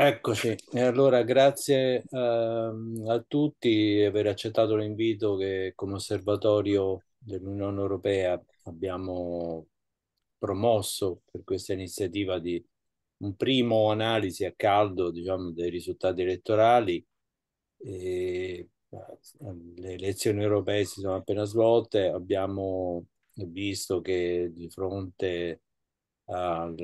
Eccoci, e allora grazie ehm, a tutti di aver accettato l'invito che come osservatorio dell'Unione Europea abbiamo promosso per questa iniziativa di un primo analisi a caldo diciamo, dei risultati elettorali. E, eh, le elezioni europee si sono appena svolte, abbiamo visto che di fronte al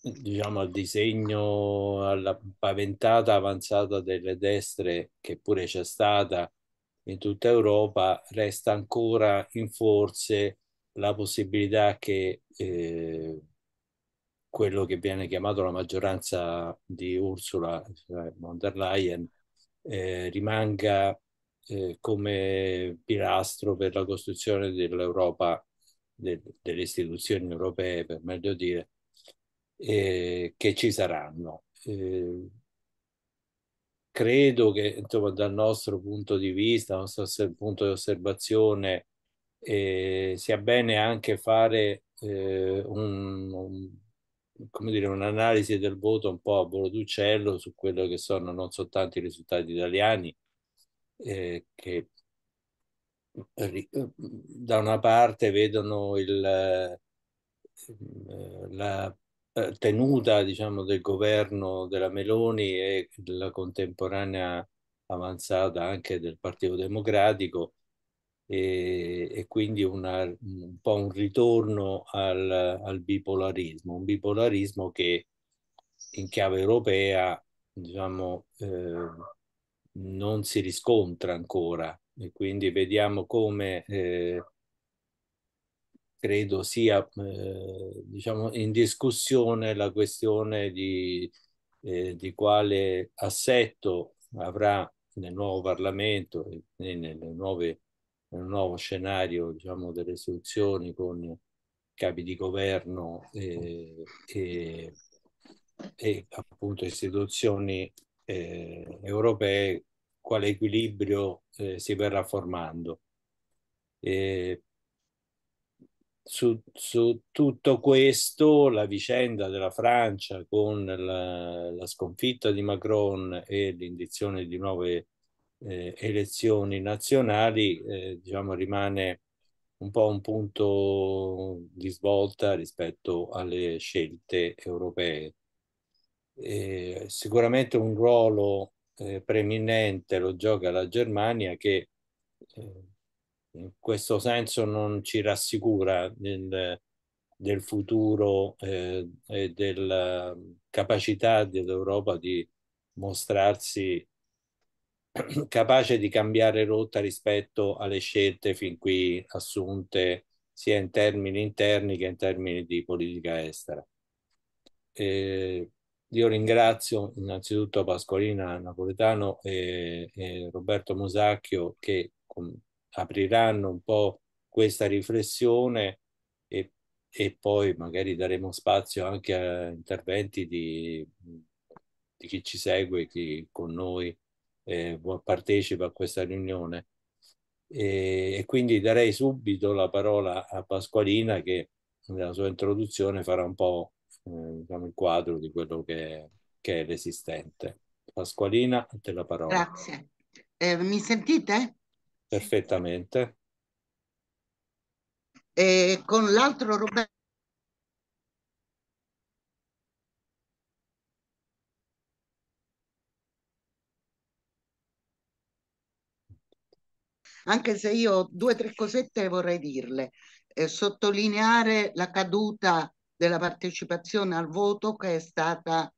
diciamo, al disegno, alla paventata avanzata delle destre che pure c'è stata in tutta Europa, resta ancora in forze la possibilità che eh, quello che viene chiamato la maggioranza di Ursula cioè von der Leyen eh, rimanga eh, come pilastro per la costruzione dell'Europa, de, delle istituzioni europee, per meglio dire, eh, che ci saranno. Eh, credo che insomma, dal nostro punto di vista, dal nostro punto di osservazione, eh, sia bene anche fare eh, un, un come dire, un'analisi del voto un po' a volo d'uccello su quello che sono non soltanto i risultati italiani, eh, che da una parte vedono il, eh, la eh, tenuta diciamo, del governo della Meloni e della contemporanea avanzata anche del Partito Democratico e, e quindi una, un po' un ritorno al, al, bipolarismo, un bipolarismo che in chiave europea diciamo, eh, non si riscontra ancora e quindi vediamo come eh, credo sia eh, diciamo in discussione la questione di, eh, di, quale assetto avrà nel nuovo Parlamento e nelle nuove, nel nuovo scenario diciamo, delle istituzioni con capi di governo e, e, e appunto istituzioni eh, europee quale equilibrio eh, si verrà formando. Eh, su, su, tutto questo la vicenda della Francia con la, la sconfitta di Macron e l'indizione di nuove eh, elezioni nazionali eh, diciamo, rimane un po' un punto di svolta rispetto alle scelte europee. Eh, sicuramente un ruolo eh, preminente lo gioca la Germania che eh, in questo senso non ci rassicura nel, del futuro eh, e della capacità dell'Europa di mostrarsi capace di cambiare rotta rispetto alle scelte fin qui assunte sia in termini interni che in termini di politica estera. E io ringrazio innanzitutto Pascolina Napoletano e, e Roberto Musacchio che con, apriranno un po' questa riflessione e, e poi magari daremo spazio anche a interventi di, di chi ci segue, chi con noi eh, partecipa a questa riunione. E, e, quindi darei subito la parola a Pasqualina che nella sua introduzione farà un po' eh, diciamo, il quadro di quello che, che è l'esistente. Pasqualina, a te la parola. Grazie. Eh, mi sentite? Perfettamente. E con l'altro Roberto. Anche se io due o tre cosette vorrei dirle. Eh, sottolineare la caduta della partecipazione al voto che è stata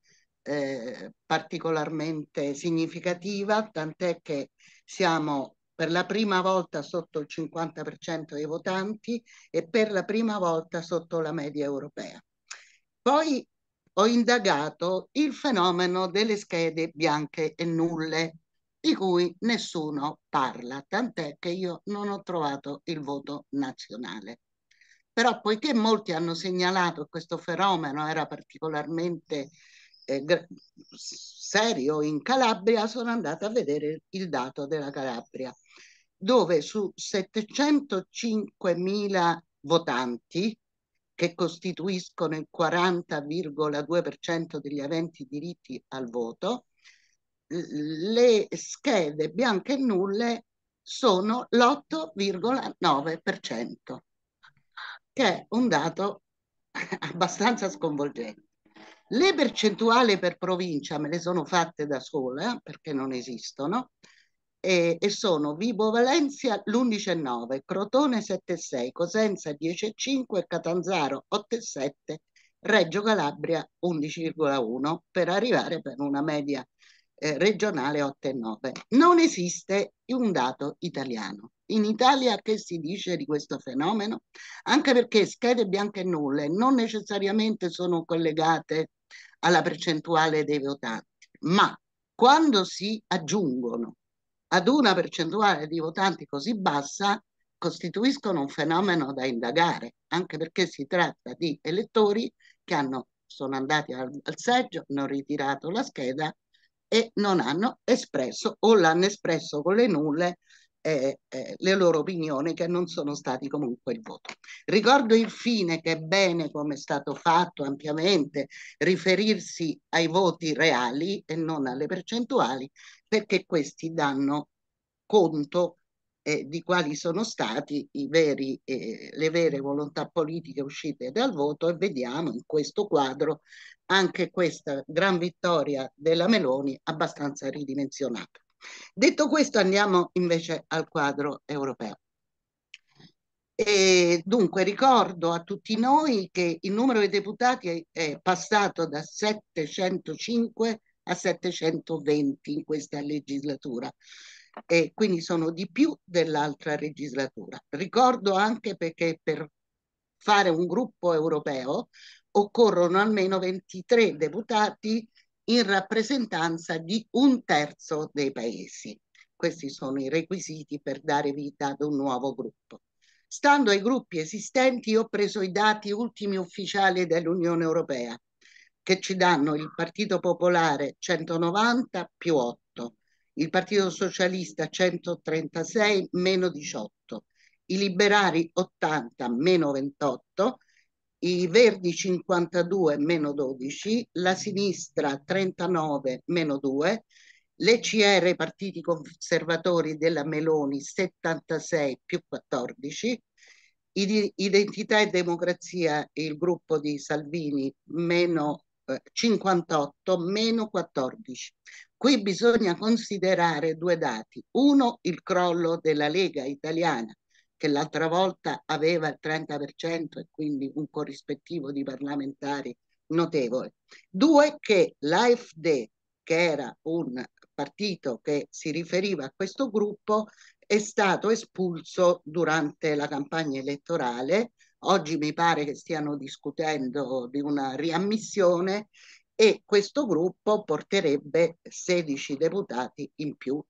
eh, particolarmente significativa, tant'è che siamo per la prima volta sotto il 50% dei votanti e per la prima volta sotto la media europea. Poi ho indagato il fenomeno delle schede bianche e nulle, di cui nessuno parla, tant'è che io non ho trovato il voto nazionale. Però poiché molti hanno segnalato che questo fenomeno era particolarmente eh, serio in Calabria, sono andata a vedere il dato della Calabria dove su 705.000 votanti, che costituiscono il 40,2% degli aventi diritti al voto, le schede bianche e nulle sono l'8,9%, che è un dato abbastanza sconvolgente. Le percentuali per provincia me le sono fatte da sola perché non esistono e, e sono Vibo Valencia l'11,9, Crotone 7,6, Cosenza 10,5, Catanzaro 8,7, Reggio Calabria 11,1 per arrivare per una media eh, regionale 8,9. Non esiste un dato italiano. In Italia che si dice di questo fenomeno? Anche perché schede bianche e nulle non necessariamente sono collegate alla percentuale dei votanti, ma quando si aggiungono ad una percentuale di votanti così bassa costituiscono un fenomeno da indagare, anche perché si tratta di elettori che hanno, sono andati al, al seggio, hanno ritirato la scheda e non hanno espresso o l'hanno espresso con le nulle eh, le loro opinioni che non sono stati comunque il voto. Ricordo infine che è bene, come è stato fatto ampiamente, riferirsi ai voti reali e non alle percentuali, perché questi danno conto eh, di quali sono stati veri, eh, le vere volontà politiche uscite dal voto e vediamo in questo quadro anche questa gran vittoria della Meloni abbastanza ridimensionata. Detto questo andiamo invece al quadro europeo. E dunque ricordo a tutti noi che il numero dei deputati è passato da 705 a 720 in questa legislatura e quindi sono di più dell'altra legislatura. Ricordo anche perché per fare un gruppo europeo occorrono almeno 23 deputati in rappresentanza di un terzo dei paesi. Questi sono i requisiti per dare vita ad un nuovo gruppo. Stando ai gruppi esistenti, ho preso i dati ultimi ufficiali dell'Unione Europea, che ci danno il Partito Popolare 190 più 8, il Partito Socialista 136 meno 18, i Liberali 80 meno 28, i Verdi 52 meno 12, la sinistra 39 meno 2, l'ECR, i partiti conservatori della Meloni 76 più 14, Identità e Democrazia, il gruppo di Salvini, meno 58, eh, meno 14. Qui bisogna considerare due dati. Uno, il crollo della Lega italiana che l'altra volta aveva il 30% e quindi un corrispettivo di parlamentari notevole. Due, che l'AFD, che era un partito che si riferiva a questo gruppo, è stato espulso durante la campagna elettorale. Oggi mi pare che stiano discutendo di una riammissione e questo gruppo porterebbe 16 deputati in più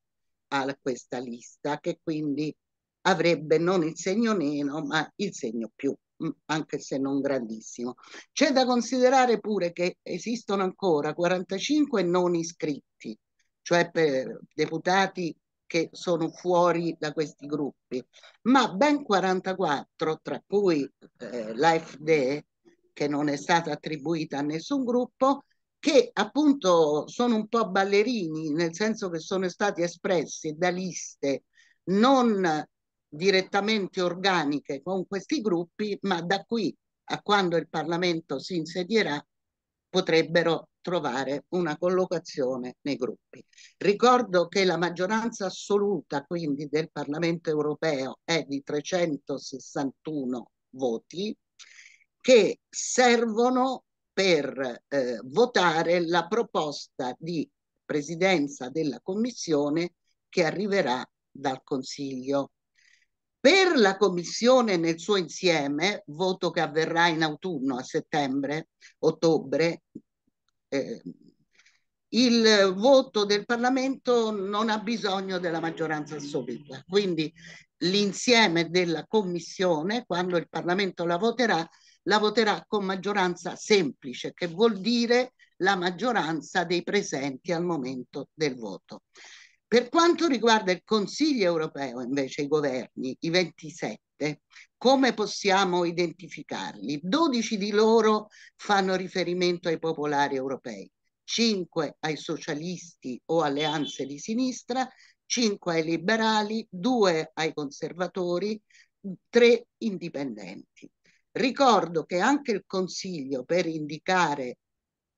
a questa lista che quindi avrebbe non il segno meno, ma il segno più, mm, anche se non grandissimo. C'è da considerare pure che esistono ancora 45 non iscritti, cioè deputati che sono fuori da questi gruppi, ma ben 44, tra cui eh, l'AFD, che non è stata attribuita a nessun gruppo, che appunto sono un po' ballerini, nel senso che sono stati espressi da liste non direttamente organiche con questi gruppi, ma da qui a quando il Parlamento si insedierà potrebbero trovare una collocazione nei gruppi. Ricordo che la maggioranza assoluta quindi del Parlamento europeo è di 361 voti che servono per eh, votare la proposta di presidenza della Commissione che arriverà dal Consiglio. Per la Commissione nel suo insieme, voto che avverrà in autunno, a settembre, ottobre, eh, il voto del Parlamento non ha bisogno della maggioranza assoluta. Quindi l'insieme della Commissione, quando il Parlamento la voterà, la voterà con maggioranza semplice, che vuol dire la maggioranza dei presenti al momento del voto. Per quanto riguarda il Consiglio europeo, invece, i governi, i 27, come possiamo identificarli? 12 di loro fanno riferimento ai popolari europei, 5 ai socialisti o alleanze di sinistra, 5 ai liberali, 2 ai conservatori, 3 indipendenti. Ricordo che anche il Consiglio per indicare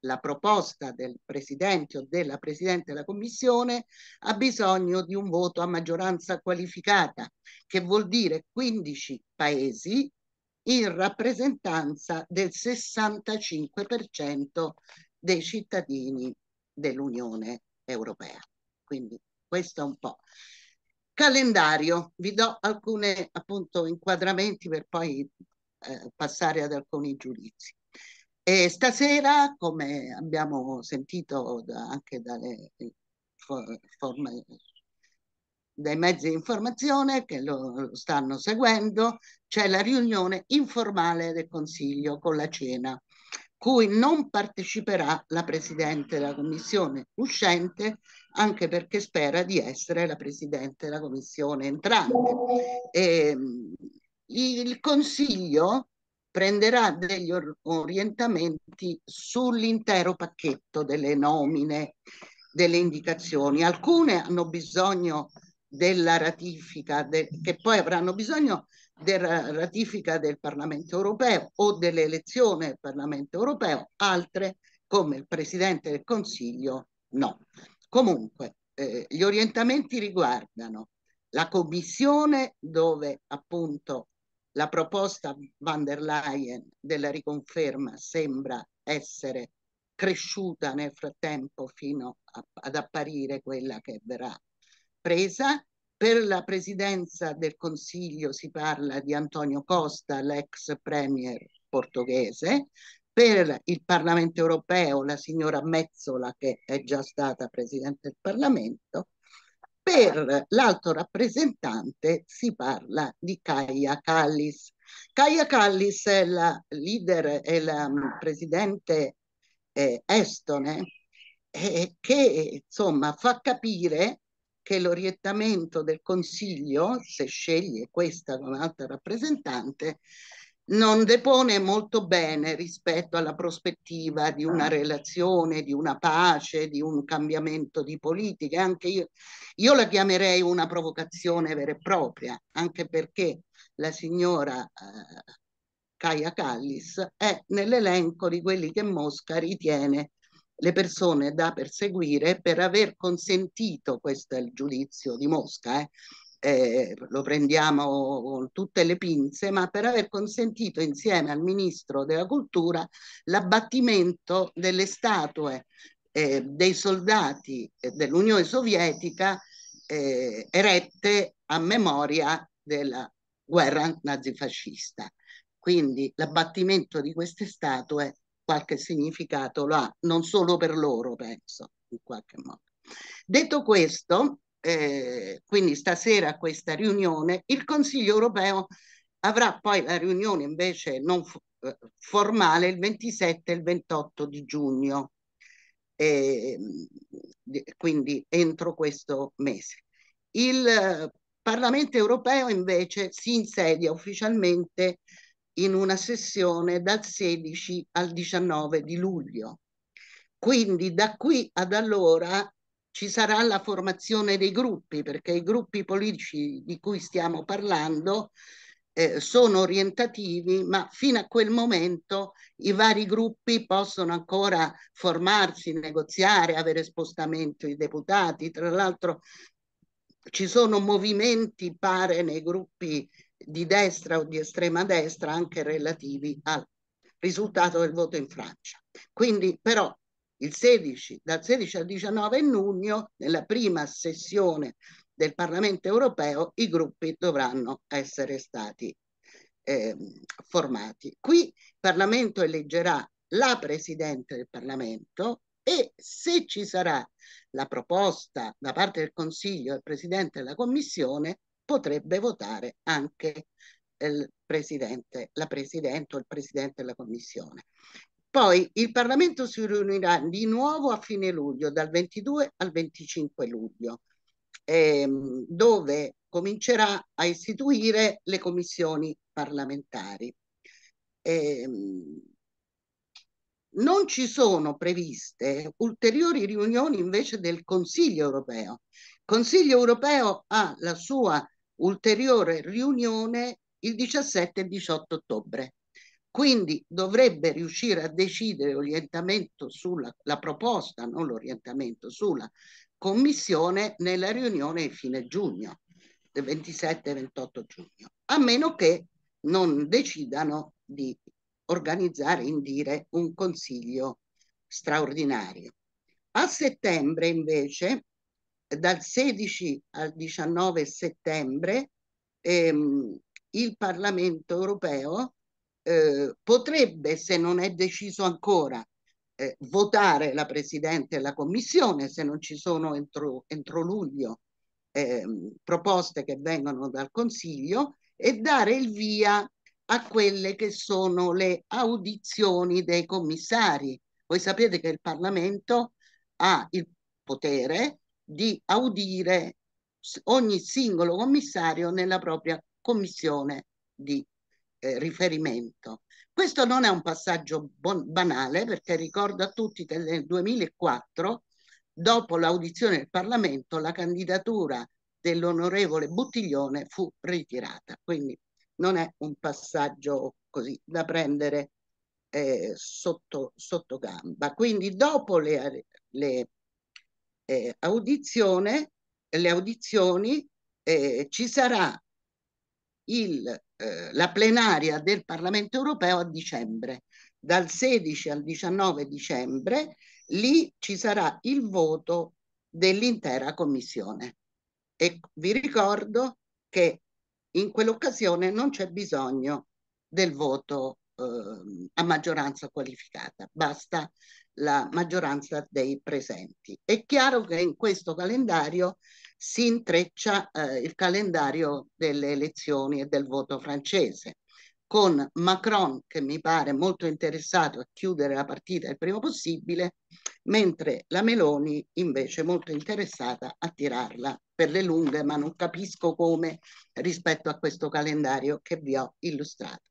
la proposta del Presidente o della Presidente della Commissione ha bisogno di un voto a maggioranza qualificata, che vuol dire 15 paesi in rappresentanza del 65% dei cittadini dell'Unione Europea. Quindi questo è un po'. Calendario, vi do alcuni appunto inquadramenti per poi eh, passare ad alcuni giudizi. E stasera, come abbiamo sentito da, anche dalle for, forme, dai mezzi di informazione che lo stanno seguendo, c'è la riunione informale del Consiglio con la cena, cui non parteciperà la Presidente della Commissione uscente, anche perché spera di essere la Presidente della Commissione entrante. E, ehm, il Consiglio prenderà degli orientamenti sull'intero pacchetto delle nomine, delle indicazioni. Alcune hanno bisogno della ratifica, de che poi avranno bisogno della ratifica del Parlamento europeo o dell'elezione del Parlamento europeo, altre come il Presidente del Consiglio no. Comunque, eh, gli orientamenti riguardano la Commissione dove appunto la proposta van der Leyen della riconferma sembra essere cresciuta nel frattempo fino a, ad apparire quella che verrà presa. Per la presidenza del Consiglio si parla di Antonio Costa, l'ex premier portoghese, per il Parlamento europeo la signora Mezzola che è già stata Presidente del Parlamento per l'alto rappresentante si parla di Kaya Callis. Kaya Callis è la leader e la mm, presidente eh, estone eh, che insomma fa capire che l'orientamento del Consiglio, se sceglie questa come alta rappresentante, non depone molto bene rispetto alla prospettiva di una ah. relazione, di una pace, di un cambiamento di politica. Anche io, io la chiamerei una provocazione vera e propria, anche perché la signora eh, Kaya Callis è nell'elenco di quelli che Mosca ritiene le persone da perseguire per aver consentito, questo è il giudizio di Mosca, eh, eh, lo prendiamo con tutte le pinze, ma per aver consentito insieme al ministro della cultura l'abbattimento delle statue eh, dei soldati eh, dell'Unione Sovietica eh, erette a memoria della guerra nazifascista. Quindi l'abbattimento di queste statue qualche significato lo ha, non solo per loro, penso, in qualche modo. Detto questo, eh, quindi stasera questa riunione, il Consiglio europeo avrà poi la riunione invece non eh, formale il 27 e il 28 di giugno, eh, quindi entro questo mese. Il Parlamento europeo invece si insedia ufficialmente in una sessione dal 16 al 19 di luglio. Quindi da qui ad allora ci sarà la formazione dei gruppi, perché i gruppi politici di cui stiamo parlando eh, sono orientativi, ma fino a quel momento i vari gruppi possono ancora formarsi, negoziare, avere spostamento i deputati. Tra l'altro ci sono movimenti, pare, nei gruppi di destra o di estrema destra anche relativi al risultato del voto in Francia. Quindi però il 16, dal 16 al 19 giugno, nella prima sessione del Parlamento europeo, i gruppi dovranno essere stati eh, formati. Qui il Parlamento eleggerà la Presidente del Parlamento e se ci sarà la proposta da parte del Consiglio del Presidente della Commissione, potrebbe votare anche il Presidente, la Presidente o il Presidente della Commissione. Poi il Parlamento si riunirà di nuovo a fine luglio, dal 22 al 25 luglio, ehm, dove comincerà a istituire le commissioni parlamentari. Ehm, non ci sono previste ulteriori riunioni invece del Consiglio europeo. Il Consiglio europeo ha la sua ulteriore riunione il 17 e 18 ottobre. Quindi dovrebbe riuscire a decidere l'orientamento sulla la proposta, non l'orientamento sulla commissione nella riunione di fine giugno, del 27 28 giugno, a meno che non decidano di organizzare in dire un consiglio straordinario. A settembre invece, dal 16 al 19 settembre, ehm, il Parlamento europeo eh, potrebbe, se non è deciso ancora, eh, votare la Presidente della Commissione se non ci sono entro, entro luglio eh, proposte che vengono dal Consiglio e dare il via a quelle che sono le audizioni dei commissari. Voi sapete che il Parlamento ha il potere di audire ogni singolo commissario nella propria commissione di eh, riferimento. Questo non è un passaggio bon banale perché ricordo a tutti che nel 2004, dopo l'audizione del Parlamento, la candidatura dell'onorevole Buttiglione fu ritirata. Quindi non è un passaggio così da prendere eh, sotto, sotto, gamba. Quindi dopo le, le, eh, audizione, le audizioni eh, ci sarà il eh, la plenaria del Parlamento europeo a dicembre. Dal 16 al 19 dicembre lì ci sarà il voto dell'intera Commissione. E vi ricordo che in quell'occasione non c'è bisogno del voto eh, a maggioranza qualificata, basta la maggioranza dei presenti. È chiaro che in questo calendario si intreccia eh, il calendario delle elezioni e del voto francese, con Macron che mi pare molto interessato a chiudere la partita il prima possibile, mentre la Meloni invece molto interessata a tirarla per le lunghe, ma non capisco come rispetto a questo calendario che vi ho illustrato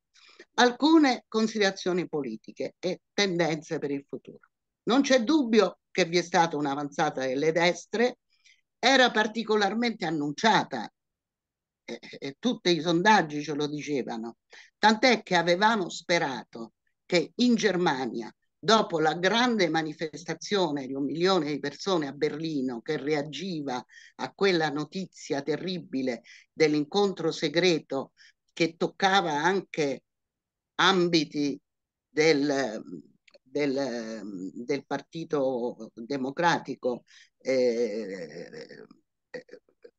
alcune considerazioni politiche e tendenze per il futuro. Non c'è dubbio che vi è stata un'avanzata delle destre, era particolarmente annunciata, e, tutti i sondaggi ce lo dicevano, tant'è che avevamo sperato che in Germania, dopo la grande manifestazione di un milione di persone a Berlino che reagiva a quella notizia terribile dell'incontro segreto che toccava anche ambiti del, del, ehm, del Partito Democratico eh, eh,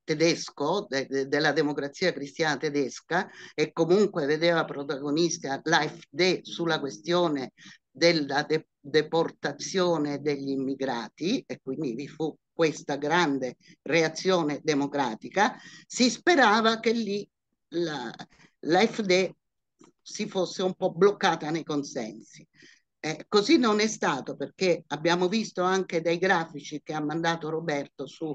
tedesco, de, de, della democrazia cristiana tedesca, e comunque vedeva protagonista l'AfD sulla questione della de, deportazione degli immigrati, e quindi vi fu questa grande reazione democratica, si sperava che lì l'AfD si fosse un po' bloccata nei consensi. Eh, così non è stato perché abbiamo visto anche dai grafici che ha mandato Roberto sui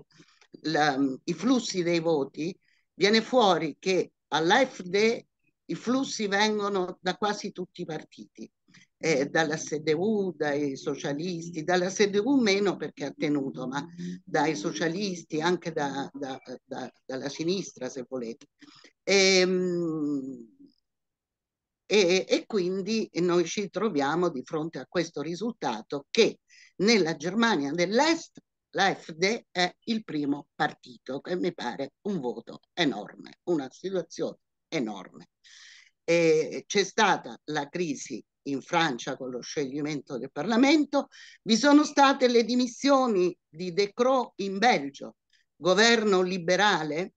um, flussi dei voti, viene fuori che all'AFD i flussi vengono da quasi tutti i partiti, eh, dalla CDU, dai socialisti, dalla CDU meno perché ha tenuto, ma dai socialisti, anche da, da, da, dalla sinistra se volete. E, ehm, mh, e, e, quindi noi ci troviamo di fronte a questo risultato che nella Germania dell'Est l'AfD è il primo partito, che mi pare un voto enorme, una situazione enorme. c'è stata la crisi in Francia con lo scioglimento del Parlamento, vi sono state le dimissioni di De Croo in Belgio, governo liberale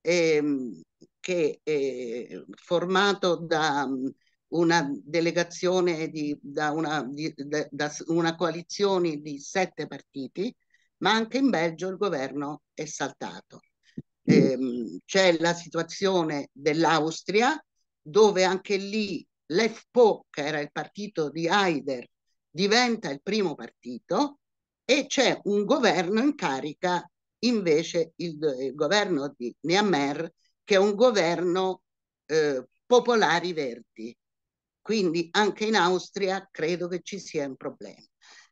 ehm, che è eh, formato da una delegazione di, da, una, di, da, da una coalizione di sette partiti, ma anche in Belgio il governo è saltato. Eh, c'è la situazione dell'Austria, dove anche lì l'EFPO, che era il partito di Haider, diventa il primo partito e c'è un governo in carica, invece il, il governo di Nehammer che è un governo eh, popolari verdi. Quindi anche in Austria credo che ci sia un problema.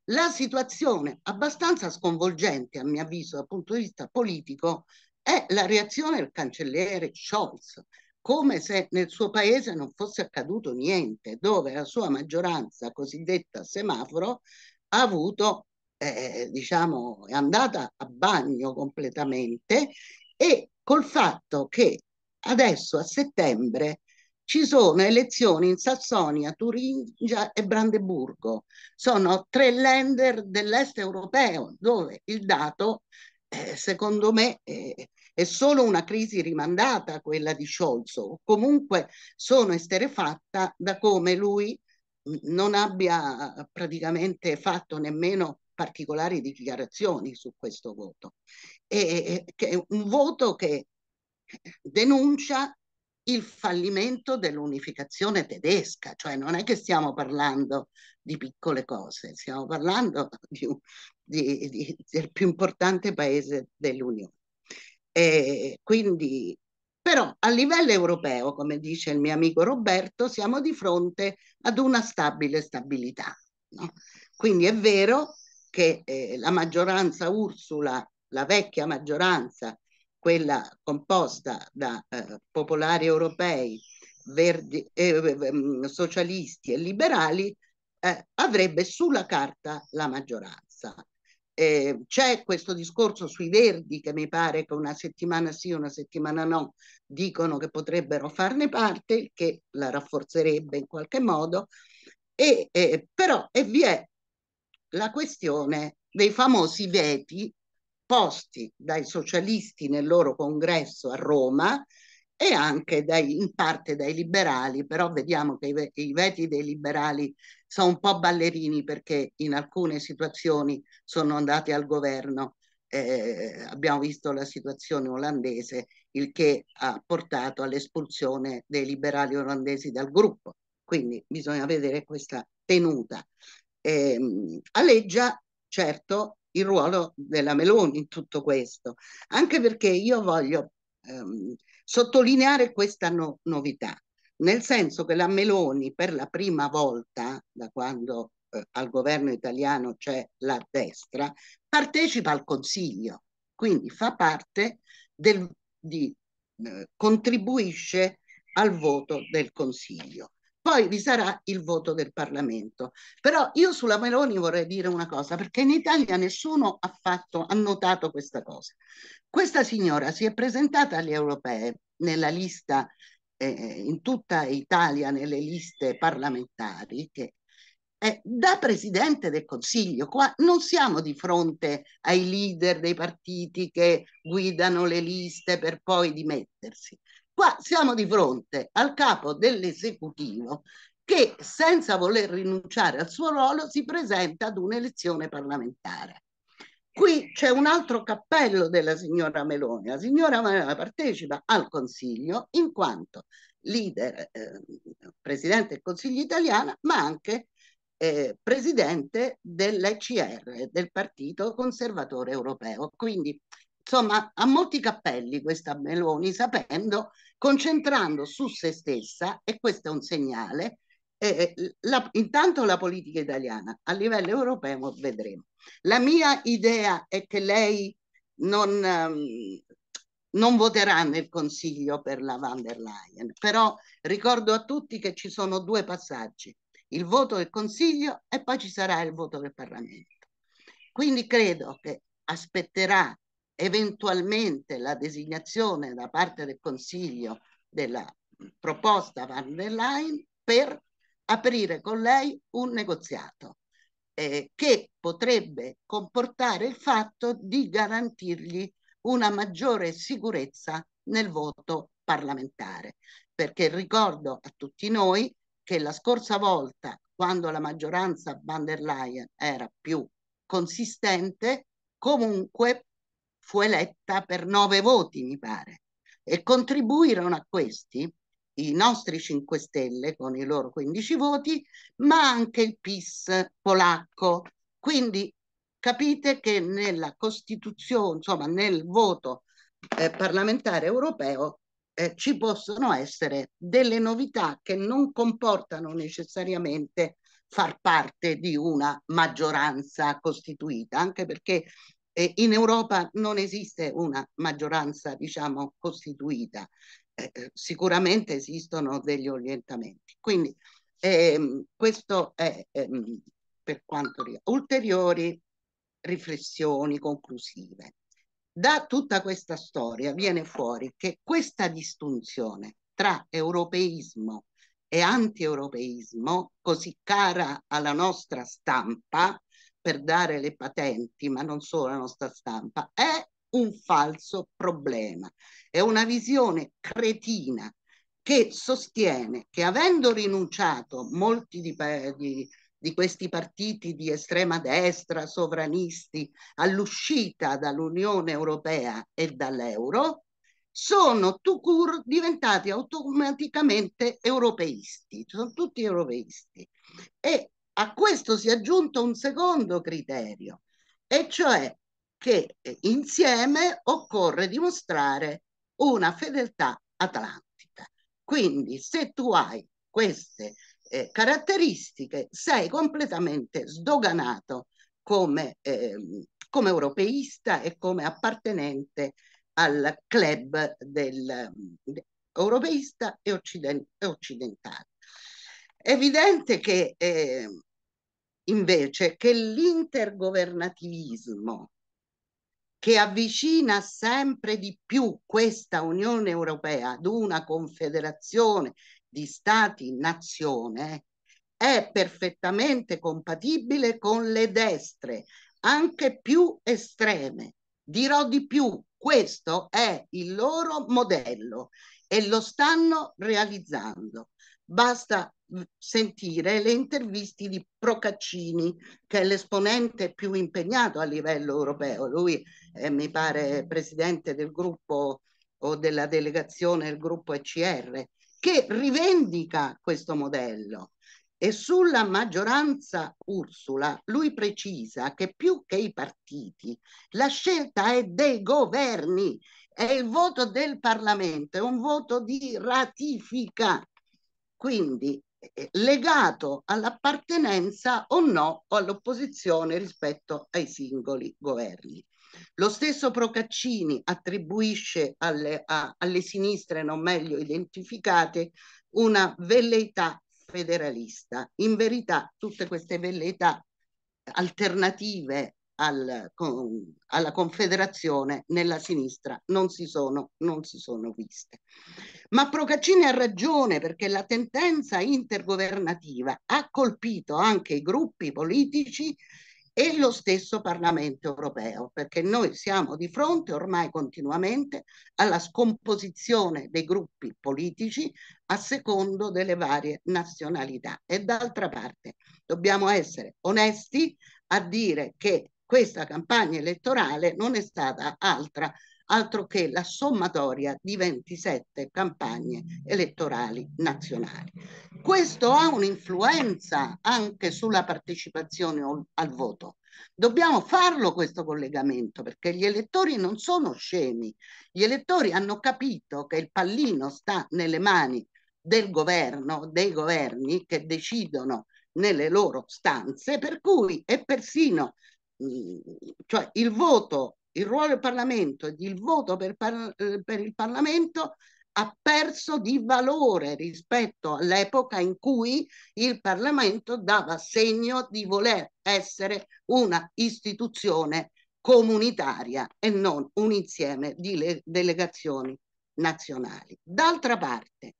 La situazione abbastanza sconvolgente, a mio avviso, dal punto di vista politico, è la reazione del cancelliere Scholz, come se nel suo paese non fosse accaduto niente, dove la sua maggioranza cosiddetta semaforo ha avuto, eh, diciamo, è andata a bagno completamente e col fatto che adesso a settembre ci sono elezioni in Sassonia, Turingia e Brandeburgo. Sono tre lender dell'est europeo dove il dato, eh, secondo me, eh, è solo una crisi rimandata quella di Scholz. Comunque sono esterefatta da come lui mm, non abbia praticamente fatto nemmeno particolari dichiarazioni su questo voto, e, che è un voto che denuncia il fallimento dell'unificazione tedesca, cioè non è che stiamo parlando di piccole cose, stiamo parlando di, di, di, del più importante paese dell'Unione. E quindi, però a livello europeo, come dice il mio amico Roberto, siamo di fronte ad una stabile stabilità. No? Quindi è vero che eh, la maggioranza Ursula, la vecchia maggioranza, quella composta da eh, popolari europei, verdi, eh, mm, socialisti e liberali, eh, avrebbe sulla carta la maggioranza. Eh, c'è questo discorso sui verdi che mi pare che una settimana sì, una settimana no, dicono che potrebbero farne parte, che la rafforzerebbe in qualche modo, e, eh, però e vi è la questione dei famosi veti posti dai socialisti nel loro congresso a Roma e anche dai, in parte dai liberali, però vediamo che i, veti dei liberali sono un po' ballerini perché in alcune situazioni sono andati al governo. Eh, abbiamo visto la situazione olandese, il che ha portato all'espulsione dei liberali olandesi dal gruppo. Quindi bisogna vedere questa tenuta eh, alleggia certo il ruolo della Meloni in tutto questo, anche perché io voglio ehm, sottolineare questa no novità, nel senso che la Meloni per la prima volta da quando eh, al governo italiano c'è la destra, partecipa al Consiglio, quindi fa parte del, di, eh, contribuisce al voto del Consiglio poi vi sarà il voto del Parlamento. Però io sulla Meloni vorrei dire una cosa, perché in Italia nessuno ha, fatto, ha notato questa cosa. Questa signora si è presentata alle europee nella lista, eh, eh in tutta Italia, nelle liste parlamentari, che è da Presidente del Consiglio, qua non siamo di fronte ai leader dei partiti che guidano le liste per poi dimettersi. Qua siamo di fronte al capo dell'esecutivo che senza voler rinunciare al suo ruolo si presenta ad un'elezione parlamentare. Qui c'è un altro cappello della signora Meloni. La signora Meloni partecipa al Consiglio in quanto leader, eh, presidente del Consiglio italiano, ma anche eh, presidente dell'ECR, del Partito Conservatore Europeo. Quindi, insomma, ha molti cappelli questa Meloni, sapendo concentrando su se stessa, e questo è un segnale, eh, la, intanto la politica italiana, a livello europeo vedremo. La mia idea è che lei non, ehm, non voterà nel Consiglio per la van der Leyen, però ricordo a tutti che ci sono due passaggi, il voto del Consiglio e poi ci sarà il voto del Parlamento. Quindi credo che aspetterà eventualmente la designazione da parte del Consiglio della proposta van der Leyen per aprire con lei un negoziato eh, che potrebbe comportare il fatto di garantirgli una maggiore sicurezza nel voto parlamentare. Perché ricordo a tutti noi che la scorsa volta, quando la maggioranza van der Leyen era più consistente, comunque fu eletta per nove voti, mi pare, e contribuirono a questi i nostri 5 Stelle con i loro 15 voti, ma anche il PIS polacco. Quindi capite che nella Costituzione, insomma nel voto eh, parlamentare europeo eh, ci possono essere delle novità che non comportano necessariamente far parte di una maggioranza costituita, anche perché eh, in Europa non esiste una maggioranza, diciamo, costituita. Eh, eh, sicuramente esistono degli orientamenti. Quindi ehm, questo è ehm, per quanto riguarda ulteriori riflessioni conclusive. Da tutta questa storia viene fuori che questa distinzione tra europeismo e antieuropeismo così cara alla nostra stampa, per dare le patenti, ma non solo la nostra stampa, è un falso problema. È una visione cretina che sostiene che avendo rinunciato molti di, di, di questi partiti di estrema destra, sovranisti, all'uscita dall'Unione Europea e dall'euro, sono tout diventati automaticamente europeisti, sono tutti europeisti. E a questo si è aggiunto un secondo criterio, e cioè che eh, insieme occorre dimostrare una fedeltà atlantica. Quindi se tu hai queste eh, caratteristiche sei completamente sdoganato come, eh, come europeista e come appartenente al club del, de, europeista e, occident, e occidentale. È evidente che eh, invece che l'intergovernativismo che avvicina sempre di più questa Unione Europea ad una confederazione di stati-nazione è perfettamente compatibile con le destre, anche più estreme. Dirò di più, questo è il loro modello e lo stanno realizzando. Basta sentire le interviste di Procaccini, che è l'esponente più impegnato a livello europeo. Lui è, mi pare presidente del gruppo o della delegazione del gruppo ECR, che rivendica questo modello. E sulla maggioranza Ursula, lui precisa che più che i partiti, la scelta è dei governi, è il voto del Parlamento, è un voto di ratifica. Quindi eh, legato all'appartenenza o no o all'opposizione rispetto ai singoli governi. Lo stesso Procaccini attribuisce alle, a, alle sinistre non meglio identificate una velleità federalista. In verità tutte queste velleità alternative al, con, alla Confederazione nella sinistra non si, sono, non si sono viste. Ma Procaccini ha ragione perché la tendenza intergovernativa ha colpito anche i gruppi politici e lo stesso Parlamento europeo, perché noi siamo di fronte ormai continuamente alla scomposizione dei gruppi politici a secondo delle varie nazionalità. E d'altra parte dobbiamo essere onesti a dire che questa campagna elettorale non è stata altra altro che la sommatoria di 27 campagne elettorali nazionali. Questo ha un'influenza anche sulla partecipazione al voto. Dobbiamo farlo questo collegamento perché gli elettori non sono scemi, gli elettori hanno capito che il pallino sta nelle mani del governo, dei governi che decidono nelle loro stanze, per cui è persino cioè il voto, il ruolo del Parlamento, il voto per, par eh, per il Parlamento ha perso di valore rispetto all'epoca in cui il Parlamento dava segno di voler essere una istituzione comunitaria e non un insieme di delegazioni nazionali. D'altra parte,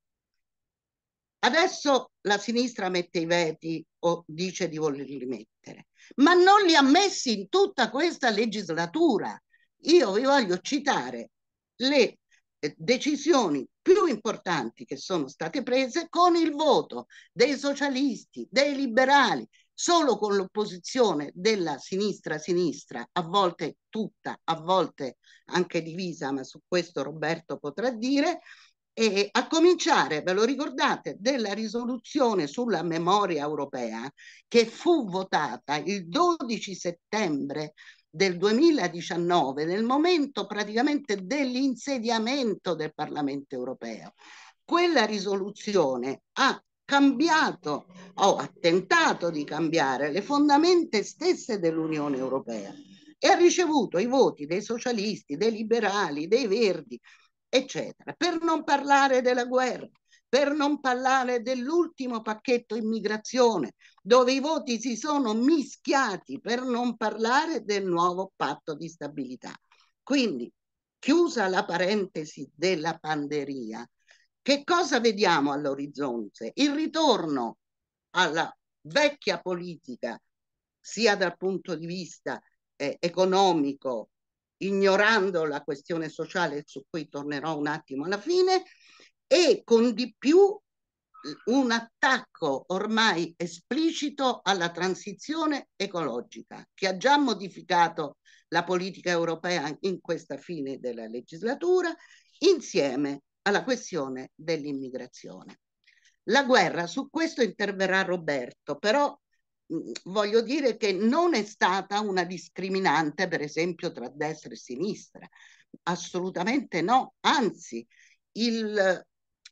Adesso la sinistra mette i veti o dice di volerli mettere, ma non li ha messi in tutta questa legislatura. Io vi voglio citare le eh, decisioni più importanti che sono state prese con il voto dei socialisti, dei liberali, solo con l'opposizione della sinistra-sinistra, a volte tutta, a volte anche divisa, ma su questo Roberto potrà dire, e a cominciare, ve lo ricordate, della risoluzione sulla memoria europea che fu votata il 12 settembre del 2019, nel momento praticamente dell'insediamento del Parlamento europeo. Quella risoluzione ha cambiato o ha tentato di cambiare le fondamenta stesse dell'Unione Europea e ha ricevuto i voti dei socialisti, dei liberali, dei verdi, eccetera. Per non parlare della guerra, per non parlare dell'ultimo pacchetto immigrazione, dove i voti si sono mischiati, per non parlare del nuovo patto di stabilità. Quindi, chiusa la parentesi della panderia, che cosa vediamo all'orizzonte? Il ritorno alla vecchia politica, sia dal punto di vista eh, economico, ignorando la questione sociale su cui tornerò un attimo alla fine, e con di più un attacco ormai esplicito alla transizione ecologica che ha già modificato la politica europea in questa fine della legislatura insieme alla questione dell'immigrazione. La guerra, su questo interverrà Roberto, però Mhmm, voglio dire che non è stata una discriminante, per esempio, tra destra e sinistra. Assolutamente no. Anzi, il,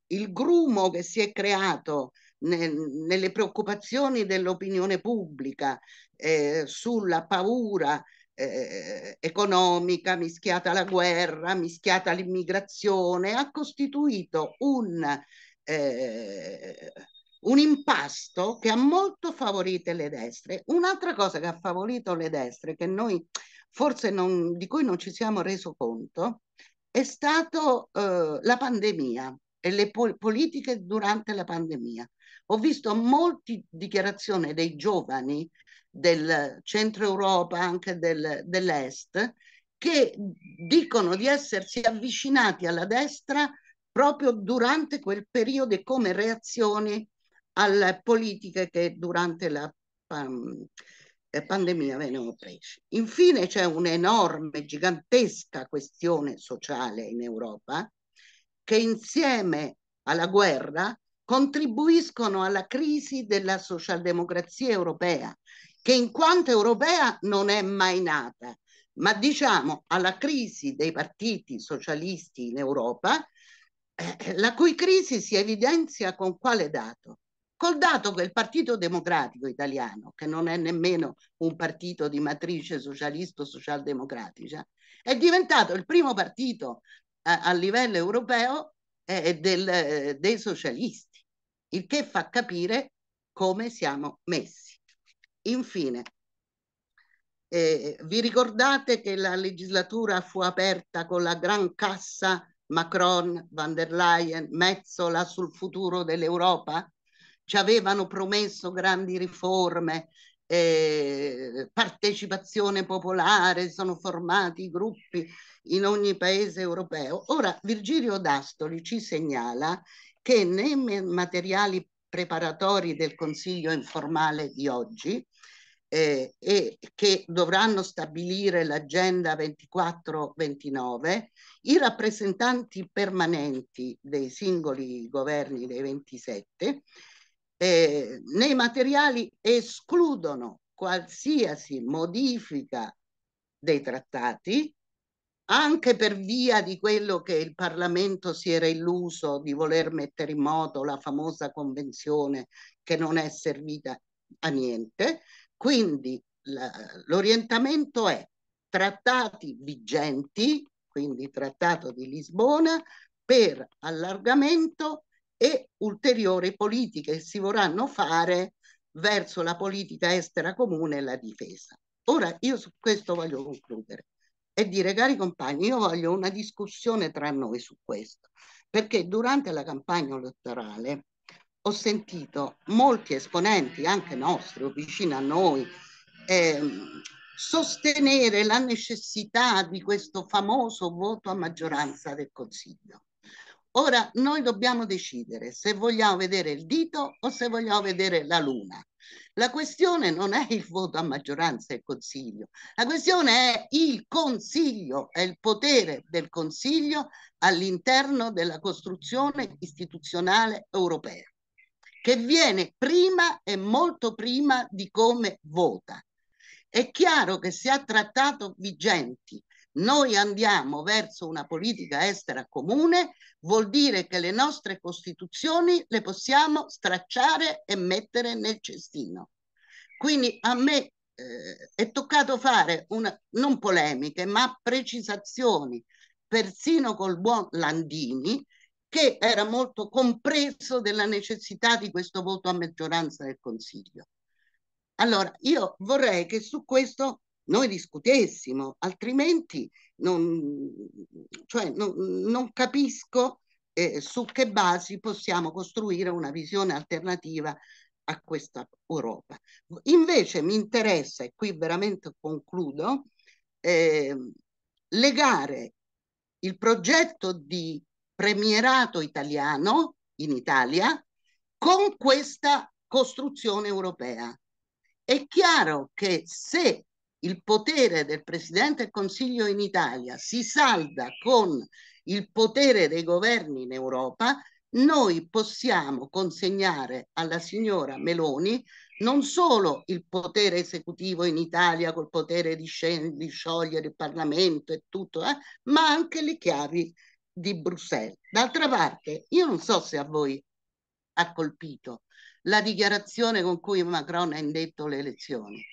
il grumo che si è creato nel, nelle preoccupazioni dell'opinione pubblica eh, sulla paura eh, economica mischiata alla guerra, mischiata all'immigrazione, ha costituito un... Eh, un impasto che ha molto favorito le destre. Un'altra cosa che ha favorito le destre, che noi forse non, di cui non ci siamo reso conto, è stata eh, la pandemia e le po politiche durante la pandemia. Ho visto molte dichiarazioni dei giovani del centro Europa, anche del, dell'est, che dicono di essersi avvicinati alla destra proprio durante quel periodo e come reazione alle politiche che durante la um, pandemia venivano prese. Infine c'è un'enorme, gigantesca questione sociale in Europa che insieme alla guerra contribuiscono alla crisi della socialdemocrazia europea, che in quanto europea non è mai nata, ma diciamo alla crisi dei partiti socialisti in Europa, eh, la cui crisi si evidenzia con quale dato? col dato che il Partito Democratico italiano, che non è nemmeno un partito di matrice socialista o socialdemocratica, è diventato il primo partito a, eh, a livello europeo eh, eh, del, eh, dei socialisti, il che fa capire come siamo messi. Infine, eh, vi ricordate che la legislatura fu aperta con la gran cassa Macron, van der Leyen, Mezzola sul futuro dell'Europa? ci avevano promesso grandi riforme, eh, partecipazione popolare, sono formati gruppi in ogni paese europeo. Ora Virgilio D'Astoli ci segnala che nei materiali preparatori del Consiglio informale di oggi eh, e che dovranno stabilire l'agenda 24-29, i rappresentanti permanenti dei singoli governi dei 27 eh, nei materiali escludono qualsiasi modifica dei trattati, anche per via di quello che il Parlamento si era illuso di voler mettere in moto, la famosa convenzione che non è servita a niente. Quindi l'orientamento è trattati vigenti, quindi trattato di Lisbona, per allargamento e ulteriori politiche si vorranno fare verso la politica estera comune e la difesa. Ora io su questo voglio concludere e dire cari compagni, io voglio una discussione tra noi su questo, perché durante la campagna elettorale ho sentito molti esponenti, anche nostri o vicini a noi, ehm, sostenere la necessità di questo famoso voto a maggioranza del Consiglio. Ora noi dobbiamo decidere se vogliamo vedere il dito o se vogliamo vedere la luna. La questione non è il voto a maggioranza del Consiglio, la questione è il Consiglio, è il potere del Consiglio all'interno della costruzione istituzionale europea, che viene prima e molto prima di come vota. È chiaro che se ha trattato vigenti noi andiamo verso una politica estera comune, vuol dire che le nostre costituzioni le possiamo stracciare e mettere nel cestino. Quindi a me eh, è toccato fare una, non polemiche, ma precisazioni, persino col buon Landini, che era molto compreso della necessità di questo voto a maggioranza del Consiglio. Allora, io vorrei che su questo noi discutessimo, altrimenti non, cioè, non, non capisco eh, su che basi possiamo costruire una visione alternativa a questa Europa. Invece mi interessa, e qui veramente concludo, eh, legare il progetto di premierato italiano in Italia con questa costruzione europea. È chiaro che se il potere del Presidente del Consiglio in Italia si salda con il potere dei governi in Europa, noi possiamo consegnare alla signora Meloni non solo il potere esecutivo in Italia col potere di, di sciogliere il Parlamento e tutto, eh, ma anche le chiavi di Bruxelles. D'altra parte, io non so se a voi ha colpito la dichiarazione con cui Macron ha indetto le elezioni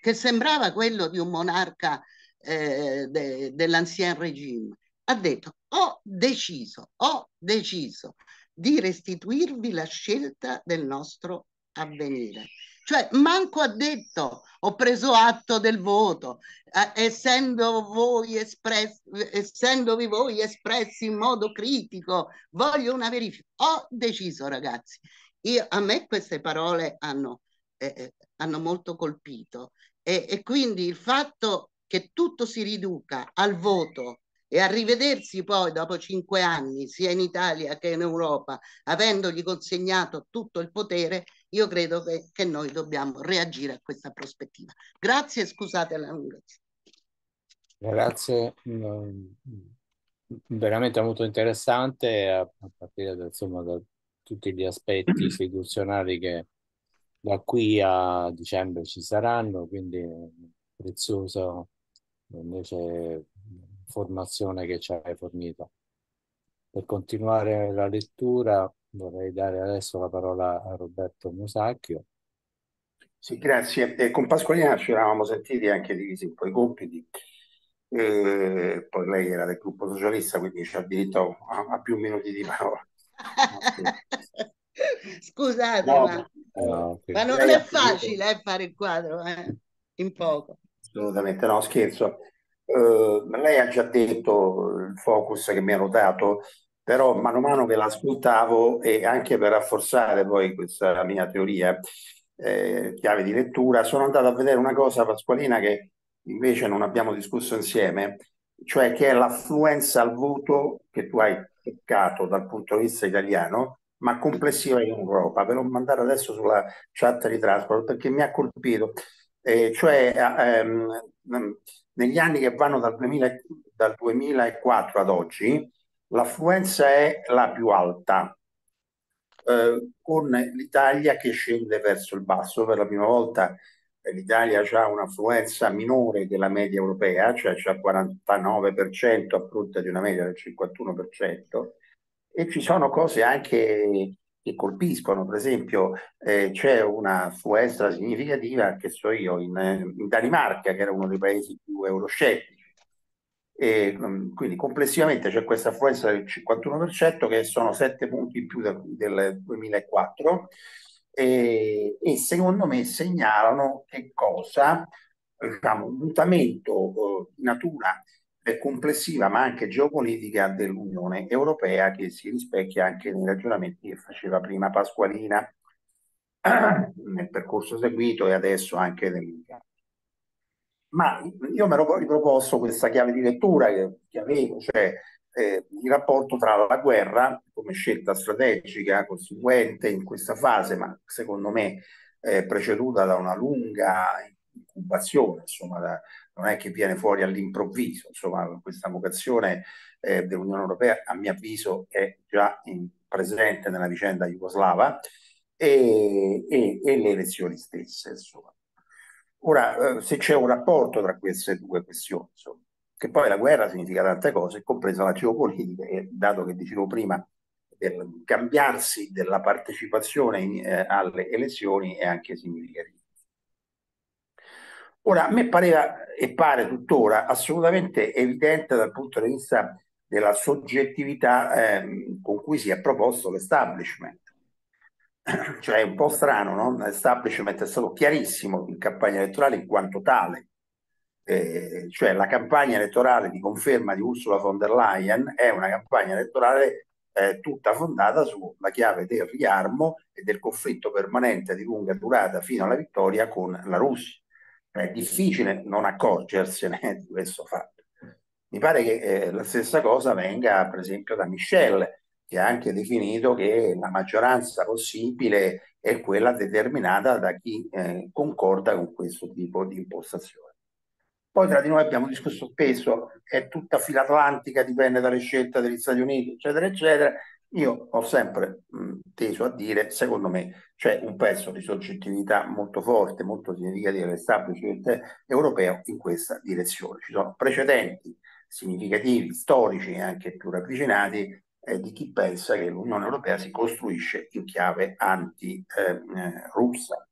che sembrava quello di un monarca eh, de, dell'ancien regime, ha detto ho deciso, ho deciso di restituirvi la scelta del nostro avvenire. Cioè, manco ha detto, ho preso atto del voto, eh, essendo voi espress, essendovi voi espressi in modo critico, voglio una verifica. Ho deciso, ragazzi. Io, a me queste parole hanno, eh, eh hanno molto colpito e, e quindi il fatto che tutto si riduca al voto e a rivedersi poi dopo cinque anni sia in Italia che in Europa avendogli consegnato tutto il potere io credo che, che noi dobbiamo reagire a questa prospettiva grazie e scusate la lunghezza grazie mm, veramente molto interessante a, partire da, insomma, da tutti gli aspetti istituzionali che da qui a dicembre ci saranno, quindi prezioso invece formazione che ci hai fornito. Per continuare la lettura vorrei dare adesso la parola a Roberto Musacchio. Sì, grazie. Eh, con Pasqualina ci eravamo sentiti anche divisi un po' i compiti. Eh, poi lei era del gruppo socialista, quindi c'ha diritto a, a più minuti di parola. Scusate, no, ma, no, ma, non è facile eh, fare il quadro eh, in poco. Assolutamente no, scherzo. Uh, lei ha già detto il focus che mi ha notato, però mano a mano che l'ascoltavo e anche per rafforzare poi questa mia teoria eh, chiave di lettura, sono andato a vedere una cosa, Pasqualina, che invece non abbiamo discusso insieme, cioè che è l'affluenza al voto che tu hai toccato dal punto di vista italiano, ma complessiva in Europa. Ve l'ho mandata adesso sulla chat di Transport perché mi ha colpito. Eh, cioè, eh, ehm, mm, negli anni che vanno dal, 2000, dal 2004 ad oggi, l'affluenza è la più alta, eh, con l'Italia che scende verso il basso. Per la prima volta eh, l'Italia ha un'affluenza minore della media europea, cioè c'è il 49% a fronte di una media del 51% e ci sono cose anche che colpiscono, per esempio eh, c'è una fuestra significativa, che so io, in, eh, in, Danimarca, che era uno dei paesi più euroscettici. E, mm, quindi complessivamente c'è questa affluenza del 51% che sono 7 punti in più del, del 2004 e, e, secondo me segnalano che cosa, diciamo, un mutamento eh, di natura complessiva ma anche geopolitica dell'Unione Europea che si rispecchia anche nei ragionamenti che faceva prima Pasqualina nel percorso seguito e adesso anche nel ma io mi ero riproposto questa chiave di lettura che, avevo, cioè eh, il rapporto tra la guerra come scelta strategica conseguente in questa fase, ma secondo me eh, preceduta da una lunga incubazione, insomma da, non è che viene fuori all'improvviso, insomma questa vocazione eh, dell'Unione Europea a mio avviso è già in, presente nella vicenda jugoslava e, e, e le elezioni stesse. Insomma. Ora, eh, se c'è un rapporto tra queste due questioni, insomma, che poi la guerra significa tante cose, compresa la geopolitica, e dato che dicevo prima, del cambiarsi della partecipazione in, eh, alle elezioni è anche significativo. Ora, a me pareva e pare tuttora assolutamente evidente dal punto di vista della soggettività eh, con cui si è proposto l'establishment. Cioè è un po' strano, no? L'establishment è stato chiarissimo in campagna elettorale in quanto tale. Eh, cioè la campagna elettorale di conferma di Ursula von der Leyen è una campagna elettorale eh, tutta fondata sulla chiave del riarmo e del conflitto permanente di lunga durata fino alla vittoria con la Russia ma è difficile non accorgersene di questo fatto. Mi pare che eh, la stessa cosa venga per esempio da Michel, che ha anche definito che la maggioranza possibile è quella determinata da chi eh, concorda con questo tipo di impostazione. Poi tra di noi abbiamo discusso spesso, è tutta filatlantica, dipende dalle scelte degli Stati Uniti, eccetera, eccetera, io ho sempre mh, teso a dire, secondo me, c'è un pezzo di soggettività molto forte, molto significativa dell'establishment europeo in questa direzione. Ci sono precedenti significativi, storici e anche più ravvicinati eh, di chi pensa che l'Unione Europea si costruisce in chiave anti-russa. Eh,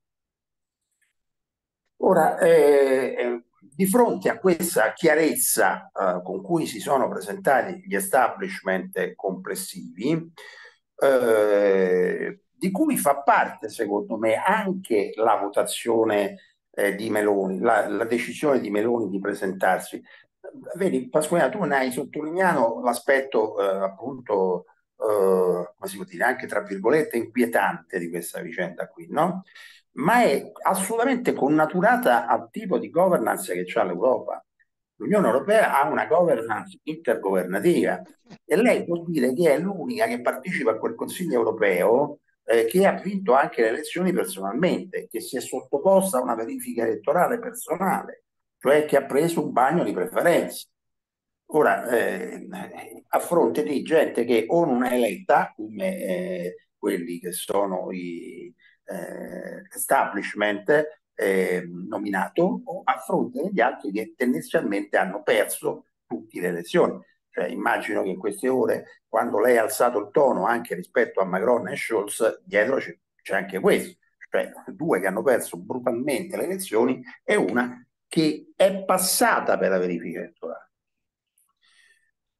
Ora, eh, eh di fronte a questa chiarezza eh, con cui si sono presentati gli establishment complessivi, eh, di cui fa parte, secondo me, anche la votazione eh, di Meloni, la, la, decisione di Meloni di presentarsi. Vedi, Pasquale, tu ne hai sottolineato l'aspetto eh, appunto, eh, come si può dire, anche tra virgolette, inquietante di questa vicenda qui, no? ma è assolutamente connaturata al tipo di governance che ha l'Europa. L'Unione Europea ha una governance intergovernativa e lei può dire che è l'unica che partecipa a quel Consiglio europeo eh, che ha vinto anche le elezioni personalmente, che si è sottoposta a una verifica elettorale personale, cioè che ha preso un bagno di preferenze. Ora, eh, a fronte di gente che o non è eletta, come eh, quelli che sono i, eh, establishment eh, nominato a fronte degli altri che tendenzialmente hanno perso tutte le elezioni. Cioè, immagino che in queste ore, quando lei ha alzato il tono anche rispetto a Macron e Scholz, dietro c'è, c'è anche questo, cioè due che hanno perso brutalmente le elezioni e una che è passata per la verifica elettorale.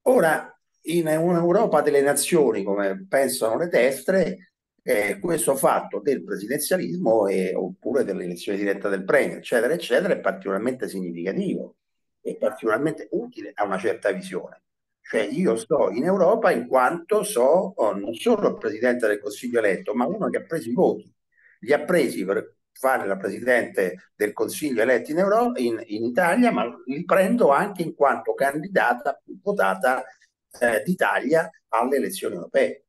Ora, in un'Europa delle nazioni, come pensano le destre, eh, questo fatto del presidenzialismo e, oppure dell'elezione diretta del Premier, eccetera, eccetera, è particolarmente significativo e particolarmente utile a una certa visione. Cioè io sto in Europa in quanto so oh, non solo il Presidente del Consiglio eletto, ma uno che ha preso i voti, li ha presi per fare la Presidente del Consiglio eletto in, Europa, in, in Italia, ma li prendo anche in quanto candidata votata eh, d'Italia alle elezioni europee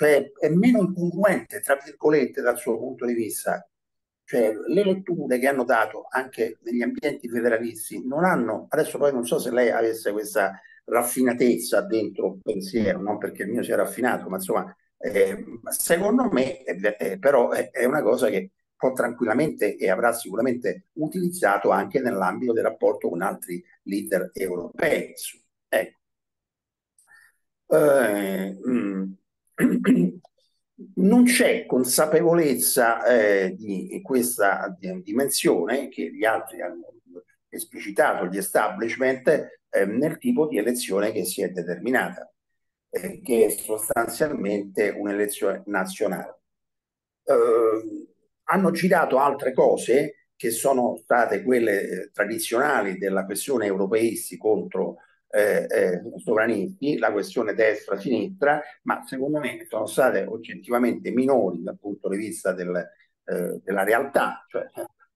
cioè è meno incongruente, tra virgolette, dal suo punto di vista. Cioè, le letture che hanno dato anche negli ambienti federalisti non hanno, adesso poi non so se lei avesse questa raffinatezza dentro il pensiero, non perché il mio sia raffinato, ma insomma, eh, secondo me eh, eh però è, è una cosa che può tranquillamente e avrà sicuramente utilizzato anche nell'ambito del rapporto con altri leader europei. Ecco. Eh, mh, mm, non c'è consapevolezza eh, di questa dimensione che gli altri hanno esplicitato, gli establishment, eh, nel tipo di elezione che si è determinata, eh, che è sostanzialmente un'elezione nazionale. Eh, hanno girato altre cose che sono state quelle eh, tradizionali della questione europeisti contro eh, eh, sovranisti, la questione destra-sinistra, ma secondo me sono state oggettivamente minori dal punto di vista del, eh, della realtà, cioè,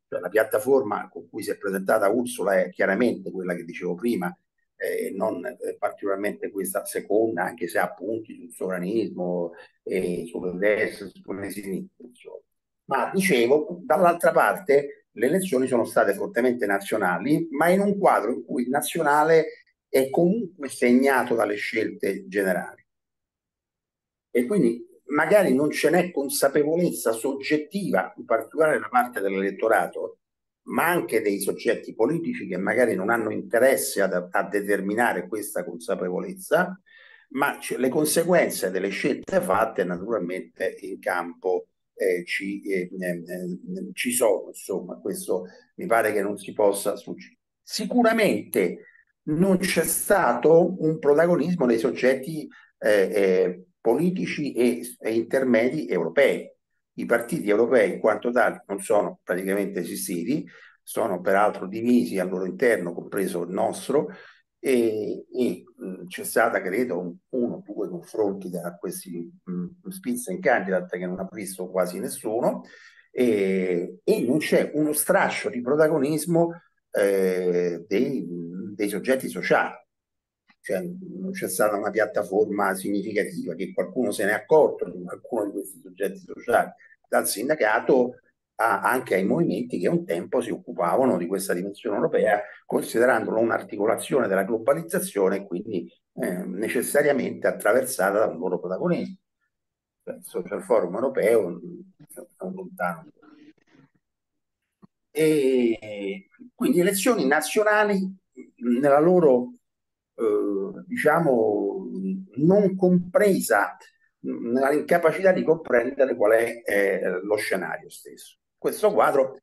cioè, la piattaforma con cui si è presentata Ursula è chiaramente quella che dicevo prima, eh, e non eh, particolarmente questa seconda, anche se ha punti sul sovranismo, e sulla destra, sulla sinistra. Insomma. Ma dicevo, dall'altra parte le elezioni sono state fortemente nazionali, ma in un quadro in cui il nazionale è comunque segnato dalle scelte generali. E quindi magari non ce n'è consapevolezza soggettiva, in particolare da parte dell'elettorato, ma anche dei soggetti politici che magari non hanno interesse ad, a determinare questa consapevolezza, ma le conseguenze delle scelte fatte naturalmente in campo eh, ci, eh, eh, ci sono, insomma, questo mi pare che non si possa succedere Sicuramente non c'è stato un protagonismo dei soggetti eh, eh, politici e, e, intermedi europei. I partiti europei, in quanto tali, non sono praticamente esistiti, sono peraltro divisi al loro interno, compreso il nostro, e, e mm, c'è stata, credo, un, uno o due confronti da questi mm, Spitz Candidat che non ha visto quasi nessuno, e, e non c'è uno strascio di protagonismo eh, dei dei soggetti sociali. Cioè, non c'è stata una piattaforma significativa che qualcuno se ne è accorto di qualcuno di questi soggetti sociali, dal sindacato a, anche ai movimenti che un tempo si occupavano di questa dimensione europea, considerandolo un'articolazione della globalizzazione e quindi eh, necessariamente attraversata da un loro protagonista. Cioè, il Social Forum europeo mm, è un lontano. E quindi elezioni nazionali nella loro, eh, diciamo, non compresa, nella incapacità di comprendere qual è eh, lo scenario stesso. Questo quadro,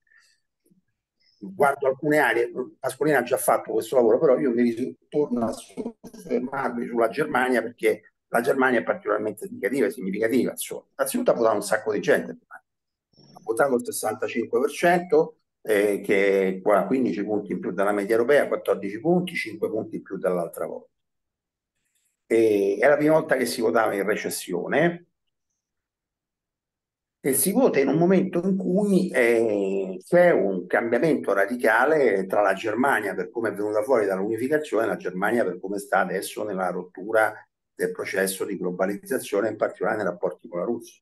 guardo alcune aree, Pascolina ha già fatto questo lavoro, però io mi torno a soffermarmi sulla Germania perché la Germania è particolarmente indicativa e significativa. Insomma. Innanzitutto ha votato un sacco di gente, ha votato il 65%, eh, che qua 15 punti in più dalla media europea, 14 punti, 5 punti in più dall'altra volta. E, è la prima volta che si votava in recessione e si vota in un momento in cui eh, c'è un cambiamento radicale tra la Germania per come è venuta fuori dall'unificazione e la Germania per come sta adesso nella rottura del processo di globalizzazione, in particolare nei rapporti con la Russia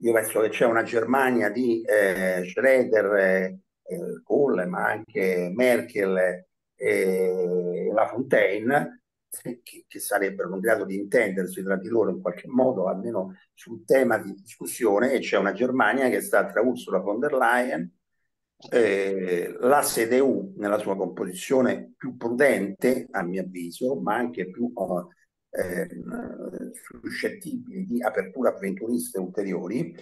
io penso che c'è una Germania di eh, Schroeder, eh, eh Kohl, ma anche Merkel eh, e La Fontaine, eh, che, che, sarebbero in grado di intendersi tra di loro in qualche modo, almeno sul tema di discussione, e c'è una Germania che sta tra Ursula von der Leyen, eh, la CDU nella sua composizione più prudente, a mio avviso, ma anche più... Oh, Ehm, suscettibili di aperture avventuriste ulteriori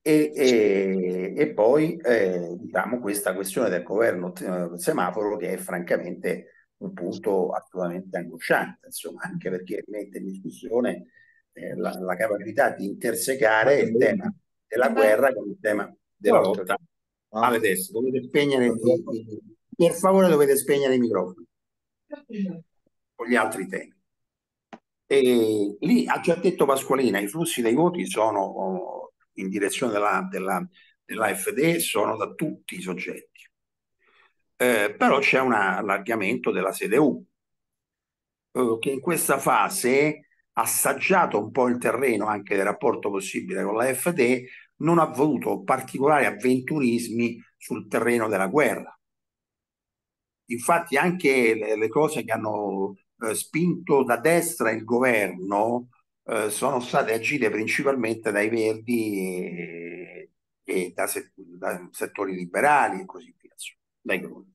e, e, e poi eh, diciamo questa questione del governo eh, semaforo che è francamente un punto assolutamente angosciante, insomma, anche perché mette in discussione eh, la, la, capacità di intersecare il tema della guerra con il tema della lotta alle Dovete spegnere i, per favore dovete spegnere i microfoni con gli altri temi. E lì ha già detto Pasqualina, i flussi dei voti sono oh, in direzione della, della, dell'AFD, sono da tutti i soggetti. Eh, però c'è un allargamento della sede U, eh, che in questa fase ha assaggiato un po' il terreno anche del rapporto possibile con l'AFD, non ha voluto particolari avventurismi sul terreno della guerra. Infatti anche le, le cose che hanno eh, spinto da destra il governo eh, sono state agite principalmente dai Verdi e, e da, se, da, settori liberali e così via, dai groni.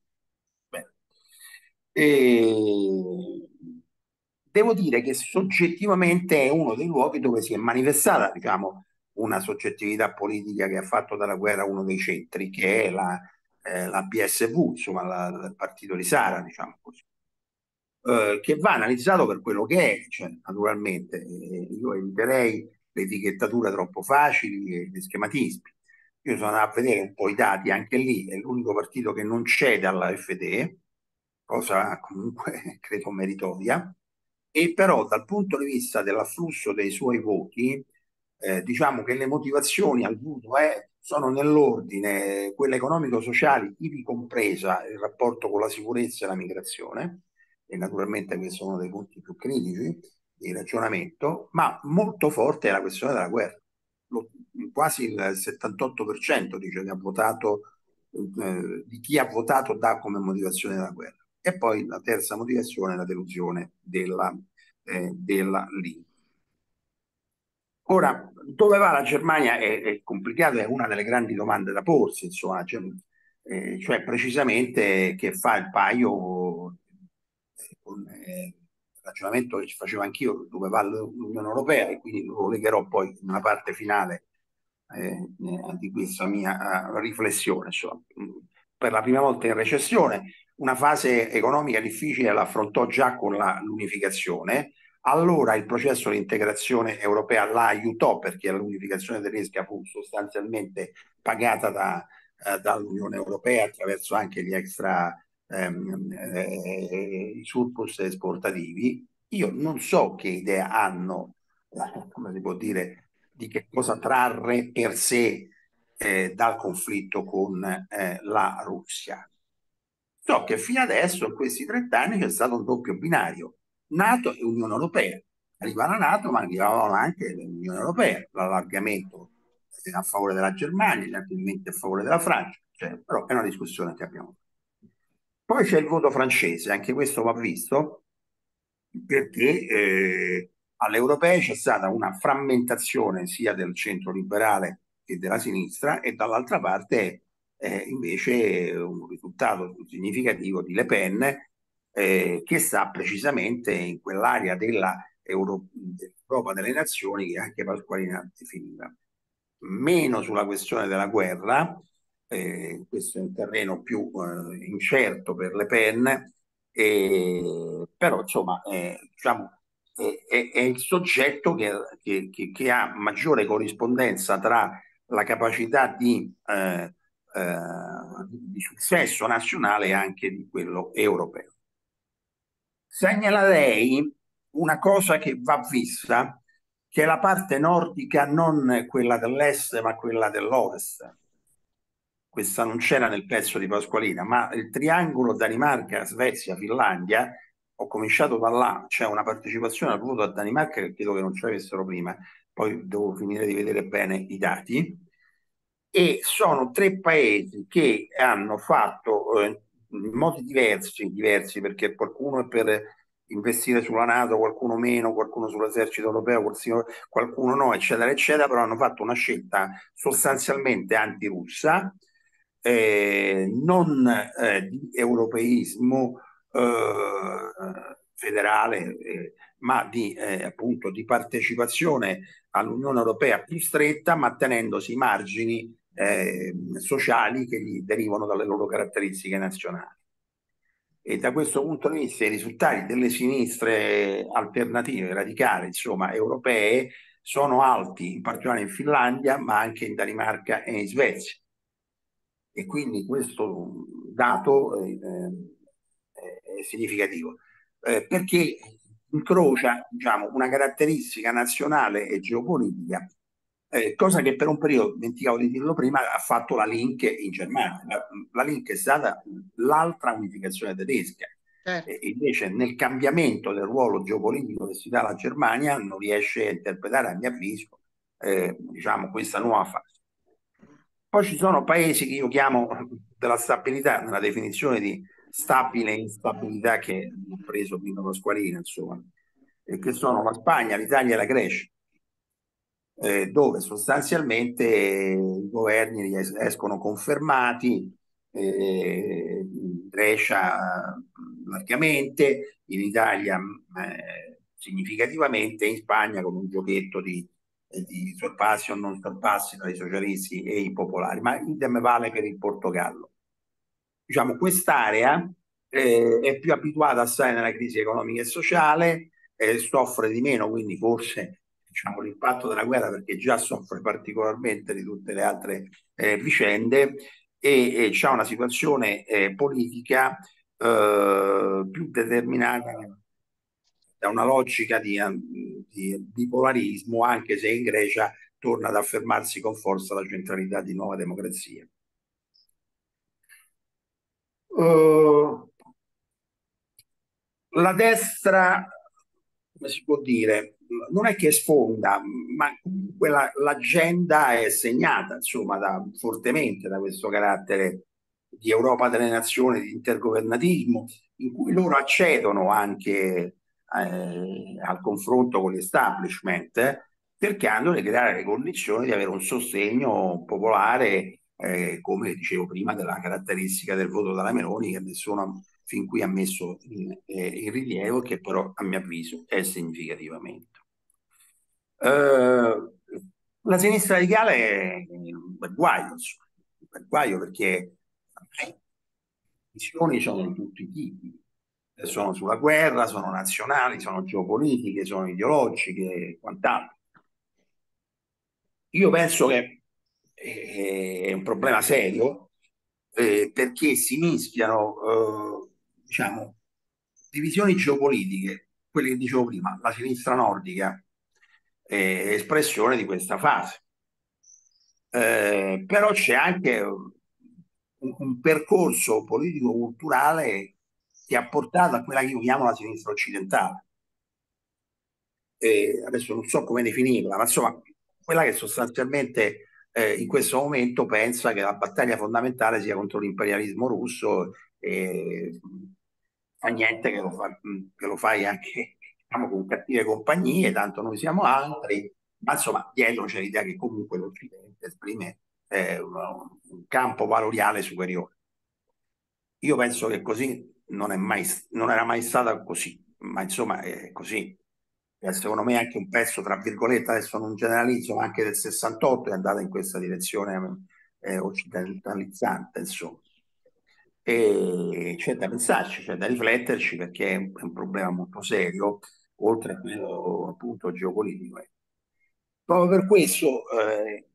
Devo dire che soggettivamente è uno dei luoghi dove si è manifestata, diciamo, una soggettività politica che ha fatto dalla guerra uno dei centri, che è la, eh, la PSV, insomma, la, il partito di Sara, diciamo così. Eh, che va analizzato per quello che è, cioè, naturalmente. Eh, io eviterei le etichettature troppo facili e gli schematismi. Io sono andato a vedere un po' i dati anche lì, è l'unico partito che non cede alla FD, cosa comunque credo meritoria, e però dal punto di vista dell'afflusso dei suoi voti, eh, diciamo che le motivazioni al voto è, eh, sono nell'ordine, quelle economico-sociali, ivi compresa il rapporto con la sicurezza e la migrazione, e naturalmente questo è uno dei punti più critici di ragionamento, ma molto forte è la questione della guerra. Lo, quasi il 78% dice che ha votato, eh, di chi ha votato dà come motivazione la guerra. E poi la terza motivazione è la delusione della, eh, della lingua. Ora, dove va la Germania è, è complicato, è una delle grandi domande da porsi, insomma, cioè, eh, cioè precisamente che fa il paio con eh, il ragionamento che ci facevo anch'io, dove va l'Unione Europea e quindi lo legherò poi in una parte finale eh, eh di questa mia eh, riflessione. Insomma. Per la prima volta in recessione, una fase economica difficile l'affrontò già con la, l'unificazione, allora il processo di integrazione europea la aiutò perché l'unificazione tedesca fu sostanzialmente pagata da, eh, dall'Unione Europea attraverso anche gli extra ehm, eh, i surplus esportativi, io non so che idea hanno, eh, come si può dire, di che cosa trarre per sé eh, dal conflitto con eh, la Russia. So che fino adesso, in questi 30 anni, c'è stato un doppio binario, Nato e Unione Europea. Arriva la Nato, ma arrivava anche l'Unione Europea, l'allargamento eh, a favore della Germania, gli altri a favore della Francia, cioè, però è una discussione che abbiamo fatto. Poi c'è il voto francese, anche questo va visto, perché eh, alle europee c'è stata una frammentazione sia del centro liberale che della sinistra e dall'altra parte eh, invece un risultato significativo di Le Pen eh, che sta precisamente in quell'area dell'Europa Euro, delle nazioni che anche Pasqualina definiva. Meno sulla questione della guerra, eh, questo è un terreno più eh, incerto per le penne, eh, però insomma eh, diciamo, è, è, il soggetto che, che, che, che, ha maggiore corrispondenza tra la capacità di, eh, eh, di successo nazionale e anche di quello europeo. Segnalerei una cosa che va vista, che è la parte nordica, non quella dell'est ma quella dell'ovest questa non c'era nel pezzo di Pasqualina, ma il triangolo Danimarca, Svezia, Finlandia, ho cominciato da là, c'è cioè una partecipazione al voto a Danimarca che credo che non ce l'avessero prima, poi devo finire di vedere bene i dati, e sono tre paesi che hanno fatto eh, in modi diversi, diversi perché qualcuno è per investire sulla Nato, qualcuno meno, qualcuno sull'esercito europeo, qualcuno no, eccetera, eccetera, però hanno fatto una scelta sostanzialmente antirussa eh, non eh, di europeismo eh, federale, eh, ma di, eh, appunto, di partecipazione all'Unione Europea più stretta, ma tenendosi i margini sociali che gli derivano dalle loro caratteristiche nazionali. E da questo punto di vista i risultati delle sinistre alternative, radicali, insomma, europee, sono alti, in particolare in Finlandia, ma anche in Danimarca e in Svezia e quindi questo dato eh, eh, è significativo eh, perché incrocia diciamo, una caratteristica nazionale e geopolitica, eh, cosa che per un periodo, dimenticavo di dirlo prima, ha fatto la Linke in Germania. La, la Linke è stata l'altra unificazione tedesca. Eh. invece nel cambiamento del ruolo geopolitico che si dà alla Germania non riesce a interpretare, a mio avviso, eh, diciamo, questa nuova fase. Poi ci sono paesi che io chiamo della stabilità, nella definizione di stabile e instabilità che ho preso prima Pasqualina, insomma, e che sono la Spagna, l'Italia e la Grecia, eh, dove sostanzialmente i governi escono confermati, eh, in Grecia largamente, in Italia mm, eh, significativamente, in Spagna con un giochetto di di eh, sorpassi o non sorpassi tra i socialisti e i popolari, ma idem vale per il Portogallo. Diciamo, quest'area eh, è più abituata a stare nella crisi economica e sociale, eh, soffre di meno, quindi forse diciamo, l'impatto della guerra, perché già soffre particolarmente di tutte le altre eh, vicende, e, e c'è una situazione eh, politica eh, più determinata da una logica di, ehm, di bipolarismo, anche se in Grecia torna ad affermarsi con forza la centralità di nuova democrazia. Uh, la destra, come si può dire, non è che sfonda, ma comunque l'agenda è segnata insomma, da, fortemente da questo carattere di Europa delle nazioni, di intergovernatismo, in cui loro accedono anche eh, al confronto con l'establishment, cercando di creare le condizioni di avere un sostegno popolare, eh, come dicevo prima, della caratteristica del voto della Meloni che nessuno fin qui ha messo in, eh, in rilievo, che però a mio avviso è significativamente. Eh, la sinistra radicale è per guaio, per guaio perché le visioni sono di tutti i tipi, sono sulla guerra, sono nazionali, sono geopolitiche, sono ideologiche e quant'altro. Io penso che eh, è un problema serio eh, perché si mischiano eh, diciamo, divisioni geopolitiche, quelle che dicevo prima, la sinistra nordica eh, è espressione di questa fase. Eh, però c'è anche un, un percorso politico-culturale che ha portato a quella che io chiamo la sinistra occidentale. E adesso non so come definirla, ma insomma, quella che sostanzialmente eh, in questo momento pensa che la battaglia fondamentale sia contro l'imperialismo russo e fa niente che lo, fa, che lo fai anche diciamo, con cattive compagnie, tanto noi siamo altri, ma insomma dietro c'è l'idea che comunque l'Occidente esprime eh, un, un campo valoriale superiore. Io penso che così non, mai, non era mai stata così, ma insomma è così. E secondo me anche un pezzo, tra virgolette, adesso non generalizzo, ma anche del 68 è andata in questa direzione eh, occidentalizzante, insomma. E c'è da pensarci, c'è da rifletterci perché è un, è un problema molto serio, oltre a quello appunto geopolitico. Ecco. Proprio per questo, eh,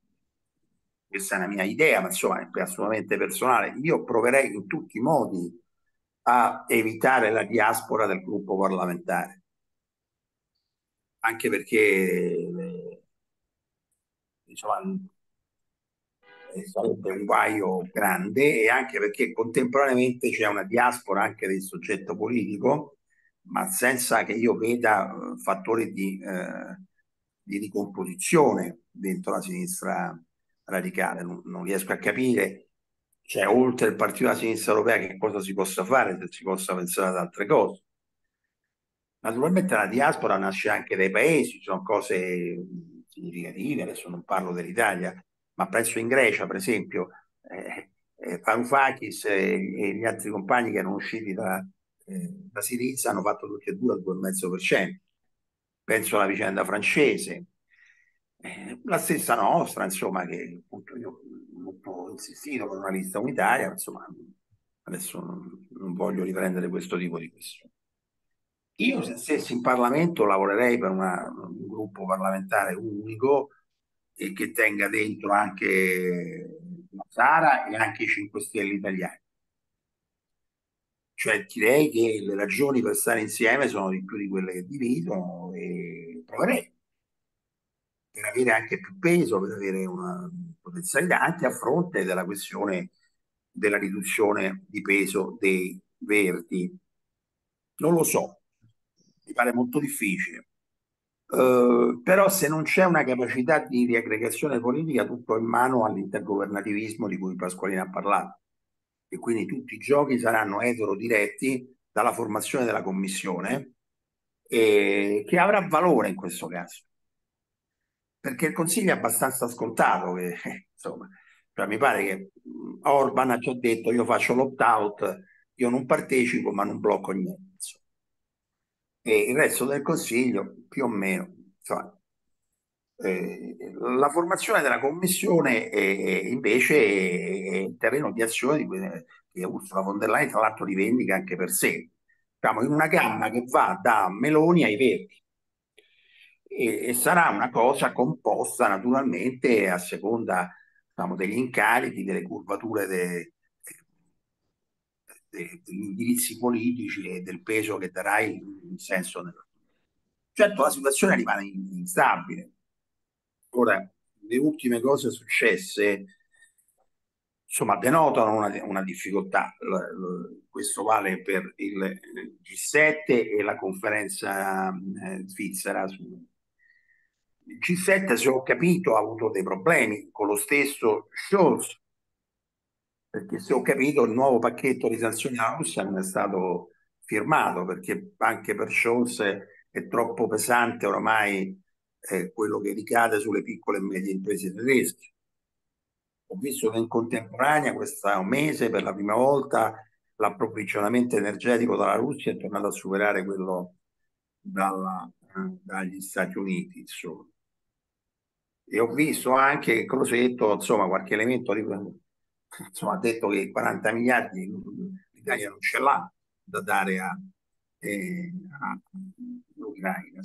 questa è una mia idea, ma insomma è assolutamente personale, io proverei in tutti i modi a evitare la diaspora del gruppo parlamentare, anche perché diciamo, sarebbe un guaio grande e anche perché contemporaneamente c'è una diaspora anche del soggetto politico, ma senza che io veda eh, fattori di, eh, di ricomposizione dentro la sinistra radicale. Non, non riesco a capire cioè oltre il partito della sinistra europea che cosa si possa fare se si possa pensare ad altre cose naturalmente la diaspora nasce anche dai paesi ci sono cose significative adesso non parlo dell'Italia ma penso in Grecia per esempio eh, eh e, e, gli altri compagni che erano usciti da, eh, da Siriza hanno fatto tutti e due al 2,5% penso alla vicenda francese eh, la stessa nostra insomma che appunto io gruppo insistito con una lista unitaria, insomma, adesso non, non voglio riprendere questo tipo di questione. Io se stessi in Parlamento lavorerei per una, un gruppo parlamentare unico e che tenga dentro anche la Sara e anche i 5 Stelle italiani. Cioè direi che le ragioni per stare insieme sono di più di quelle che dividono e proverei per avere anche più peso, per avere una, potenzialità anche a fronte della questione della riduzione di peso dei verdi. Non lo so, mi pare molto difficile. Uh, però se non c'è una capacità di riaggregazione politica, tutto in mano all'intergovernativismo di cui Pasqualina ha parlato. E quindi tutti i giochi saranno etero diretti dalla formazione della commissione, eh, che avrà valore in questo caso perché il Consiglio è abbastanza ascoltato, che, insomma, cioè mi pare che Orban ha già detto io faccio l'opt-out, io non partecipo ma non blocco niente. E il resto del Consiglio più o meno. Insomma, eh, la formazione della Commissione è, è invece è il terreno di azione di che Ursula von der Leyen tra l'altro rivendica anche per sé, Siamo in una gamma che va da Meloni ai Verdi e, e sarà una cosa composta naturalmente a seconda diciamo, degli incarichi, delle curvature de, de, degli indirizzi politici e del peso che darà in senso. Nel... Certo la situazione rimane instabile. Ora, le ultime cose successe insomma denotano una, una difficoltà. L, l, questo vale per il G7 e la conferenza eh, svizzera su, G7, se ho capito, ha avuto dei problemi con lo stesso Scholz, perché se ho capito il nuovo pacchetto di sanzioni alla Russia non è stato firmato, perché anche per Scholz è troppo pesante ormai eh, quello che ricade sulle piccole e medie imprese tedesche. Ho visto che in contemporanea, questo mese, per la prima volta, l'approvvigionamento energetico dalla Russia è tornato a superare quello dalla, eh, dagli Stati Uniti. Insomma e ho visto anche che Crosetto, insomma, qualche elemento di, insomma, ha detto che 40 miliardi l'Italia non ce l'ha da dare a, eh, all'Ucraina.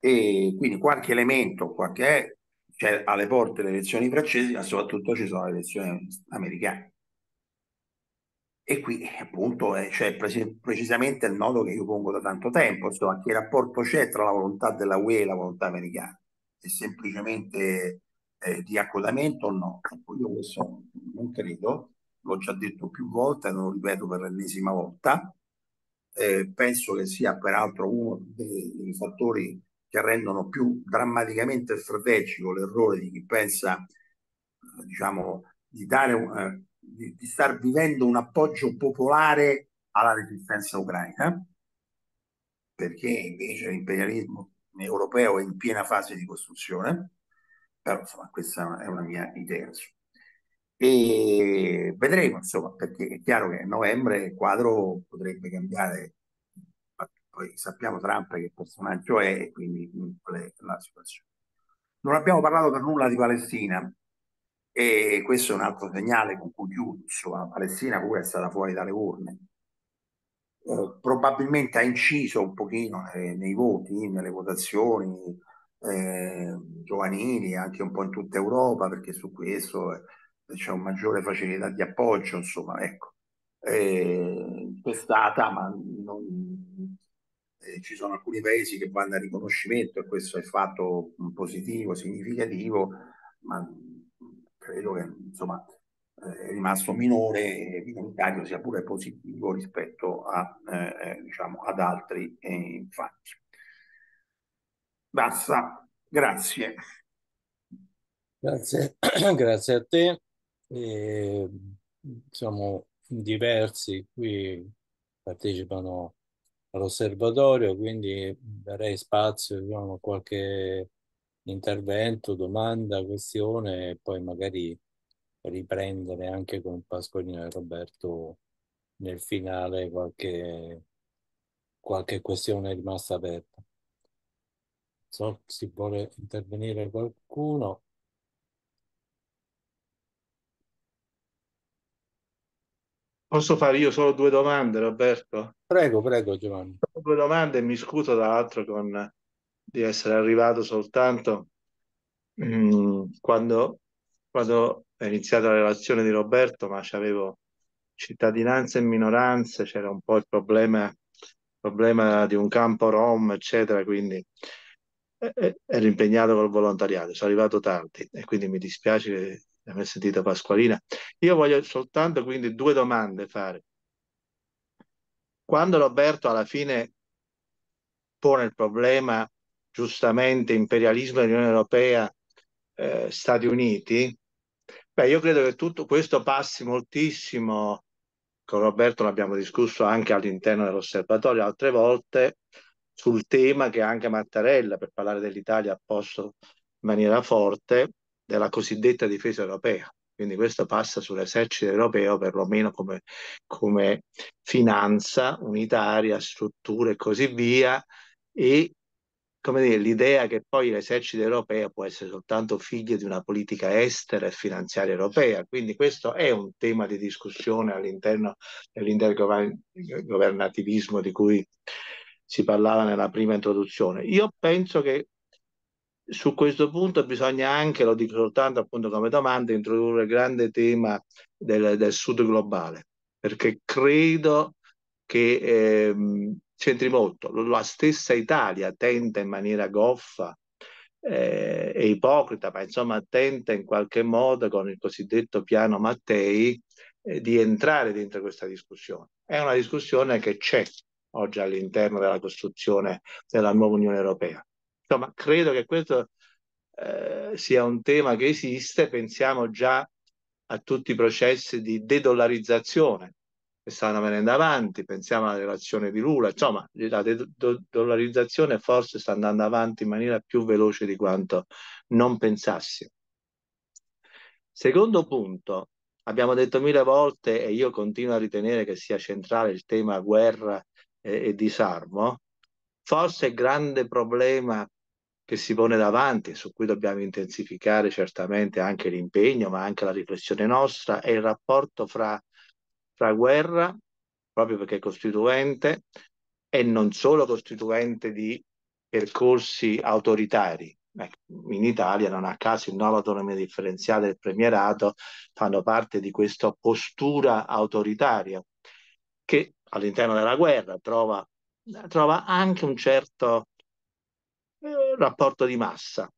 E quindi qualche elemento, qualche, cioè alle porte le elezioni francesi, ma soprattutto ci sono le elezioni americane. E qui appunto eh, c'è pre- precisamente il nodo che io pongo da tanto tempo, insomma, che rapporto c'è tra la volontà della UE e la volontà americana è semplicemente eh, di accodamento o no? Ecco, io questo non credo, l'ho già detto più volte, non lo ripeto per l'ennesima volta. Eh, penso che sia peraltro uno dei, dei, fattori che rendono più drammaticamente strategico l'errore di chi pensa eh, diciamo, di, dare, eh, di, di star vivendo un appoggio popolare alla resistenza ucraina, perché invece l'imperialismo europeo è in piena fase di costruzione, però insomma questa è una mia idea. E vedremo, insomma, perché è chiaro che a novembre il quadro potrebbe cambiare. Poi sappiamo Trump che personaggio è e quindi mm, qual è la situazione. Non abbiamo parlato per nulla di Palestina e questo è un altro segnale con cui chiudo. Insomma, la Palestina pure è stata fuori dalle urne eh, probabilmente ha inciso un pochino nei, nei voti, nelle votazioni eh, giovanili, anche un po' in tutta Europa, perché su questo eh, c'è una maggiore facilità di appoggio, insomma, ecco. Ehm, è stata, ma non, eh, ci sono alcuni paesi che vanno a riconoscimento e questo è fatto positivo, significativo, ma credo che insomma è rimasto minore e minoritario sia pure positivo rispetto a, eh, eh diciamo, ad altri eh, infatti. Basta, grazie. Grazie, grazie a te. E, siamo diversi qui, partecipano all'osservatorio, quindi darei spazio diciamo, a qualche intervento, domanda, questione e poi magari riprendere anche con Pasqualino e Roberto nel finale qualche, qualche questione rimasta aperta. So se vuole intervenire qualcuno. Posso fare io solo due domande, Roberto? Prego, prego, Giovanni. Solo due domande, mi scuso tra l'altro con, di essere arrivato soltanto mm, quando quando è iniziata la relazione di Roberto, ma avevo cittadinanza e minoranze, c'era un po' il problema, problema di un campo rom, eccetera, quindi ero impegnato col volontariato, sono arrivato tardi e quindi mi dispiace di aver sentito Pasqualina. Io voglio soltanto quindi due domande fare. Quando Roberto alla fine pone il problema giustamente imperialismo dell'Unione Europea eh, Stati Uniti, beh, io credo che tutto questo passi moltissimo, con Roberto l'abbiamo discusso anche all'interno dell'osservatorio altre volte, sul tema che anche Mattarella, per parlare dell'Italia, ha posto in maniera forte, della cosiddetta difesa europea. Quindi questo passa sull'esercito europeo perlomeno come, come finanza unitaria, strutture e così via, e come dire, l'idea che poi l'esercito europeo può essere soltanto figlio di una politica estera e finanziaria europea. Quindi questo è un tema di discussione all'interno dell'intergovernativismo di cui si parlava nella prima introduzione. Io penso che su questo punto bisogna anche, lo dico soltanto appunto come domanda, introdurre il grande tema del, del sud globale, perché credo che ehm, c'entri molto. La stessa Italia tenta in maniera goffa eh, e ipocrita, ma insomma tenta in qualche modo con il cosiddetto piano Mattei eh, di entrare dentro questa discussione. È una discussione che c'è oggi all'interno della costruzione della nuova Unione Europea. Insomma, credo che questo eh, sia un tema che esiste, pensiamo già a tutti i processi di dedollarizzazione stanno venendo avanti, pensiamo alla relazione di Lula, insomma la de- dollarizzazione forse sta andando avanti in maniera più veloce di quanto non pensassi. Secondo punto, abbiamo detto mille volte e io continuo a ritenere che sia centrale il tema guerra e, e disarmo, forse il grande problema che si pone davanti, e su cui dobbiamo intensificare certamente anche l'impegno, ma anche la riflessione nostra, è il rapporto fra tra guerra, proprio perché è costituente, e non solo costituente di percorsi autoritari. Ecco, in Italia non a caso il no all'autonomia differenziata e il premierato fanno parte di questa postura autoritaria che all'interno della guerra trova, trova anche un certo eh, rapporto di massa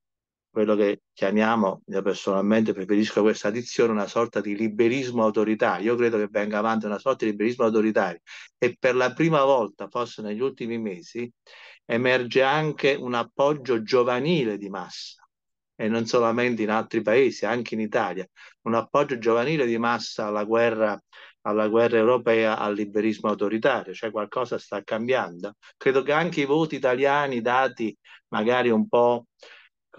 quello che chiamiamo, io personalmente preferisco questa dizione, una sorta di liberismo autoritario. Io credo che venga avanti una sorta di liberismo autoritario e per la prima volta, forse negli ultimi mesi, emerge anche un appoggio giovanile di massa e non solamente in altri paesi, anche in Italia, un appoggio giovanile di massa alla guerra, alla guerra europea, al liberismo autoritario, cioè qualcosa sta cambiando. Credo che anche i voti italiani dati magari un po'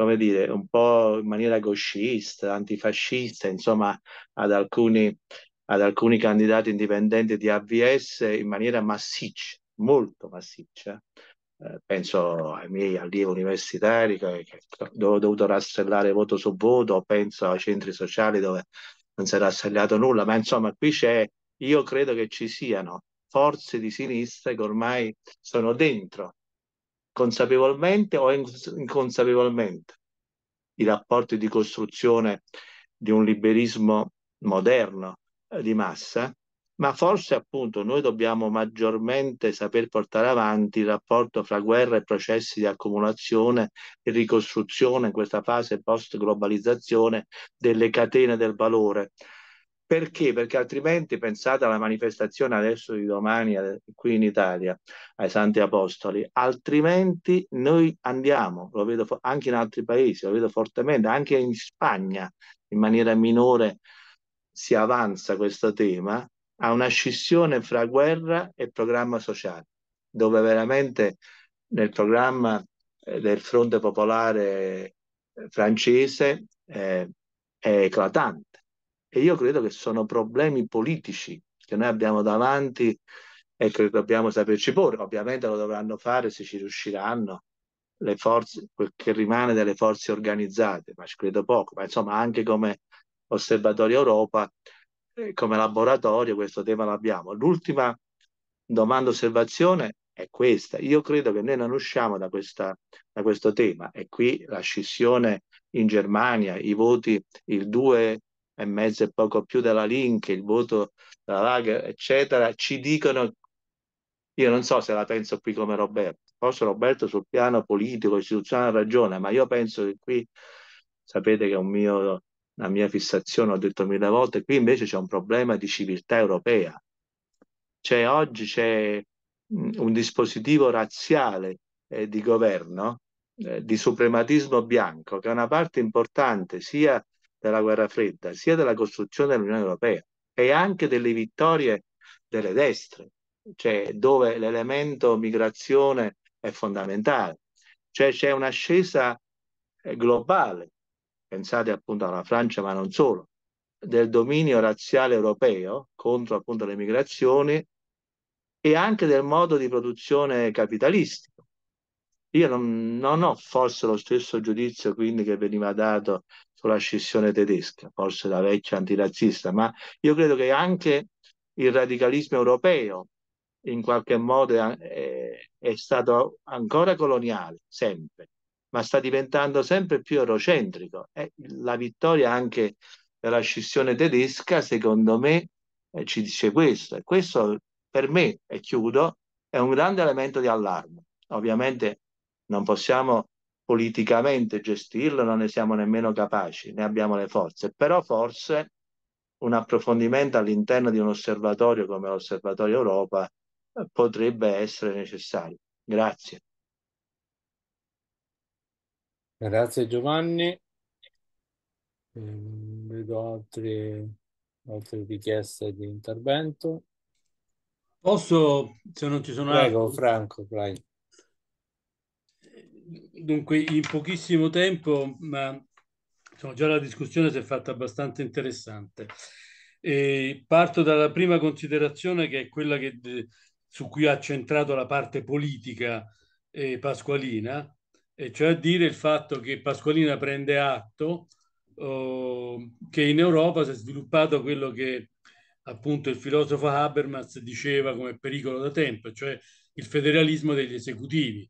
come dire, un po' in maniera gauchista, antifascista, insomma, ad alcuni, ad alcuni candidati indipendenti di AVS in maniera massiccia, molto massiccia. Eh, penso ai miei allievi universitari che, che ho dovuto rastrellare voto su voto, penso ai centri sociali dove non si è rastrellato nulla, ma insomma qui c'è, io credo che ci siano forze di sinistra che ormai sono dentro consapevolmente o inconsapevolmente i rapporti di costruzione di un liberismo moderno eh, di massa, ma forse appunto noi dobbiamo maggiormente saper portare avanti il rapporto fra guerra e processi di accumulazione e ricostruzione in questa fase post-globalizzazione delle catene del valore, perché? Perché altrimenti pensate alla manifestazione adesso di domani eh, qui in Italia, ai Santi Apostoli, altrimenti noi andiamo, lo vedo anche in altri paesi, lo vedo fortemente, anche in Spagna in maniera minore si avanza questo tema, a una scissione fra guerra e programma sociale, dove veramente nel programma eh, del fronte popolare eh, francese eh, è eclatante e io credo che sono problemi politici che noi abbiamo davanti e che dobbiamo saperci porre. Ovviamente lo dovranno fare se ci riusciranno le forze, quel che rimane delle forze organizzate, ma ci credo poco. Ma insomma, anche come Osservatorio Europa, eh, come laboratorio, questo tema l'abbiamo. L'ultima domanda osservazione è questa. Io credo che noi non usciamo da, questa, da questo tema e qui la scissione in Germania, i voti il 2 e mezzo e poco più della Link, il voto della Lager, eccetera, ci dicono, io non so se la penso qui come Roberto, forse Roberto sul piano politico, istituzionale ha ragione, ma io penso che qui, sapete che è un mio, una mia fissazione, ho detto mille volte, qui invece c'è un problema di civiltà europea. Cioè oggi c'è un dispositivo razziale eh, di governo, eh, di suprematismo bianco, che è una parte importante sia della guerra fredda, sia della costruzione dell'Unione Europea e anche delle vittorie delle destre, cioè dove l'elemento migrazione è fondamentale. Cioè c'è un'ascesa eh, globale, pensate appunto alla Francia ma non solo, del dominio razziale europeo contro appunto le migrazioni e anche del modo di produzione capitalistico. Io non, non ho forse lo stesso giudizio quindi che veniva dato sulla scissione tedesca, forse la vecchia antirazzista, ma io credo che anche il radicalismo europeo in qualche modo è, è stato ancora coloniale, sempre, ma sta diventando sempre più eurocentrico. E la vittoria anche della scissione tedesca, secondo me, eh, ci dice questo. E questo per me, e chiudo, è un grande elemento di allarme. Ovviamente non possiamo politicamente gestirlo non ne siamo nemmeno capaci, ne abbiamo le forze, però forse un approfondimento all'interno di un osservatorio come l'Osservatorio Europa eh, potrebbe essere necessario. Grazie. Grazie Giovanni. Ehm, vedo altre, altre richieste di intervento. Posso, se non ci sono Prego, altri... Franco, vai dunque, in pochissimo tempo, ma insomma, già la discussione si è fatta abbastanza interessante. E parto dalla prima considerazione che è quella che, eh, su cui ha centrato la parte politica eh, Pasqualina, e cioè a dire il fatto che Pasqualina prende atto oh, che in Europa si è sviluppato quello che appunto il filosofo Habermas diceva come pericolo da tempo, cioè il federalismo degli esecutivi,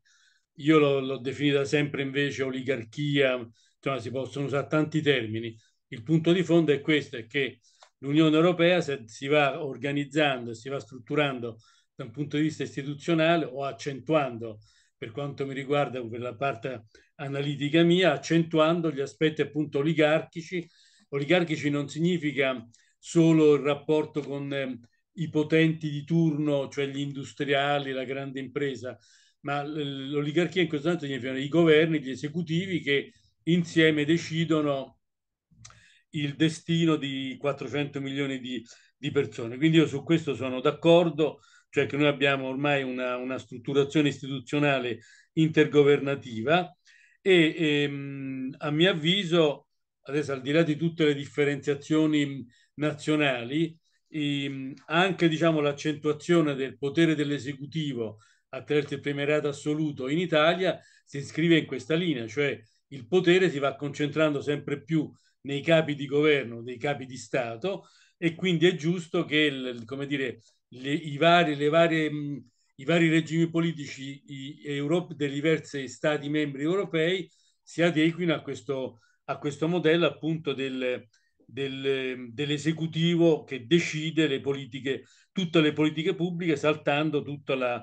io l'ho, definita sempre invece oligarchia, cioè, si possono usare tanti termini. Il punto di fondo è questo, è che l'Unione Europea se si va organizzando, si va strutturando da un punto di vista istituzionale o accentuando, per quanto mi riguarda, per la parte analitica mia, accentuando gli aspetti appunto oligarchici. Oligarchici non significa solo il rapporto con eh, i potenti di turno, cioè gli industriali, la grande impresa, ma l'oligarchia in questo senso significa i governi, gli esecutivi che insieme decidono il destino di 400 milioni di, di persone. Quindi io su questo sono d'accordo, cioè che noi abbiamo ormai una, una strutturazione istituzionale intergovernativa e, e ehm, a mio avviso, adesso al di là di tutte le differenziazioni nazionali, ehm, anche diciamo, l'accentuazione del potere dell'esecutivo a terzo e premierato assoluto in Italia si iscrive in questa linea, cioè il potere si va concentrando sempre più nei capi di governo, nei capi di Stato e quindi è giusto che il, dire, le, i, vari, varie, mh, i, vari, regimi politici i, Europe, dei diversi Stati membri europei si adeguino a questo, a questo modello appunto del, del, dell'esecutivo che decide le politiche, tutte le politiche pubbliche saltando tutta la,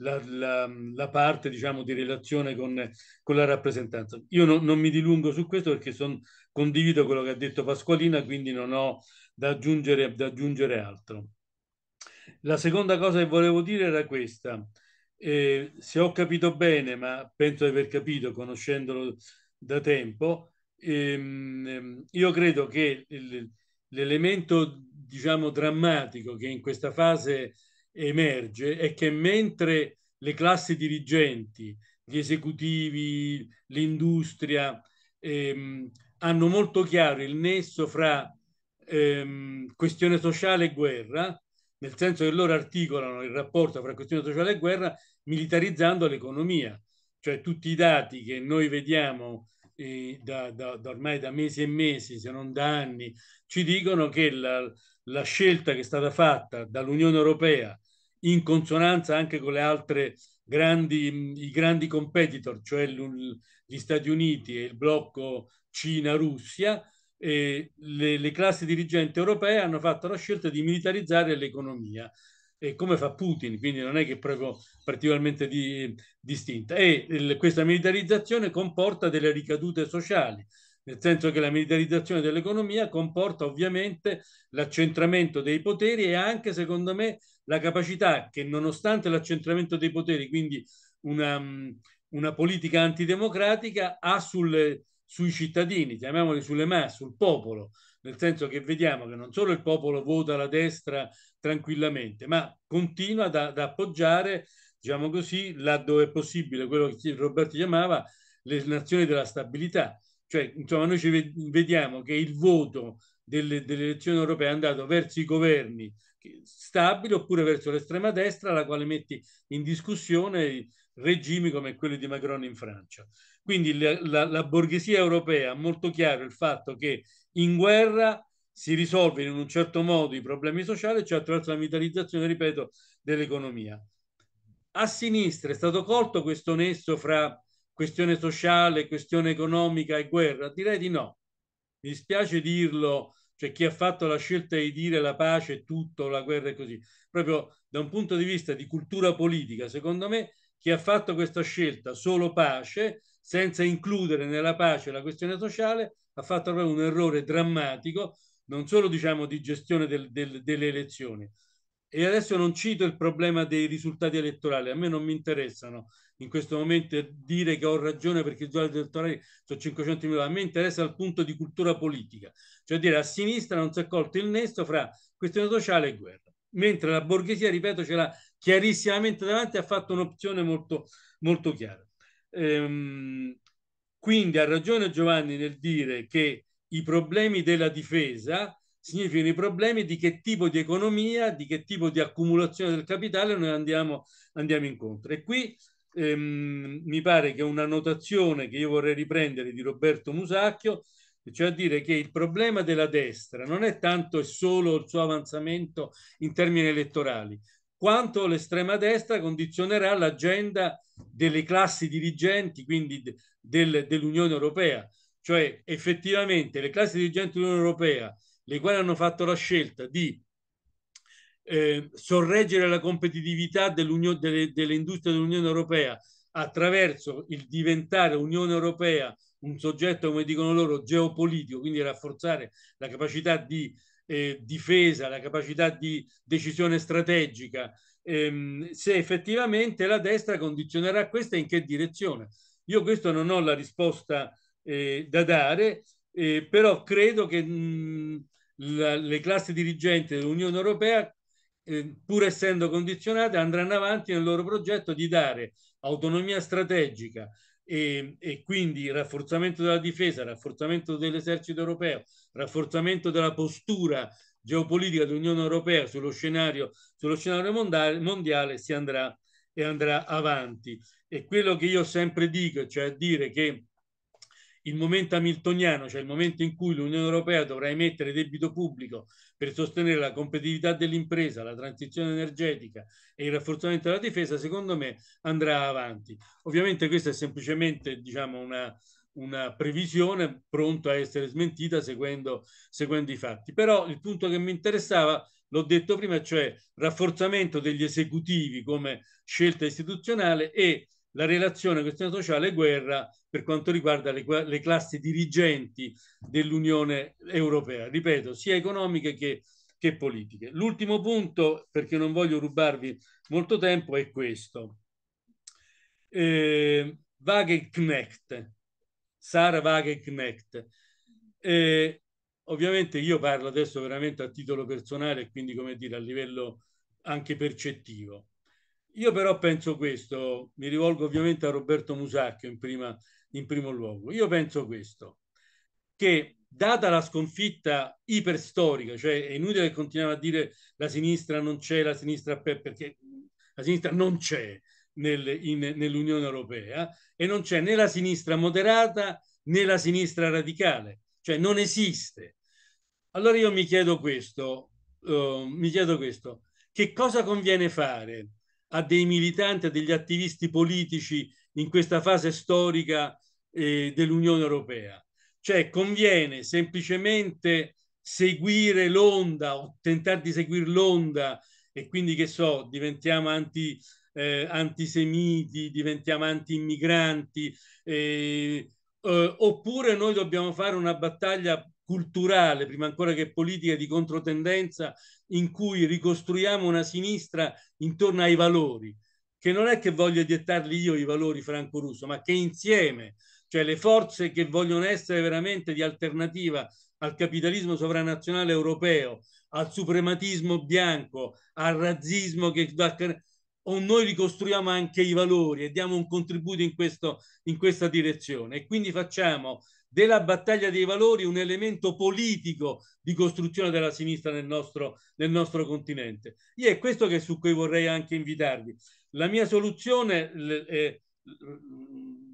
la, la, la parte diciamo, di relazione con, con la rappresentanza. Io no, non mi dilungo su questo perché son, condivido quello che ha detto Pasqualina, quindi non ho da aggiungere, da aggiungere altro. La seconda cosa che volevo dire era questa. Eh, se ho capito bene, ma penso di aver capito conoscendolo da tempo, ehm, ehm io credo che l'elemento diciamo drammatico che in questa fase emerge è che mentre le classi dirigenti, gli esecutivi, l'industria ehm, hanno molto chiaro il nesso fra ehm, questione sociale e guerra, nel senso che loro articolano il rapporto fra questione sociale e guerra militarizzando l'economia, cioè tutti i dati che noi vediamo eh, da, da, da ormai da mesi e mesi, se non da anni, ci dicono che la, la scelta che è stata fatta dall'Unione Europea in consonanza anche con le altre grandi, i grandi competitor, cioè gli Stati Uniti e il blocco Cina-Russia, le, le, classi dirigenti europee hanno fatto la scelta di militarizzare l'economia, E come fa Putin, quindi non è che è proprio particolarmente di, distinta. E il, questa militarizzazione comporta delle ricadute sociali, nel senso che la militarizzazione dell'economia comporta ovviamente l'accentramento dei poteri e anche, secondo me, la capacità che nonostante l'accentramento dei poteri, quindi una, una politica antidemocratica, ha sul, sui cittadini, chiamiamoli sulle masse, sul popolo, nel senso che vediamo che non solo il popolo vota la destra tranquillamente, ma continua ad appoggiare, diciamo così, laddove è possibile, quello che Roberto chiamava le nazioni della stabilità. Cioè, insomma, noi vediamo che il voto delle, delle elezioni europee è andato verso i governi stabile oppure verso l'estrema destra la quale metti in discussione regimi come quelli di Macron in Francia. Quindi la, la, la borghesia europea ha molto chiaro il fatto che in guerra si risolve in un certo modo i problemi sociali, cioè attraverso la vitalizzazione, ripeto, dell'economia. A sinistra è stato colto questo nesso fra questione sociale, questione economica e guerra? Direi di no. Mi dispiace dirlo cioè chi ha fatto la scelta di dire la pace è tutto, la guerra è così. Proprio da un punto di vista di cultura politica, secondo me, chi ha fatto questa scelta solo pace, senza includere nella pace la questione sociale, ha fatto proprio un errore drammatico, non solo diciamo di gestione del, del, delle elezioni. E adesso non cito il problema dei risultati elettorali, a me non mi interessano in questo momento dire che ho ragione perché i giornali elettorali sono 500 milioni, a me interessa il punto di cultura politica, cioè dire a sinistra non si è colto il nesso fra questione sociale e guerra, mentre la borghesia, ripeto, ce l'ha chiarissimamente davanti e ha fatto un'opzione molto, molto chiara. Ehm, quindi ha ragione Giovanni nel dire che i problemi della difesa significano i problemi di che tipo di economia, di che tipo di accumulazione del capitale noi andiamo, andiamo incontro. E qui ehm, mi pare che una notazione che io vorrei riprendere di Roberto Musacchio, cioè a dire che il problema della destra non è tanto e solo il suo avanzamento in termini elettorali, quanto l'estrema destra condizionerà l'agenda delle classi dirigenti, quindi del, dell'Unione Europea. Cioè effettivamente le classi dirigenti dell'Unione Europea, le quali hanno fatto la scelta di eh, sorreggere la competitività delle, delle industrie dell'Unione Europea attraverso il diventare Unione Europea un soggetto, come dicono loro, geopolitico, quindi rafforzare la capacità di eh, difesa, la capacità di decisione strategica, ehm, se effettivamente la destra condizionerà questa in che direzione. Io questo non ho la risposta eh, da dare, eh, però credo che mh, la, le classi dirigenti dell'Unione Europea eh, pur essendo condizionate, andranno avanti nel loro progetto di dare autonomia strategica e, e quindi rafforzamento della difesa, rafforzamento dell'esercito europeo, rafforzamento della postura geopolitica dell'Unione Europea sullo scenario, sullo scenario mondiale, mondiale si andrà e andrà avanti. E quello che io sempre dico, cioè dire che il momento hamiltoniano, cioè il momento in cui l'Unione Europea dovrà emettere debito pubblico per sostenere la competitività dell'impresa, la transizione energetica e il rafforzamento della difesa, secondo me andrà avanti. Ovviamente questa è semplicemente diciamo, una, una previsione pronta a essere smentita seguendo, seguendo i fatti. Però il punto che mi interessava, l'ho detto prima, cioè rafforzamento degli esecutivi come scelta istituzionale e la relazione questione sociale e guerra per quanto riguarda le, le classi dirigenti dell'Unione Europea, ripeto, sia economiche che, che politiche. L'ultimo punto, perché non voglio rubarvi molto tempo, è questo. Eh, Wagenknecht, Sara Wagenknecht. Eh, ovviamente io parlo adesso veramente a titolo personale, quindi come dire a livello anche percettivo. Io però penso questo, mi rivolgo ovviamente a Roberto Musacchio in, prima, in primo luogo, io penso questo, che data la sconfitta iperstorica, cioè è inutile che continuiamo a dire la sinistra non c'è, la sinistra perché la sinistra non c'è nel, nell'Unione Europea e non c'è né la sinistra moderata né la sinistra radicale, cioè non esiste. Allora io mi chiedo questo, uh, mi chiedo questo, che cosa conviene fare? a dei militanti, a degli attivisti politici in questa fase storica eh, dell'Unione Europea. Cioè conviene semplicemente seguire l'onda o tentare di seguire l'onda e quindi che so, diventiamo anti, eh, antisemiti, diventiamo anti-immigranti, eh, eh oppure noi dobbiamo fare una battaglia culturale, prima ancora che politica di controtendenza, in cui ricostruiamo una sinistra intorno ai valori, che non è che voglio dettarli io i valori franco-russo, ma che insieme, cioè le forze che vogliono essere veramente di alternativa al capitalismo sovranazionale europeo, al suprematismo bianco, al razzismo che o noi ricostruiamo anche i valori e diamo un contributo in, questo, in questa direzione e quindi facciamo della battaglia dei valori un elemento politico di costruzione della sinistra nel nostro, nel nostro continente. E è questo che, su cui vorrei anche invitarvi. La mia soluzione, eh,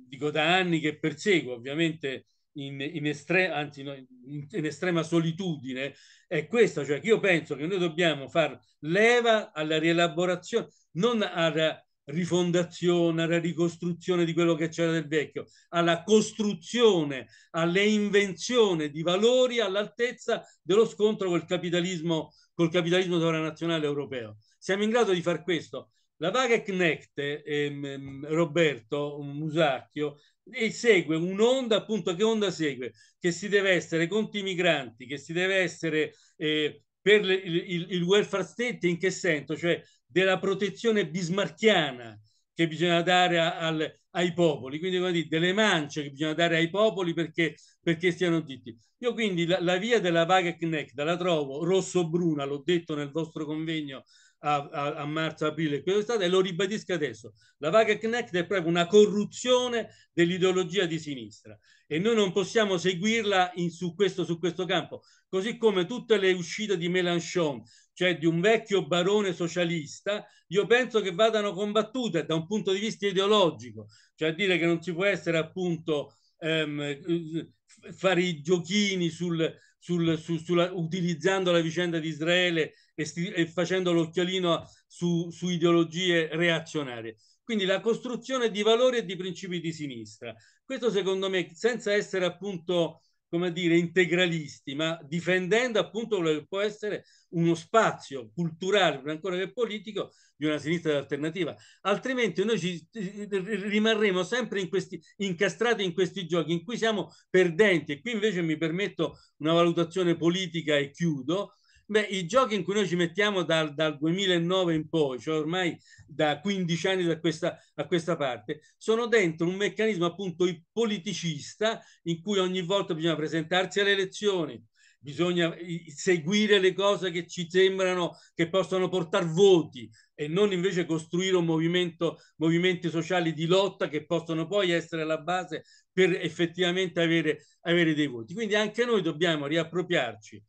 dico da anni che perseguo ovviamente in, in, estre, anzi, no, in, in, estrema solitudine, è questa, cioè che io penso che noi dobbiamo far leva alla rielaborazione, non alla rifondazione, alla ricostruzione di quello che c'era del vecchio, alla costruzione, alle invenzioni di valori all'altezza dello scontro col capitalismo, col capitalismo sovranazionale europeo. Siamo in grado di far questo. La Vaga Knechte, ehm, ehm, Roberto Musacchio, e segue un'onda, appunto, che onda segue? Che si deve essere contro i migranti, che si deve essere eh, per le, il, il welfare state, in che senso? Cioè della protezione bismarchiana che bisogna dare al, ai popoli, quindi dire, delle mance che bisogna dare ai popoli perché, perché stiano zitti. Io quindi la, la via della vaga Knecta la trovo rosso-bruna, l'ho detto nel vostro convegno a, a, a marzo-aprile quest'estate e lo ribadisco adesso. La vaga Knecta è proprio una corruzione dell'ideologia di sinistra e noi non possiamo seguirla in, su, questo, su questo campo, così come tutte le uscite di Mélenchon cioè di un vecchio barone socialista, io penso che vadano combattute da un punto di vista ideologico, cioè dire che non si può essere appunto ehm, fare i giochini sul, sul, su, sulla, utilizzando la vicenda di Israele e, e facendo l'occhiolino su, su ideologie reazionarie. Quindi la costruzione di valori e di principi di sinistra. Questo secondo me, senza essere appunto come dire, integralisti, ma difendendo appunto quello che può essere uno spazio culturale, ancora che politico, di una sinistra alternativa. Altrimenti noi ci rimarremo sempre in questi, incastrati in questi giochi in cui siamo perdenti. E qui invece mi permetto una valutazione politica e chiudo. Beh, i giochi in cui noi ci mettiamo dal, dal 2009 in poi, cioè ormai da 15 anni da questa, a questa parte, sono dentro un meccanismo appunto politicista in cui ogni volta bisogna presentarsi alle elezioni, bisogna seguire le cose che ci sembrano che possano portare voti e non invece costruire un movimento, movimenti sociali di lotta che possono poi essere la base per effettivamente avere, avere dei voti. Quindi anche noi dobbiamo riappropriarci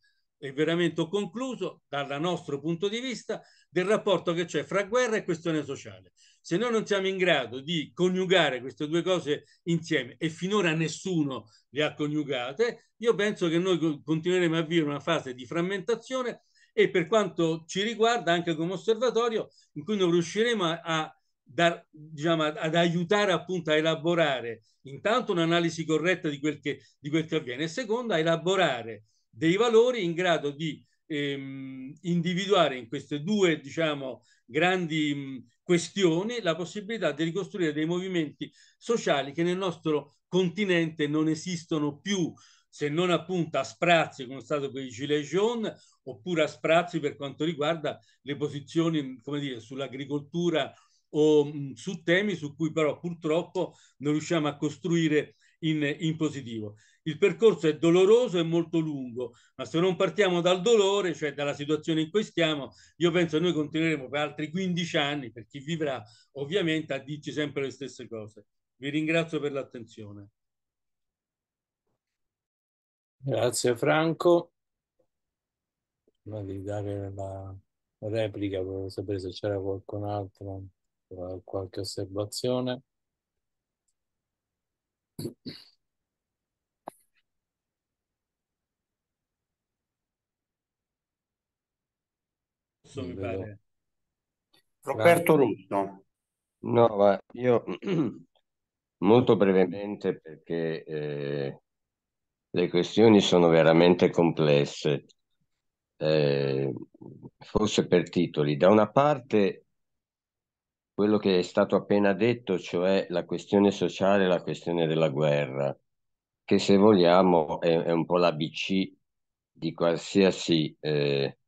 il veramente concluso dal nostro punto di vista del rapporto che c'è fra guerra e questione sociale. Se noi non siamo in grado di coniugare queste due cose insieme e finora nessuno le ha coniugate, io penso che noi continueremo a vivere una fase di frammentazione e per quanto ci riguarda anche come osservatorio in cui non riusciremo a, a dar, diciamo, ad aiutare appunto a elaborare intanto un'analisi corretta di quel che, di quel che avviene e secondo a elaborare dei valori in grado di ehm, individuare in queste due, diciamo, grandi mh, questioni la possibilità di ricostruire dei movimenti sociali che nel nostro continente non esistono più, se non appunto a sprazzi come è stato per i Gilets jaunes oppure a sprazzi per quanto riguarda le posizioni come dire, sull'agricoltura o mh, su temi su cui però purtroppo non riusciamo a costruire in, in positivo. Il percorso è doloroso e molto lungo, ma se non partiamo dal dolore, cioè dalla situazione in cui stiamo, io penso che noi continueremo per altri 15 anni, per chi vivrà ovviamente, a dirci sempre le stesse cose. Vi ringrazio per l'attenzione. Grazie Franco. Prima di dare la replica volevo sapere se c'era qualcun altro, qualche osservazione. Russo, mi pare. Roberto Russo. No, ma io molto brevemente perché eh, le questioni sono veramente complesse. Eh, forse per titoli. Da una parte quello che è stato appena detto, cioè la questione sociale la questione della guerra, che se vogliamo è, è un po' l'ABC di qualsiasi eh,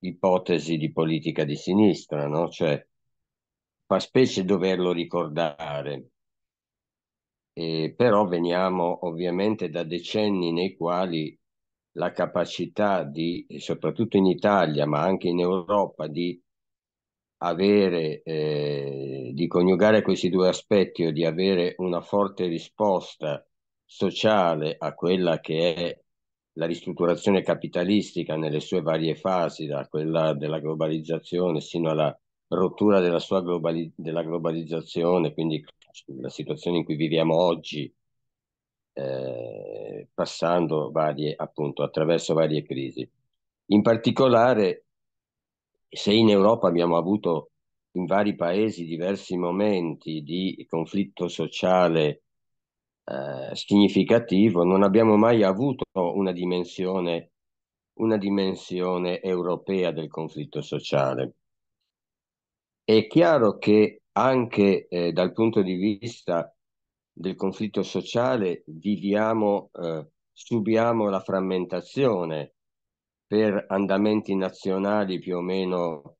ipotesi di politica di sinistra, no? Cioè, fa specie doverlo ricordare. Eh, però veniamo ovviamente da decenni nei quali la capacità di, soprattutto in Italia, ma anche in Europa, di avere, eh, di coniugare questi due aspetti o di avere una forte risposta sociale a quella che è la ristrutturazione capitalistica nelle sue varie fasi, da quella della globalizzazione sino alla rottura della sua globali- della globalizzazione, quindi la situazione in cui viviamo oggi, eh, passando varie, appunto, attraverso varie crisi. In particolare, se in Europa abbiamo avuto in vari paesi diversi momenti di conflitto sociale eh, significativo, non abbiamo mai avuto una dimensione, una dimensione europea del conflitto sociale. È chiaro che anche eh, dal punto di vista del conflitto sociale viviamo, eh, subiamo la frammentazione per andamenti nazionali più o meno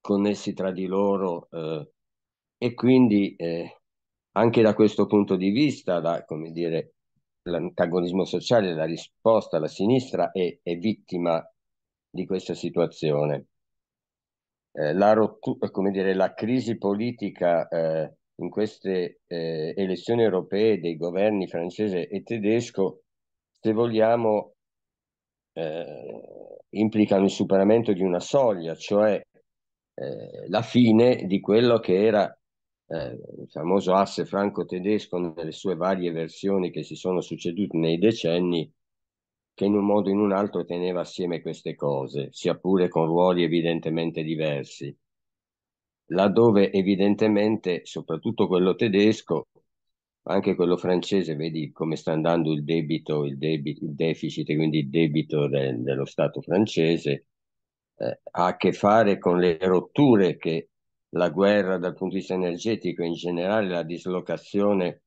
connessi tra di loro eh, e quindi eh, anche da questo punto di vista, da, come dire, l'antagonismo sociale, la risposta alla sinistra è, è vittima di questa situazione. Eh, la, rottura, eh, come dire, la crisi politica eh, in queste eh, elezioni europee dei governi francese e tedesco, se vogliamo, eh, implicano il superamento di una soglia, cioè eh, la fine di quello che era eh, il famoso asse franco-tedesco nelle sue varie versioni che si sono succedute nei decenni, che in un modo o in un altro teneva assieme queste cose, sia pure con ruoli evidentemente diversi. Laddove evidentemente, soprattutto quello tedesco, anche quello francese, vedi come sta andando il debito, il, debito, il deficit, quindi il debito de- dello Stato francese, eh, ha a che fare con le rotture che la guerra dal punto di vista energetico e in generale la dislocazione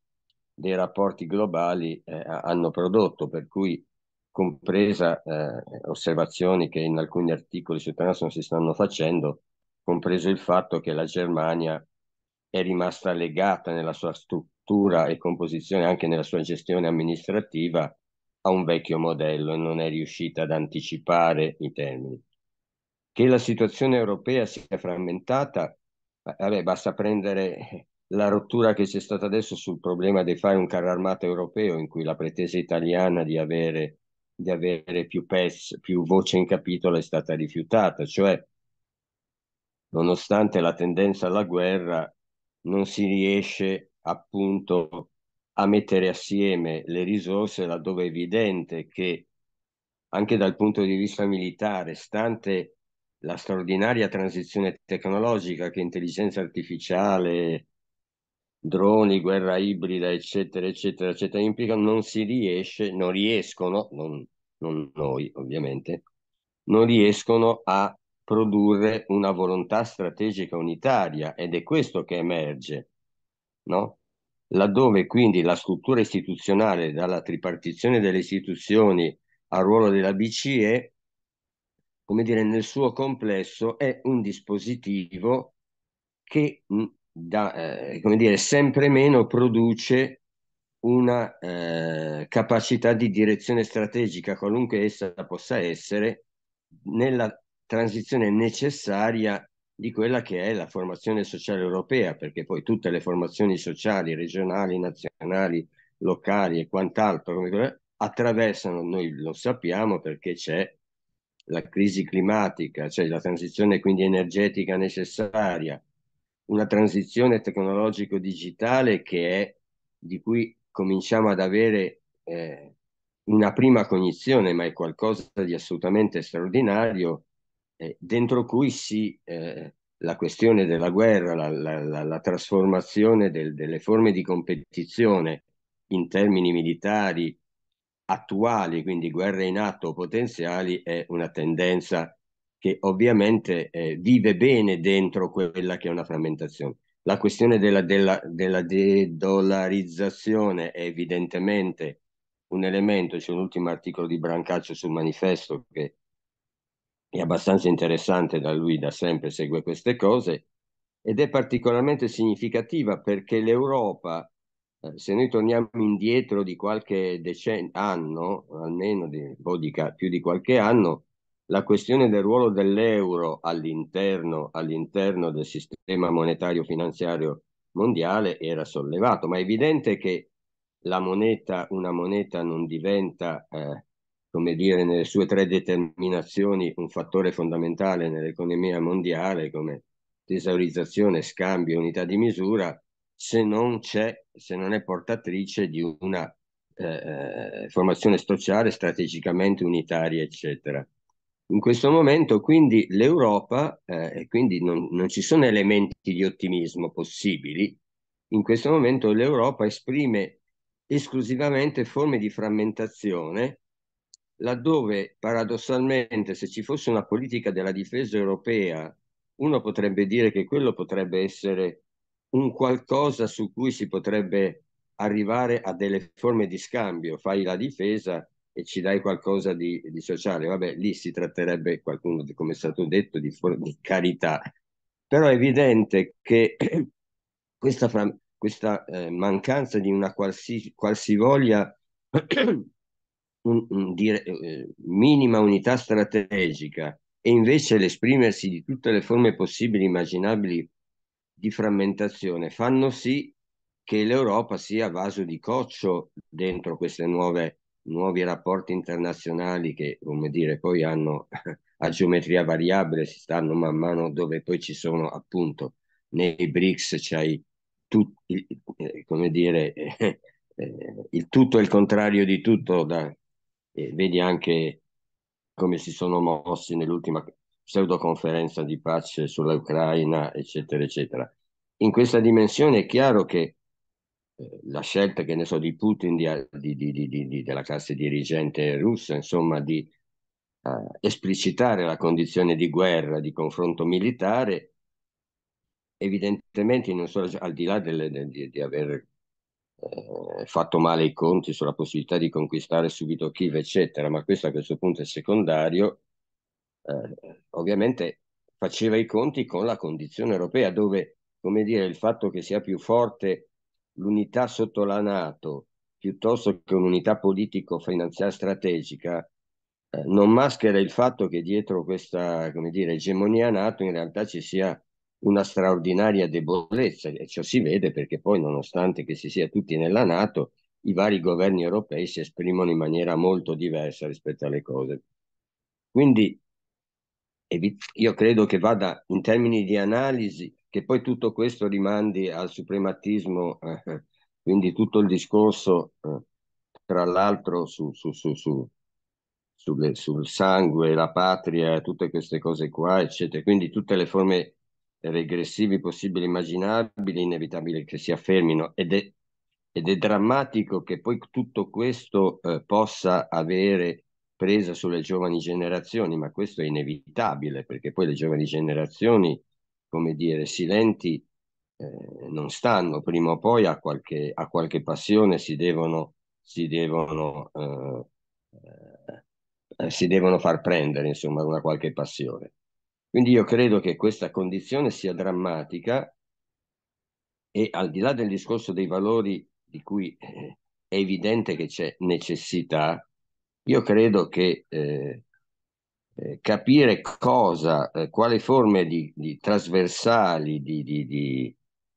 dei rapporti globali eh, hanno prodotto, per cui compresa eh, osservazioni che in alcuni articoli su Transon si stanno facendo, compreso il fatto che la Germania è rimasta legata nella sua struttura e composizione, anche nella sua gestione amministrativa, a un vecchio modello e non è riuscita ad anticipare i termini. Che la situazione europea sia frammentata Vabbè, basta prendere la rottura che c'è stata adesso sul problema di fare un carro armato europeo in cui la pretesa italiana di avere, di avere più, PES, più voce in capitolo è stata rifiutata, cioè nonostante la tendenza alla guerra non si riesce appunto a mettere assieme le risorse laddove è evidente che anche dal punto di vista militare, stante la straordinaria transizione tecnologica che intelligenza artificiale, droni, guerra ibrida, eccetera, eccetera, eccetera, implica, non si riesce, non riescono, non, non noi ovviamente, non riescono a produrre una volontà strategica unitaria ed è questo che emerge, no? Laddove quindi la struttura istituzionale, dalla tripartizione delle istituzioni al ruolo della BCE, come dire, nel suo complesso è un dispositivo che da, eh, come dire, sempre meno produce una eh, capacità di direzione strategica, qualunque essa possa essere, nella transizione necessaria di quella che è la formazione sociale europea, perché poi tutte le formazioni sociali, regionali, nazionali, locali e quant'altro, come, attraversano, noi lo sappiamo perché c'è la crisi climatica, cioè la transizione quindi energetica necessaria, una transizione tecnologico-digitale che è di cui cominciamo ad avere eh, una prima cognizione, ma è qualcosa di assolutamente straordinario, eh, dentro cui si eh, la questione della guerra, la, la, la, la trasformazione del, delle forme di competizione in termini militari, attuali, quindi guerre in atto potenziali, è una tendenza che ovviamente eh, vive bene dentro quella che è una frammentazione. La questione della, della, della de-dollarizzazione è evidentemente un elemento, c'è un ultimo articolo di Brancaccio sul manifesto che è abbastanza interessante da lui da sempre segue queste cose ed è particolarmente significativa perché l'Europa eh, se noi torniamo indietro di qualche decen- anno, almeno di, o di ca- più di qualche anno, la questione del ruolo dell'euro all'interno, all'interno del sistema monetario finanziario mondiale era sollevato, ma è evidente che la moneta, una moneta non diventa, eh, come dire, nelle sue tre determinazioni un fattore fondamentale nell'economia mondiale come tesaurizzazione, scambio, unità di misura, se non, se non è portatrice di una eh, eh, formazione sociale strategicamente unitaria, eccetera. In questo momento quindi l'Europa, eh, e quindi non, non ci sono elementi di ottimismo possibili, in questo momento l'Europa esprime esclusivamente forme di frammentazione laddove paradossalmente se ci fosse una politica della difesa europea uno potrebbe dire che quello potrebbe essere un qualcosa su cui si potrebbe arrivare a delle forme di scambio, fai la difesa e ci dai qualcosa di, di sociale. Vabbè, lì si tratterebbe, qualcuno, come è stato detto, di, di carità. Però è evidente che questa, questa eh, mancanza di una qualsi, qualsivoglia un, un, dire, eh, minima unità strategica e invece l'esprimersi di tutte le forme possibili, immaginabili di frammentazione fanno sì che l'Europa sia vaso di coccio dentro questi nuovi rapporti internazionali che, come dire, poi hanno a geometria variabile, si stanno man mano dove poi ci sono appunto nei BRICS c'hai tutti, eh, come dire, eh, il tutto e il contrario di tutto, da, vedi anche come si sono mossi nell'ultima pseudoconferenza di pace sull'Ucraina, eccetera, eccetera. In questa dimensione è chiaro che eh, la scelta, che ne so, di Putin, di, di, di, della classe dirigente russa, insomma, di eh, esplicitare la condizione di guerra, di confronto militare, evidentemente non solo, al di là delle, de, di, aver eh, fatto male i conti sulla possibilità di conquistare subito Kiev, eccetera, ma questo a questo punto è secondario, eh, ovviamente faceva i conti con la condizione europea dove, come dire, il fatto che sia più forte l'unità sotto la Nato piuttosto che un'unità politico-finanziaria strategica eh, non maschera il fatto che dietro questa, come dire, egemonia Nato in realtà ci sia una straordinaria debolezza e ciò si vede perché poi nonostante che si sia tutti nella Nato i vari governi europei si esprimono in maniera molto diversa rispetto alle cose. Quindi io credo che vada in termini di analisi, che poi tutto questo rimandi al suprematismo, eh, quindi tutto il discorso, eh, tra l'altro, su, su, su, sulle, sul sangue, la patria, tutte queste cose qua, eccetera. Quindi tutte le forme regressive possibili, immaginabili, inevitabili che si affermino. Ed è, ed è drammatico che poi tutto questo eh, possa avere presa sulle giovani generazioni, ma questo è inevitabile perché poi le giovani generazioni, come dire, silenti eh, non stanno, prima o poi a qualche, a qualche passione si devono, si devono, eh, eh, si devono far prendere, insomma, una qualche passione. Quindi io credo che questa condizione sia drammatica e al di là del discorso dei valori di cui eh, è evidente che c'è necessità, io credo che eh, eh capire cosa, eh, quali forme di, di trasversali, di, di,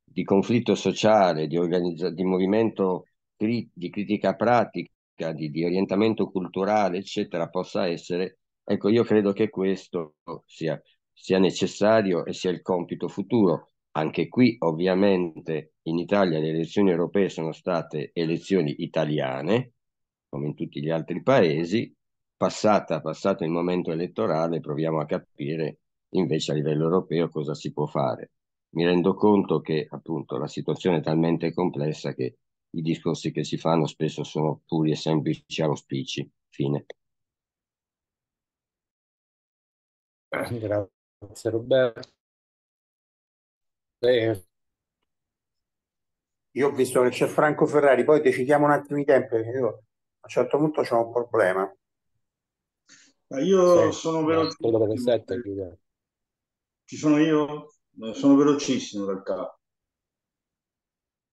di, conflitto sociale, di, organizza- di movimento cri- di critica pratica, di, orientamento culturale, eccetera, possa essere, ecco, io credo che questo sia, sia necessario e sia il compito futuro. Anche qui, ovviamente, in Italia le elezioni europee sono state elezioni italiane, come in tutti gli altri paesi, passata, passato il momento elettorale, proviamo a capire invece a livello europeo cosa si può fare. Mi rendo conto che appunto la situazione è talmente complessa che i discorsi che si fanno spesso sono puri e semplici auspici. Fine. Grazie Roberto. Eh. Io ho visto che c'è Franco Ferrari, poi decidiamo un attimo i tempi, io un certo punto c'è un problema. Ma io sì, sono velocissimo. Ci sono io? Sono velocissimo in realtà,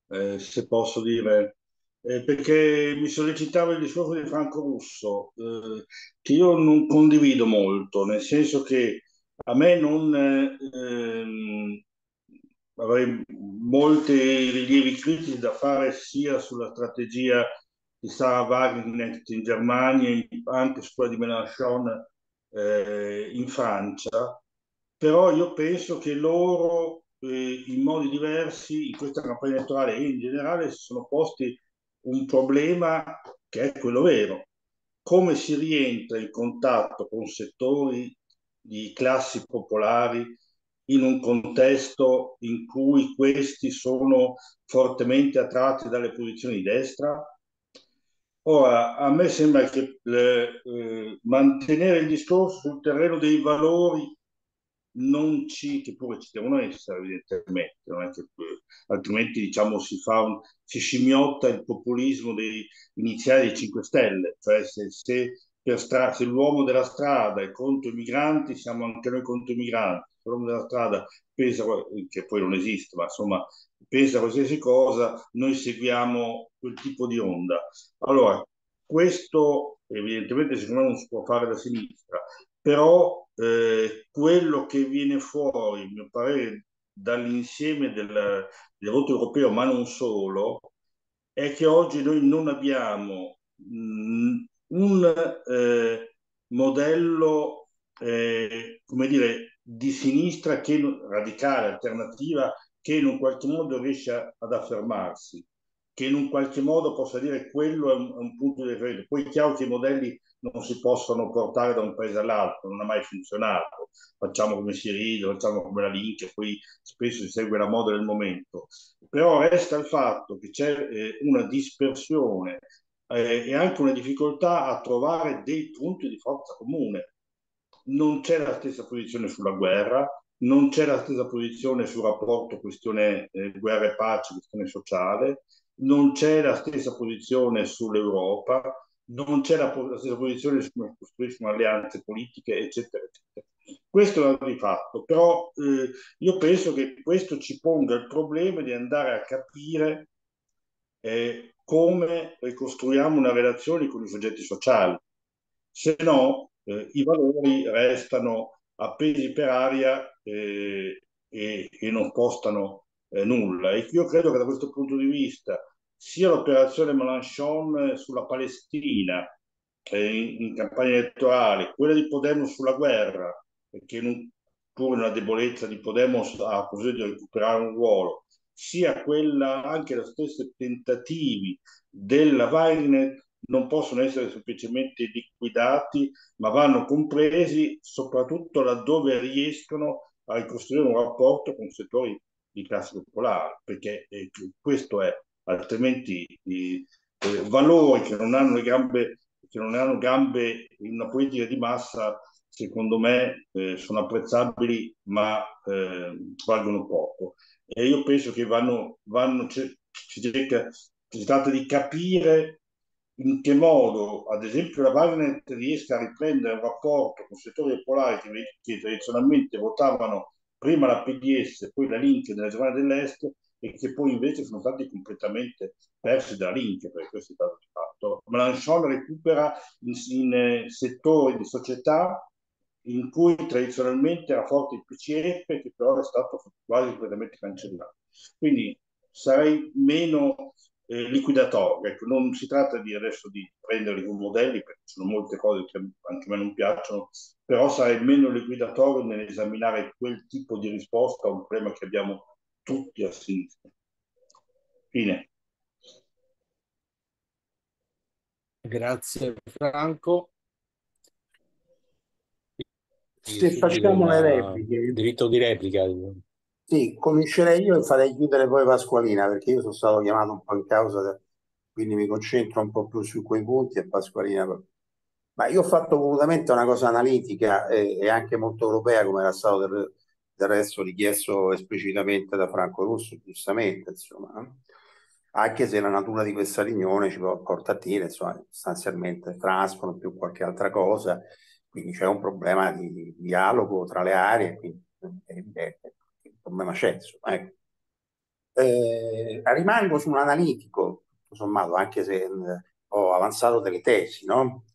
eh, se posso dire, eh, perché mi sollecitavo il discorso di Franco Russo, eh, che io non condivido molto, nel senso che a me non ehm, avrei molti rilievi critici da fare sia sulla strategia di Sara Wagenknecht in Germania e anche su quella di Mélenchon eh, in Francia, però io penso che loro eh, in modi diversi in questa campagna elettorale e in generale si sono posti un problema che è quello vero. Come si rientra in contatto con settori di classi popolari in un contesto in cui questi sono fortemente attratti dalle posizioni di destra? Ora, a me sembra che le, eh, mantenere il discorso sul terreno dei valori non ci, che pure ci devono essere evidentemente, che, eh, altrimenti diciamo si fa un, si scimmiotta il populismo dei, iniziali dei 5 Stelle, cioè se, se, stra, se l'uomo della strada è contro i migranti siamo anche noi contro i migranti, l'uomo della strada pensa, che poi non esiste, ma insomma pensa qualsiasi cosa, noi seguiamo quel tipo di onda. Allora, questo evidentemente secondo me non si può fare da sinistra, però eh, quello che viene fuori, a mio parere, dall'insieme del, del voto europeo, ma non solo, è che oggi noi non abbiamo mh, un eh, modello, eh, come dire, di sinistra che, radicale, alternativa, che in un qualche modo riesce ad affermarsi, che in un qualche modo possa dire quello è un, è un punto di riferimento. Poi è chiaro che i modelli non si possono portare da un paese all'altro, non ha mai funzionato. Facciamo come si ride, facciamo come la link, poi spesso si segue la moda del momento. Però resta il fatto che c'è eh, una dispersione eh, e anche una difficoltà a trovare dei punti di forza comune non c'è la stessa posizione sulla guerra, non c'è la stessa posizione sul rapporto questione eh, guerra e pace, questione sociale, non c'è la stessa posizione sull'Europa, non c'è la, la stessa posizione su come costruiscono alleanze politiche, eccetera, eccetera. Questo è un fatto, però eh, io penso che questo ci ponga il problema di andare a capire eh, come ricostruiamo una relazione con i soggetti sociali. Se no, eh, i valori restano appesi per aria eh, e, e, non costano eh, nulla. E io credo che da questo punto di vista sia l'operazione Melanchon eh, sulla Palestina eh, in, in, campagna elettorale, quella di Podemos sulla guerra, che non, pur nella debolezza di Podemos ha così di recuperare un ruolo, sia quella anche lo stesso tentativi della Wagner non possono essere semplicemente liquidati, ma vanno compresi soprattutto laddove riescono a ricostruire un rapporto con settori di classe popolare, perché eh, questo è, altrimenti i eh, valori che non hanno le gambe che non hanno gambe in una politica di massa, secondo me eh, sono apprezzabili ma eh, valgono poco. E io penso che vanno, vanno si, cerca, si tratta di capire in che modo, ad esempio, la Parnet riesca a riprendere un rapporto con settori polari che, tradizionalmente votavano prima la PDS, e poi la Link nella Germania dell'Est e che poi invece sono stati completamente persi dalla Link, per questo è stato fatto. Melanchon recupera in, in eh, settori di società in cui tradizionalmente era forte il PCF, che però è stato quasi completamente cancellato. Quindi sarei meno eh, liquidatoria. Ecco, non si tratta di adesso di prendere i modelli, perché ci sono molte cose che anche a me non piacciono, però sarei meno liquidatorio nell'esaminare quel tipo di risposta a un problema che abbiamo tutti a sinistra. Fine. Grazie Franco. Se facciamo le repliche. Diritto di replica. Io. Sì, comincerei io e farei chiudere poi Pasqualina, perché io sono stato chiamato un po' in causa, quindi mi concentro un po' più su quei punti e Pasqualina. Ma io ho fatto volutamente una cosa analitica e, e anche molto europea, come era stato del, del resto richiesto esplicitamente da Franco Russo, giustamente, insomma. no? Anche se la natura di questa riunione ci porta a dire, insomma, sostanzialmente trasfono più qualche altra cosa, quindi c'è un problema di, di dialogo tra le aree, quindi è evidente come Macenzo. Ecco. Eh, rimango su un analitico, tutto sommato, anche se eh, ho avanzato delle tesi, no?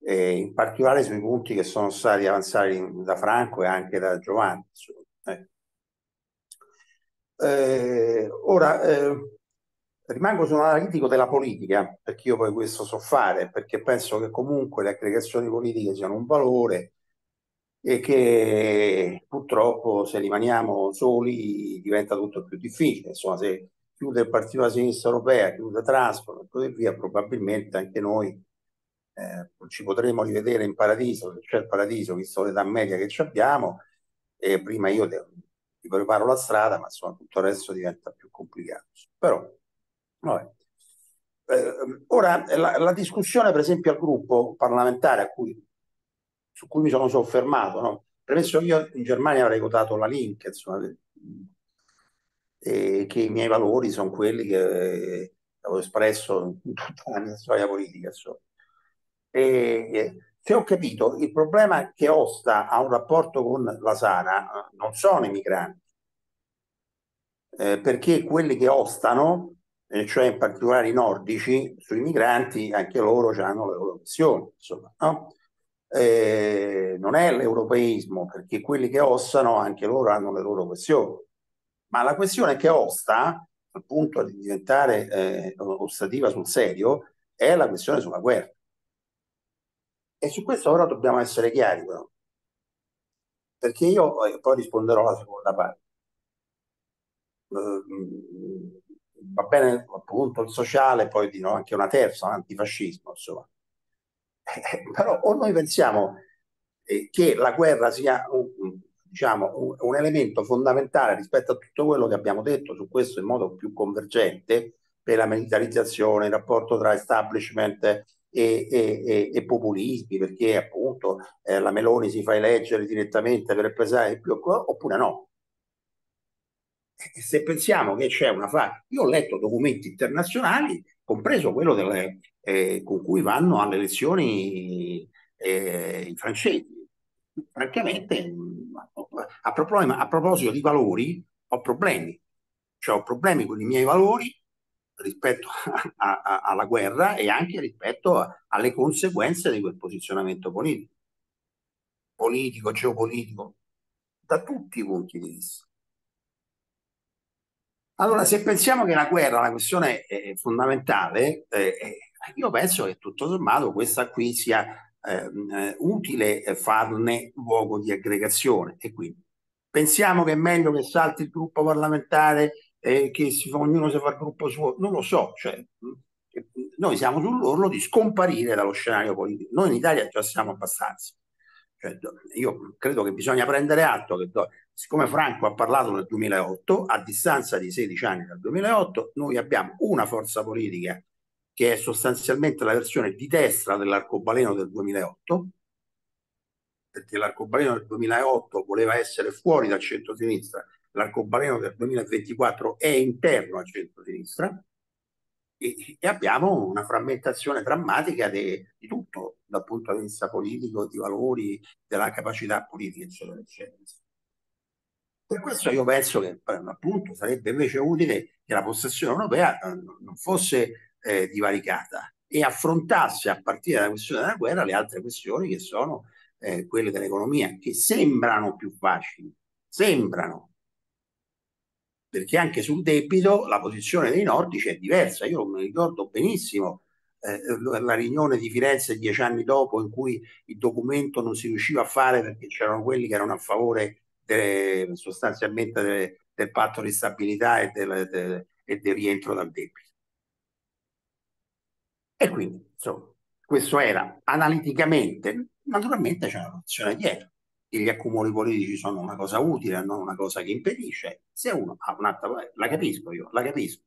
eh, in particolare sui punti che sono stati avanzati da Franco e anche da Giovanni. Eh. Eh, ora, eh, rimango su un analitico della politica, perché io poi questo so fare, perché penso che comunque le aggregazioni politiche siano un valore e che purtroppo se rimaniamo soli diventa tutto più difficile. Insomma, se chiude il partito della sinistra europea, chiude Transport e così via, probabilmente anche noi eh, ci potremo rivedere in paradiso, se c'è il paradiso, visto l'età media che abbiamo, e prima io ti preparo la strada, ma insomma tutto il resto diventa più complicato. Però, vabbè. Eh, ora, la, la discussione per esempio al gruppo parlamentare a cui su cui mi sono soffermato. No? Premesso io in Germania avrei votato la Link, insomma, e che i miei valori sono quelli che avevo espresso in tutta la mia storia politica. Insomma. E, se ho capito, il problema che Osta ha un rapporto con la Sara non sono i migranti, eh, perché quelli che ostano, eh, cioè in particolare i nordici, sui migranti, anche loro hanno le loro opzioni. insomma, no? eh, non è l'europeismo, perché quelli che ossano anche loro hanno le loro questioni. Ma la questione che osta, al punto di diventare eh, ostativa sul serio, è la questione sulla guerra. E su questo ora dobbiamo essere chiari, però. Perché io eh, poi risponderò alla seconda parte. Ehm, va bene appunto il sociale, poi dirò anche una terza, l'antifascismo, insomma. Eh, però o noi pensiamo eh, che la guerra sia un, diciamo, un, un, elemento fondamentale rispetto a tutto quello che abbiamo detto su questo in modo più convergente per la militarizzazione, il rapporto tra establishment e, e, e, e populismi, perché appunto eh, la Meloni si fa eleggere direttamente per pesare di più, oppure no. Eh, se pensiamo che c'è una fra, io ho letto documenti internazionali compreso quello delle, eh, con cui vanno alle elezioni eh, i francesi. Francamente, a, problema, a proposito di valori, ho problemi. Cioè, ho problemi con i miei valori rispetto a, a, alla guerra e anche rispetto a, alle conseguenze di quel posizionamento politico, politico, geopolitico, da tutti i punti di vista. Allora, se pensiamo che la guerra è una questione eh, fondamentale, eh, io penso che tutto sommato questa qui sia ehm, eh, utile eh, farne luogo di aggregazione. E quindi pensiamo che è meglio che salti il gruppo parlamentare, e eh, che si, ognuno si fa il gruppo suo, non lo so. Cioè, eh, noi siamo sull'orlo di scomparire dallo scenario politico. Noi in Italia già siamo abbastanza io credo che bisogna prendere atto che siccome Franco ha parlato nel 2008, a distanza di 16 anni dal 2008, noi abbiamo una forza politica che è sostanzialmente la versione di destra dell'arcobaleno del 2008, perché l'arcobaleno del 2008 voleva essere fuori dal centro-sinistra, l'arcobaleno del 2024 è interno al centro-sinistra e, e abbiamo una frammentazione drammatica di, di tutto, dal punto di vista politico, di valori, della capacità politica, eccetera, eccetera. Per questo io penso che eh, appunto sarebbe invece utile che la postazione europea eh, non fosse eh, divaricata e affrontasse a partire dalla questione della guerra le altre questioni che sono eh, quelle dell'economia, che sembrano più facili, sembrano, perché anche sul debito la posizione dei nordici è diversa. Io me lo ricordo benissimo eh, la riunione di Firenze dieci anni dopo in cui il documento non si riusciva a fare perché c'erano quelli che erano a favore delle, sostanzialmente delle, del patto di stabilità e del, del, e del rientro dal debito. E quindi, insomma, questo era analiticamente, naturalmente c'è una posizione dietro. Gli accumuli politici sono una cosa utile, non una cosa che impedisce. Se uno ha un'altra, la capisco io, la capisco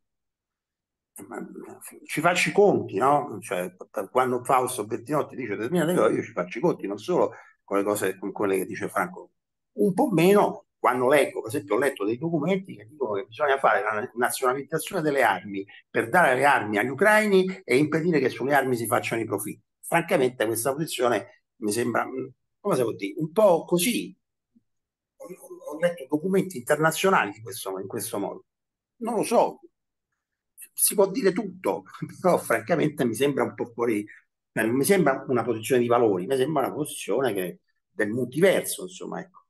ci faccio i conti, no? Cioè, quando Fausto Bertinotti dice determinate cose, io ci faccio i conti, non solo con le cose, con quelle che dice Franco, un po' meno quando leggo, per esempio ho letto dei documenti che dicono che bisogna fare la nazionalizzazione delle armi per dare le armi agli ucraini e impedire che sulle armi si facciano i profitti. Francamente questa posizione mi sembra, mm, come si può dire, un po' così. Ho letto documenti internazionali in questo, in questo modo. Non lo so, si può dire tutto, però francamente mi sembra un po' fuori, cioè, non mi sembra una posizione di valori, mi sembra una posizione che, del multiverso, insomma. Ecco.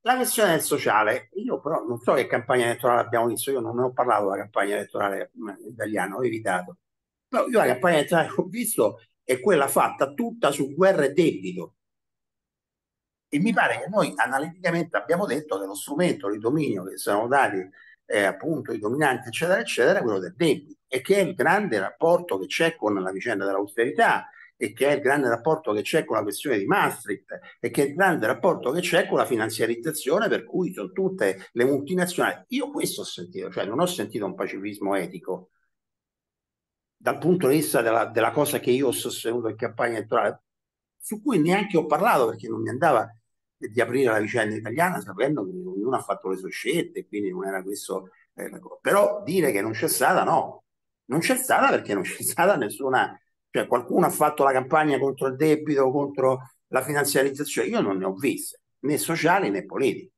La questione del sociale, io però non so che campagna elettorale abbiamo visto, io non ne ho parlato della campagna elettorale mm, italiana, ho evitato, però io la campagna elettorale che ho visto è quella fatta tutta su guerra e debito. E mi pare che noi analiticamente abbiamo detto che lo strumento di dominio che sono dati eh, appunto i dominanti, eccetera, eccetera, quello del debito e che è il grande rapporto che c'è con la vicenda dell'austerità e che è il grande rapporto che c'è con la questione di Maastricht e che è il grande rapporto che c'è con la finanziarizzazione per cui sono tutte le multinazionali. Io questo ho sentito, cioè non ho sentito un pacifismo etico dal punto di vista della, della cosa che io ho sostenuto in campagna elettorale, su cui neanche ho parlato perché non mi andava di aprire la vicenda italiana sapendo che ognuno ha fatto le sue scelte, quindi non era questo. Eh, però dire che non c'è stata, no, non c'è stata perché non c'è stata nessuna. Cioè, qualcuno ha fatto la campagna contro il debito, contro la finanziarizzazione. Io non ne ho viste né sociali né politiche.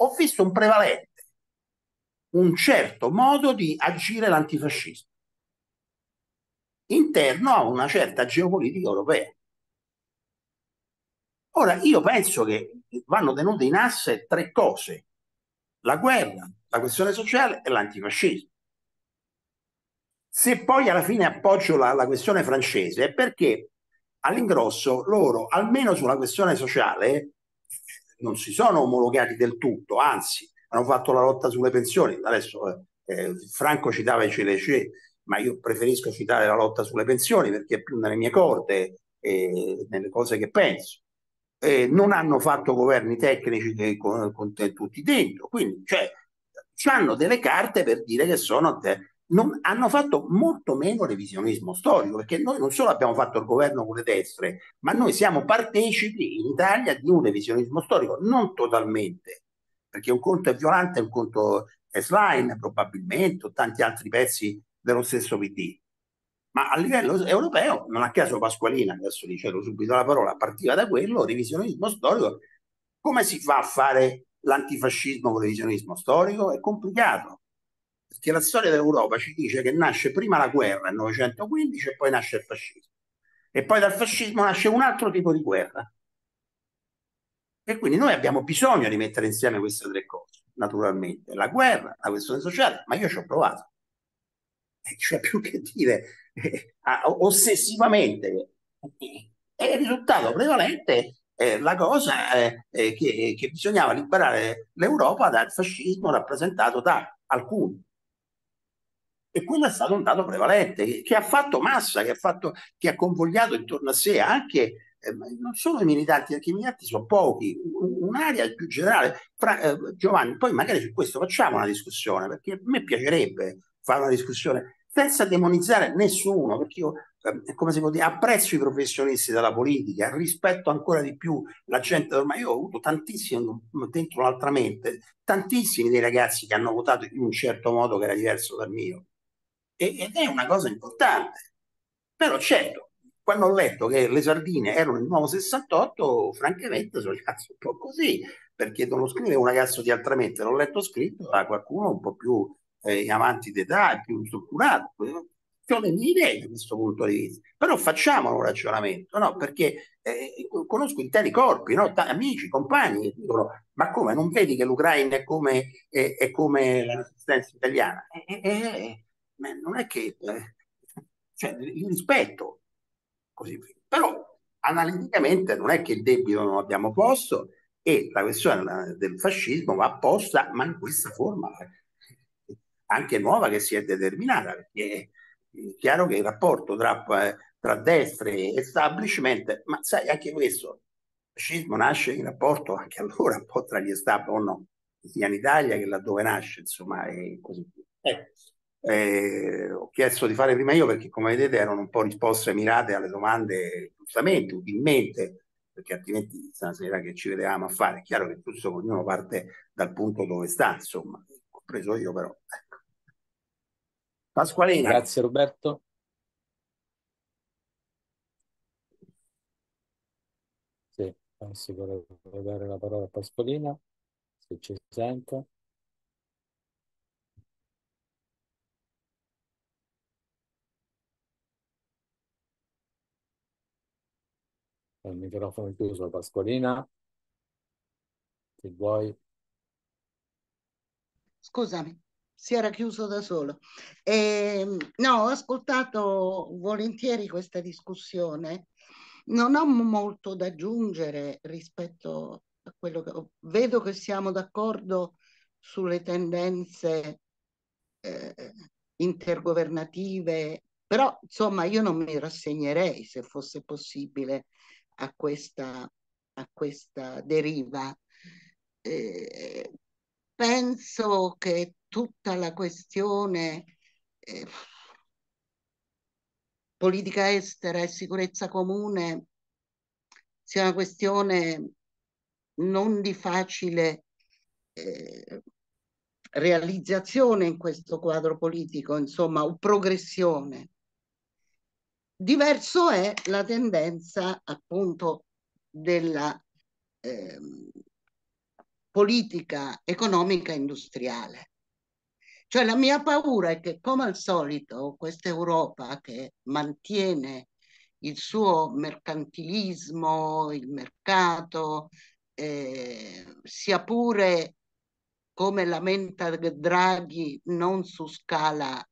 Ho visto un prevalente, un certo modo di agire l'antifascismo interno a una certa geopolitica europea Ora, io penso che vanno tenute in asse tre cose, la guerra, la questione sociale e l'antifascismo. Se poi alla fine appoggio la, la questione francese è perché all'ingrosso loro, almeno sulla questione sociale, non si sono omologati del tutto, anzi, hanno fatto la lotta sulle pensioni. Adesso eh, eh Franco citava i CLC, ma io preferisco citare la lotta sulle pensioni perché è più nelle mie corde e nelle cose che penso eh, non hanno fatto governi tecnici de, con, con te, tutti dentro, quindi cioè, hanno delle carte per dire che sono te, non, hanno fatto molto meno revisionismo storico, perché noi non solo abbiamo fatto il governo con le destre, ma noi siamo partecipi in Italia di un revisionismo storico, non totalmente, perché un conto è violante, un conto è slime probabilmente, o tanti altri pezzi dello stesso PD ma a livello europeo, non a caso Pasqualina, adesso dicevo subito la parola, partiva da quello, revisionismo storico, come si fa a fare l'antifascismo con il revisionismo storico? È complicato, perché la storia dell'Europa ci dice che nasce prima la guerra nel 1915 e poi nasce il fascismo, e poi dal fascismo nasce un altro tipo di guerra. E quindi noi abbiamo bisogno di mettere insieme queste tre cose, naturalmente, la guerra, la questione sociale, ma io ci ho provato. E c'è cioè, più che dire, Ah, ossessivamente. E il risultato prevalente è la cosa eh, eh, che, che bisognava liberare l'Europa dal fascismo rappresentato da alcuni. E quello è stato un dato prevalente che, che ha fatto massa, che ha, fatto, che ha convogliato intorno a sé anche eh, non solo i militanti, anche i militanti sono pochi, un'area più generale. Fra, eh, Giovanni, poi magari su questo facciamo una discussione, perché a me piacerebbe fare una discussione senza demonizzare nessuno, perché io ehm, come si può dire, apprezzo i professionisti della politica, rispetto ancora di più la gente, ormai io ho avuto tantissimi mm, dentro un'altra mente, tantissimi dei ragazzi che hanno votato in un certo modo che era diverso dal mio. E, ed è una cosa importante. Però certo, quando ho letto che le sardine erano il nuovo 68, francamente sono rimasto un po' così, perché non lo scrive un ragazzo di altra mente, l'ho letto scritto da qualcuno un po' più eh, avanti d'età, più strutturato. sono eh, le mie idee da questo punto di vista, però facciamo un ragionamento, no? perché eh, conosco interi corpi, no? T- amici, compagni che dicono: Ma come non vedi che l'Ucraina è come, è, è come la resistenza italiana? Eh, eh, eh non è che cioè, il rispetto così Però analiticamente non è che il debito non abbiamo posto e la questione del fascismo va posta, ma in questa forma anche nuova che si è determinata, perché è chiaro che il rapporto tra, eh, tra destra e establishment, ma sai anche questo, il fascismo nasce in rapporto anche allora un po' tra gli establishment, o no, sia in Italia che laddove nasce, insomma, e così via. Eh. Eh, ho chiesto di fare prima io perché come vedete erano un po' risposte mirate alle domande giustamente, utilmente perché altrimenti stasera che ci vedevamo a fare è chiaro che tutto ognuno parte dal punto dove sta insomma, compreso io però eh. Pasqualina. Grazie Roberto. Sì, penso che dare la parola a Pasqualina, se ci sente. il microfono chiuso, Pasqualina. Se vuoi. Scusami si era chiuso da solo. E, ehm, no, ho ascoltato volentieri questa discussione. Non ho molto da aggiungere rispetto a quello che vedo che siamo d'accordo sulle tendenze eh, intergovernative, però insomma io non mi rassegnerei se fosse possibile a questa, a questa deriva. Eh, penso che tutta la questione eh, politica estera e sicurezza comune sia una questione non di facile eh, realizzazione in questo quadro politico, insomma, o progressione. Diverso è la tendenza appunto della, eh, politica economica industriale. Cioè la mia paura è che come al solito questa Europa che mantiene il suo mercantilismo, il mercato, eh, sia pure come lamenta Draghi non su scala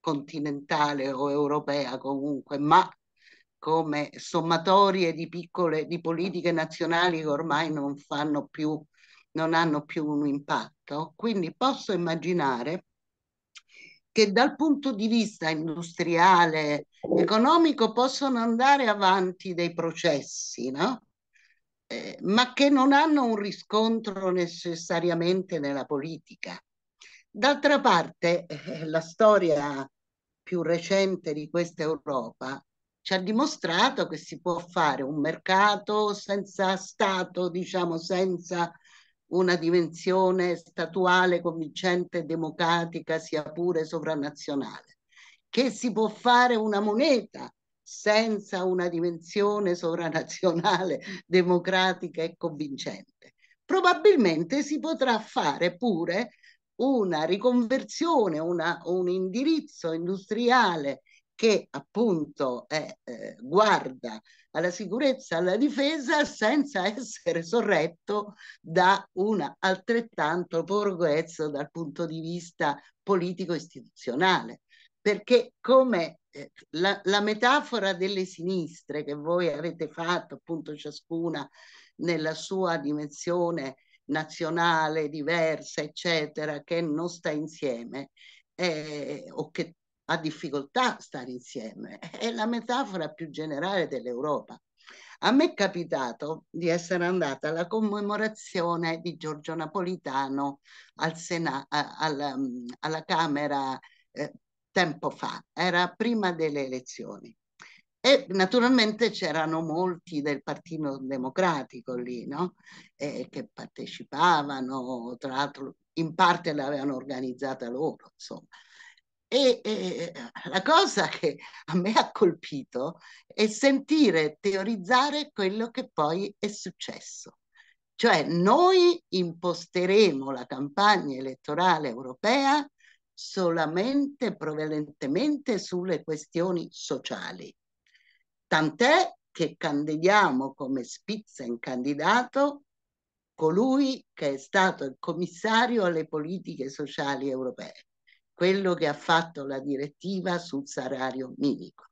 continentale o europea comunque, ma come sommatorie di piccole di politiche nazionali che ormai non fanno più non hanno più un impatto, quindi posso immaginare che dal punto di vista industriale, economico, possono andare avanti dei processi, no? eh, ma che non hanno un riscontro necessariamente nella politica. D'altra parte, eh, la storia più recente di questa Europa ci ha dimostrato che si può fare un mercato senza Stato, diciamo, senza una dimensione statuale convincente democratica sia pure sovranazionale, che si può fare una moneta senza una dimensione sovranazionale democratica e convincente. Probabilmente si potrà fare pure una riconversione, una, un indirizzo industriale che appunto eh, eh, guarda alla sicurezza, alla difesa, senza essere sorretto da un altrettanto progresso dal punto di vista politico-istituzionale. Perché come eh, la, la metafora delle sinistre che voi avete fatto, appunto ciascuna nella sua dimensione nazionale, diversa, eccetera, che non sta insieme, eh, o che ha difficoltà a stare insieme. È la metafora più generale dell'Europa. A me è capitato di essere andata alla commemorazione di Giorgio Napolitano al Sena- alla, mm, alla Camera eh, tempo fa, era prima delle elezioni. E naturalmente c'erano molti del Partito Democratico lì, no? Eh, che partecipavano, tra l'altro in parte l'avevano organizzata loro, insomma. E, e eh, la cosa che a me ha colpito è sentire teorizzare quello che poi è successo. Cioè noi imposteremo la campagna elettorale europea solamente prevalentemente sulle questioni sociali. Tant'è che candidiamo come Spitzen candidato colui che è stato il commissario alle politiche sociali europee quello che ha fatto la direttiva sul salario minimo.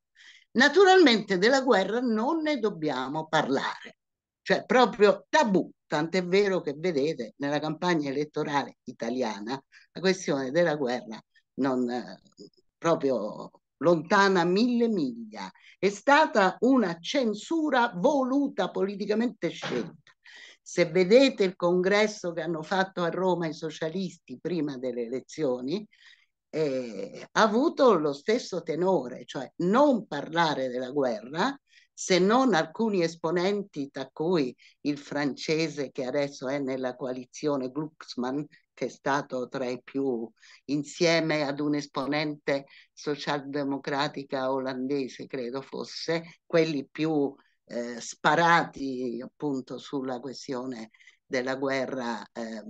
Naturalmente della guerra non ne dobbiamo parlare, cioè proprio tabù, tant'è vero che vedete nella campagna elettorale italiana la questione della guerra non eh, proprio lontana mille miglia, è stata una censura voluta, politicamente scelta. Se vedete il congresso che hanno fatto a Roma i socialisti prima delle elezioni, eh, ha avuto lo stesso tenore, cioè non parlare della guerra se non alcuni esponenti, tra cui il francese che adesso è nella coalizione Glucksmann, che è stato tra i più, insieme ad un esponente socialdemocratica olandese, credo fosse, quelli più eh, sparati appunto sulla questione della guerra ehm,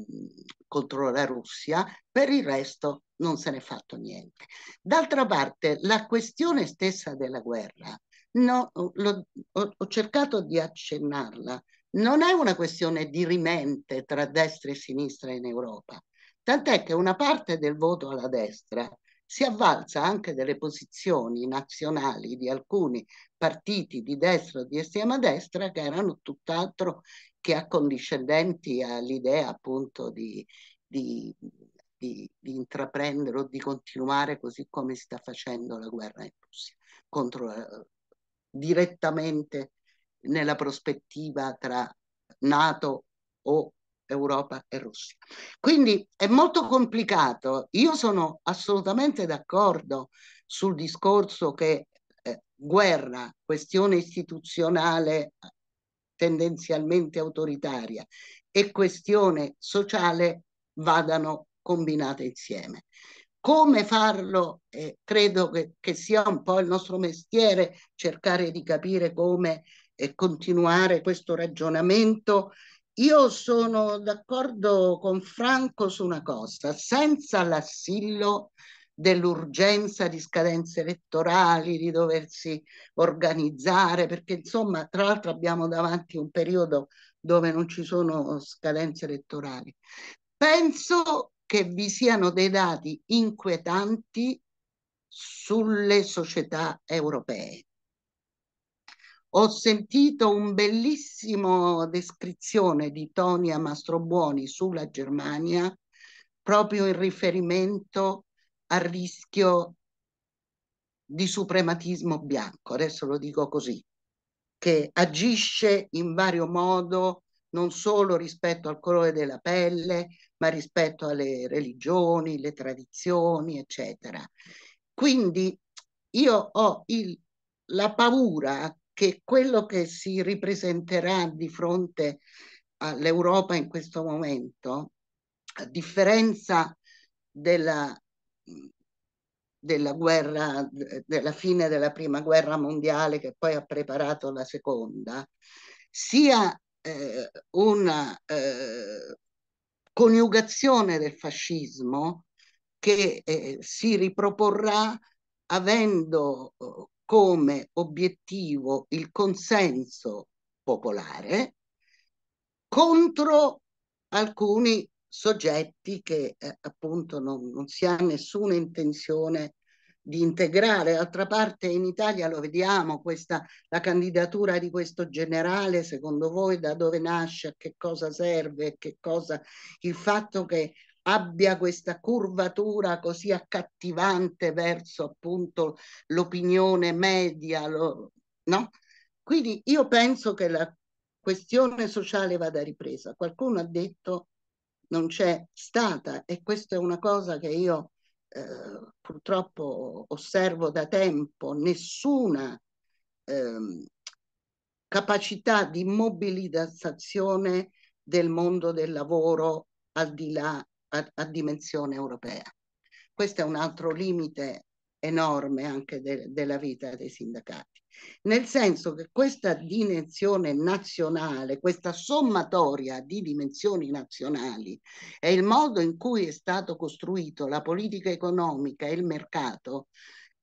contro la Russia, per il resto non se n'è fatto niente. D'altra parte, la questione stessa della guerra, no, lo, ho, ho cercato di accennarla, non è una questione di rimente tra destra e sinistra in Europa, tant'è che una parte del voto alla destra si avvalsa anche delle posizioni nazionali di alcuni partiti di destra o di estrema destra che erano tutt'altro che accondiscendenti all'idea appunto di, di, di, di, intraprendere o di continuare così come si sta facendo la guerra in Russia, contro eh, direttamente nella prospettiva tra Nato o Europa e Russia. Quindi è molto complicato. Io sono assolutamente d'accordo sul discorso che eh, guerra, questione istituzionale tendenzialmente autoritaria e questione sociale vadano combinate insieme. Come farlo? Eh, credo che, che, sia un po' il nostro mestiere cercare di capire come eh, continuare questo ragionamento. Io sono d'accordo con Franco su una cosa, senza l'assillo dell'urgenza di scadenze elettorali, di doversi organizzare, perché insomma, tra l'altro abbiamo davanti un periodo dove non ci sono scadenze elettorali. Penso che vi siano dei dati inquietanti sulle società europee. Ho sentito un bellissimo descrizione di Tonia Mastrobuoni sulla Germania proprio in riferimento a rischio di suprematismo bianco, adesso lo dico così, che agisce in vario modo non solo rispetto al colore della pelle, ma rispetto alle religioni, le tradizioni, eccetera. Quindi io ho il, la paura che quello che si ripresenterà di fronte all'Europa in questo momento, a differenza della della guerra, della fine della prima guerra mondiale che poi ha preparato la seconda, sia eh, una eh, coniugazione del fascismo che eh, si riproporrà avendo eh, come obiettivo il consenso popolare contro alcuni soggetti che eh, appunto non, non, si ha nessuna intenzione di integrare. D'altra parte in Italia lo vediamo, questa, la candidatura di questo generale, secondo voi da dove nasce, a che cosa serve, che cosa, il fatto che abbia questa curvatura così accattivante verso appunto l'opinione media, lo, no? Quindi io penso che la questione sociale vada ripresa. Qualcuno ha detto non c'è stata e questa è una cosa che io eh, purtroppo osservo da tempo, nessuna eh, capacità di mobilitazione del mondo del lavoro al di là a, a dimensione europea. Questo è un altro limite enorme anche de, della vita dei sindacati nel senso che questa dimensione nazionale, questa sommatoria di dimensioni nazionali e il modo in cui è stato costruito la politica economica e il mercato,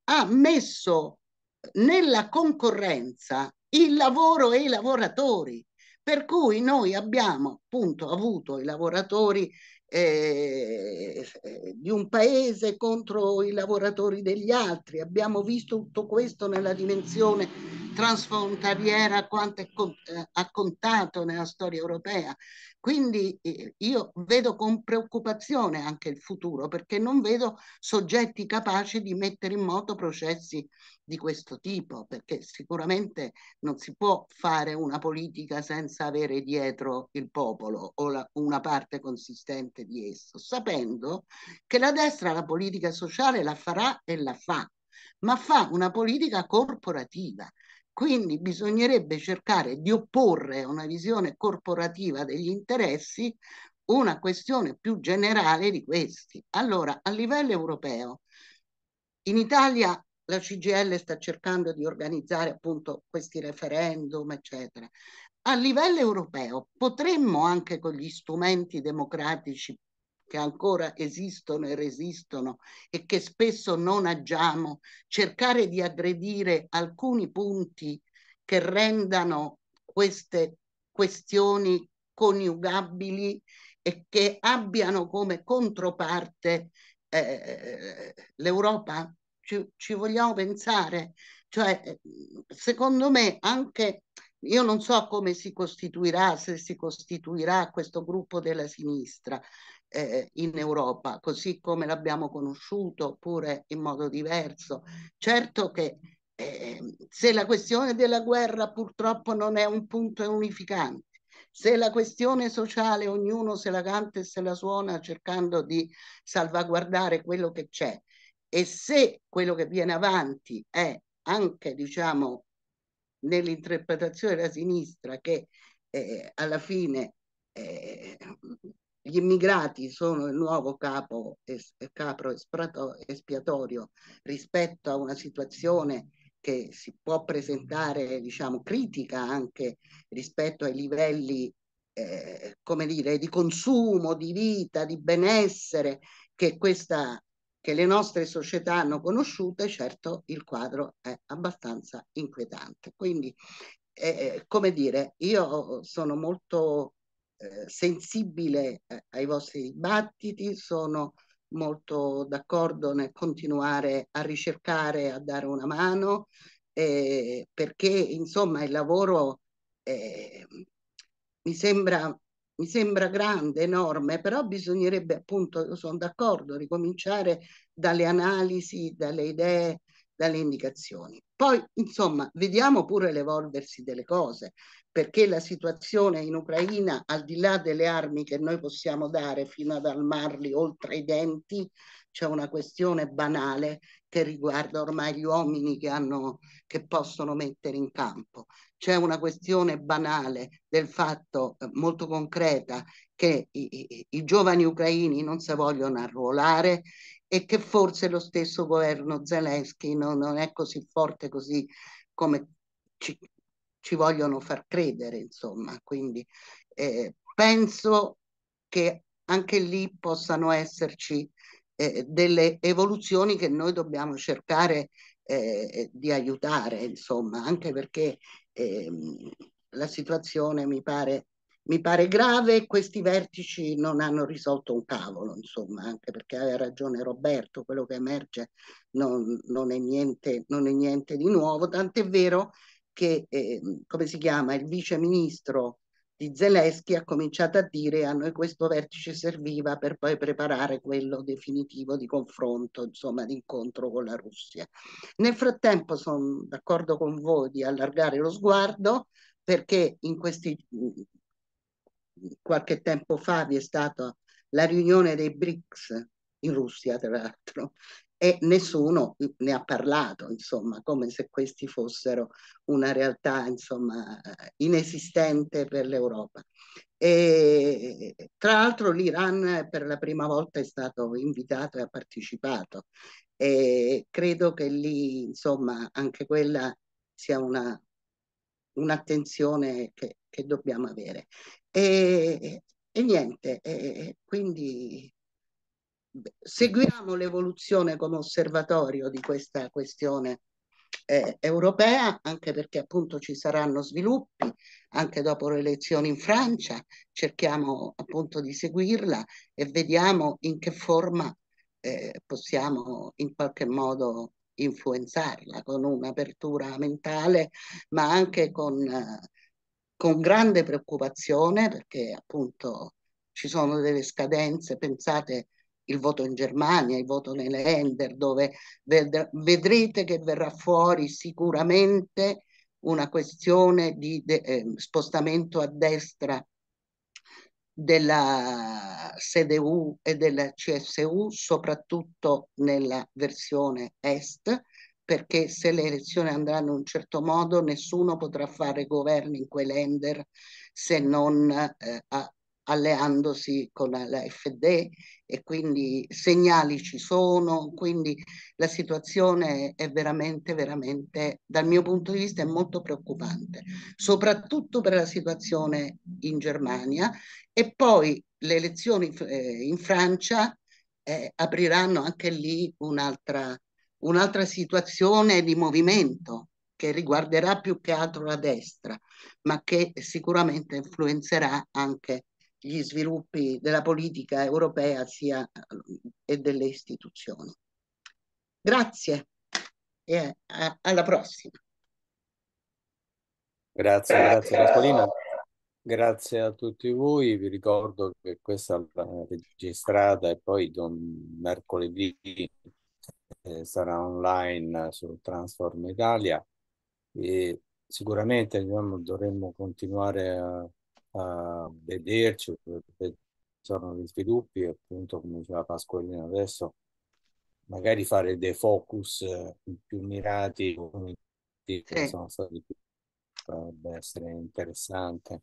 ha messo nella concorrenza il lavoro e i lavoratori. Per cui noi abbiamo appunto avuto i lavoratori eh, eh, di un paese contro i lavoratori degli altri. Abbiamo visto tutto questo nella dimensione transfrontaliera quanto è, con, eh, ha nella storia europea. Quindi eh, io vedo con preoccupazione anche il futuro perché non vedo soggetti capaci di mettere in moto processi di questo tipo, perché sicuramente non si può fare una politica senza avere dietro il popolo o la, una parte consistente di esso, sapendo che la destra la politica sociale la farà e la fa, ma fa una politica corporativa quindi bisognerebbe cercare di opporre a una visione corporativa degli interessi una questione più generale di questi. Allora, a livello europeo, in Italia la CGL sta cercando di organizzare appunto questi referendum, eccetera. A livello europeo potremmo anche con gli strumenti democratici che ancora esistono e resistono e che spesso non agiamo, cercare di aggredire alcuni punti che rendano queste questioni coniugabili e che abbiano come controparte eh, l'Europa? Ci, ci, vogliamo pensare? Cioè, secondo me anche io non so come si costituirà, se si costituirà questo gruppo della sinistra, eh, in Europa, così come l'abbiamo conosciuto oppure in modo diverso. Certo che eh, se la questione della guerra purtroppo non è un punto unificante, se la questione sociale ognuno se la canta e se la suona cercando di salvaguardare quello che c'è e se quello che viene avanti è anche diciamo nell'interpretazione della sinistra che eh, alla fine eh, gli immigrati sono il nuovo capo, es, capro esprato, espiatorio rispetto a una situazione che si può presentare, diciamo, critica anche rispetto ai livelli, eh, come dire, di consumo, di vita, di benessere che questa che le nostre società hanno conosciute, certo il quadro è abbastanza inquietante. Quindi, eh, eh come dire, io sono molto eh, sensibile eh, ai vostri dibattiti, sono molto d'accordo nel continuare a ricercare, a dare una mano, eh, perché insomma il lavoro eh, mi, sembra, mi sembra grande, enorme, però bisognerebbe appunto, io sono d'accordo, ricominciare dalle analisi, dalle idee dalle indicazioni. Poi, insomma, vediamo pure l'evolversi delle cose, perché la situazione in Ucraina, al di là delle armi che noi possiamo dare fino ad armarli oltre i denti, c'è una questione banale che riguarda ormai gli uomini che, hanno, che possono mettere in campo. C'è una questione banale del fatto eh, molto concreta che i, i, i giovani ucraini non si vogliono arruolare e che forse lo stesso governo Zelensky no, non è così forte così come ci, ci vogliono far credere, insomma. Quindi eh, penso che anche lì possano esserci eh, delle evoluzioni che noi dobbiamo cercare eh, di aiutare, insomma, anche perché ehm, la situazione mi pare mi pare grave, questi vertici non hanno risolto un cavolo, insomma, anche perché aveva ragione Roberto, quello che emerge non, non, è, niente, non è, niente, di nuovo, tant'è vero che, eh, come si chiama, il vice ministro di Zelensky ha cominciato a dire a noi questo vertice serviva per poi preparare quello definitivo di confronto, insomma di incontro con la Russia. Nel frattempo sono d'accordo con voi di allargare lo sguardo perché in questi qualche tempo fa vi è stata la riunione dei BRICS in Russia, tra l'altro, e nessuno ne ha parlato, insomma, come se questi fossero una realtà, insomma, inesistente per l'Europa. E, tra l'altro l'Iran per la prima volta è stato invitato e ha partecipato e credo che lì, insomma, anche quella sia una un'attenzione che, che dobbiamo avere. E, e niente, e quindi seguiamo l'evoluzione come osservatorio di questa questione eh, europea, anche perché appunto ci saranno sviluppi anche dopo le elezioni in Francia, cerchiamo appunto di seguirla e vediamo in che forma eh, possiamo in qualche modo influenzarla con un'apertura mentale, ma anche con eh, con grande preoccupazione perché appunto ci sono delle scadenze, pensate il voto in Germania, il voto nelle Ender, dove vedrete che verrà fuori sicuramente una questione di eh, spostamento a destra della CDU e della CSU, soprattutto nella versione est, perché se le elezioni andranno in un certo modo nessuno potrà fare governi in quei lender se non eh, a, alleandosi con la FD e quindi segnali ci sono, quindi la situazione è veramente, veramente, dal mio punto di vista, è molto preoccupante, soprattutto per la situazione in Germania e poi le elezioni eh, in Francia eh, apriranno anche lì un'altra un'altra situazione di movimento che riguarderà più che altro la destra, ma che sicuramente influenzerà anche gli sviluppi della politica europea sia, eh, e delle istituzioni. Grazie e a, eh, alla prossima. Grazie, grazie Pasqualina. Grazie a tutti voi, vi ricordo che questa è registrata e poi don mercoledì eh, sarà online su Transform Italia e sicuramente diciamo, dovremmo continuare a, a vederci perché sono gli sviluppi appunto come diceva Pasqualino adesso magari fare dei focus eh, più mirati sì. che sono stati più potrebbe essere interessante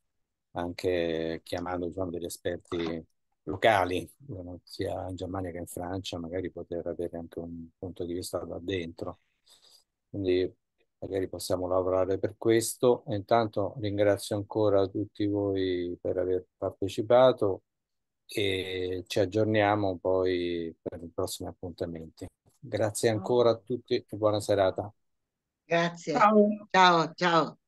anche chiamando diciamo, degli esperti locali, eh, sia in Germania che in Francia, magari poter avere anche un punto di vista da dentro. Quindi magari possiamo lavorare per questo. intanto ringrazio ancora tutti voi per aver partecipato e ci aggiorniamo poi per i prossimi appuntamenti. Grazie ancora a tutti e buona serata. Grazie. Ciao, ciao. ciao.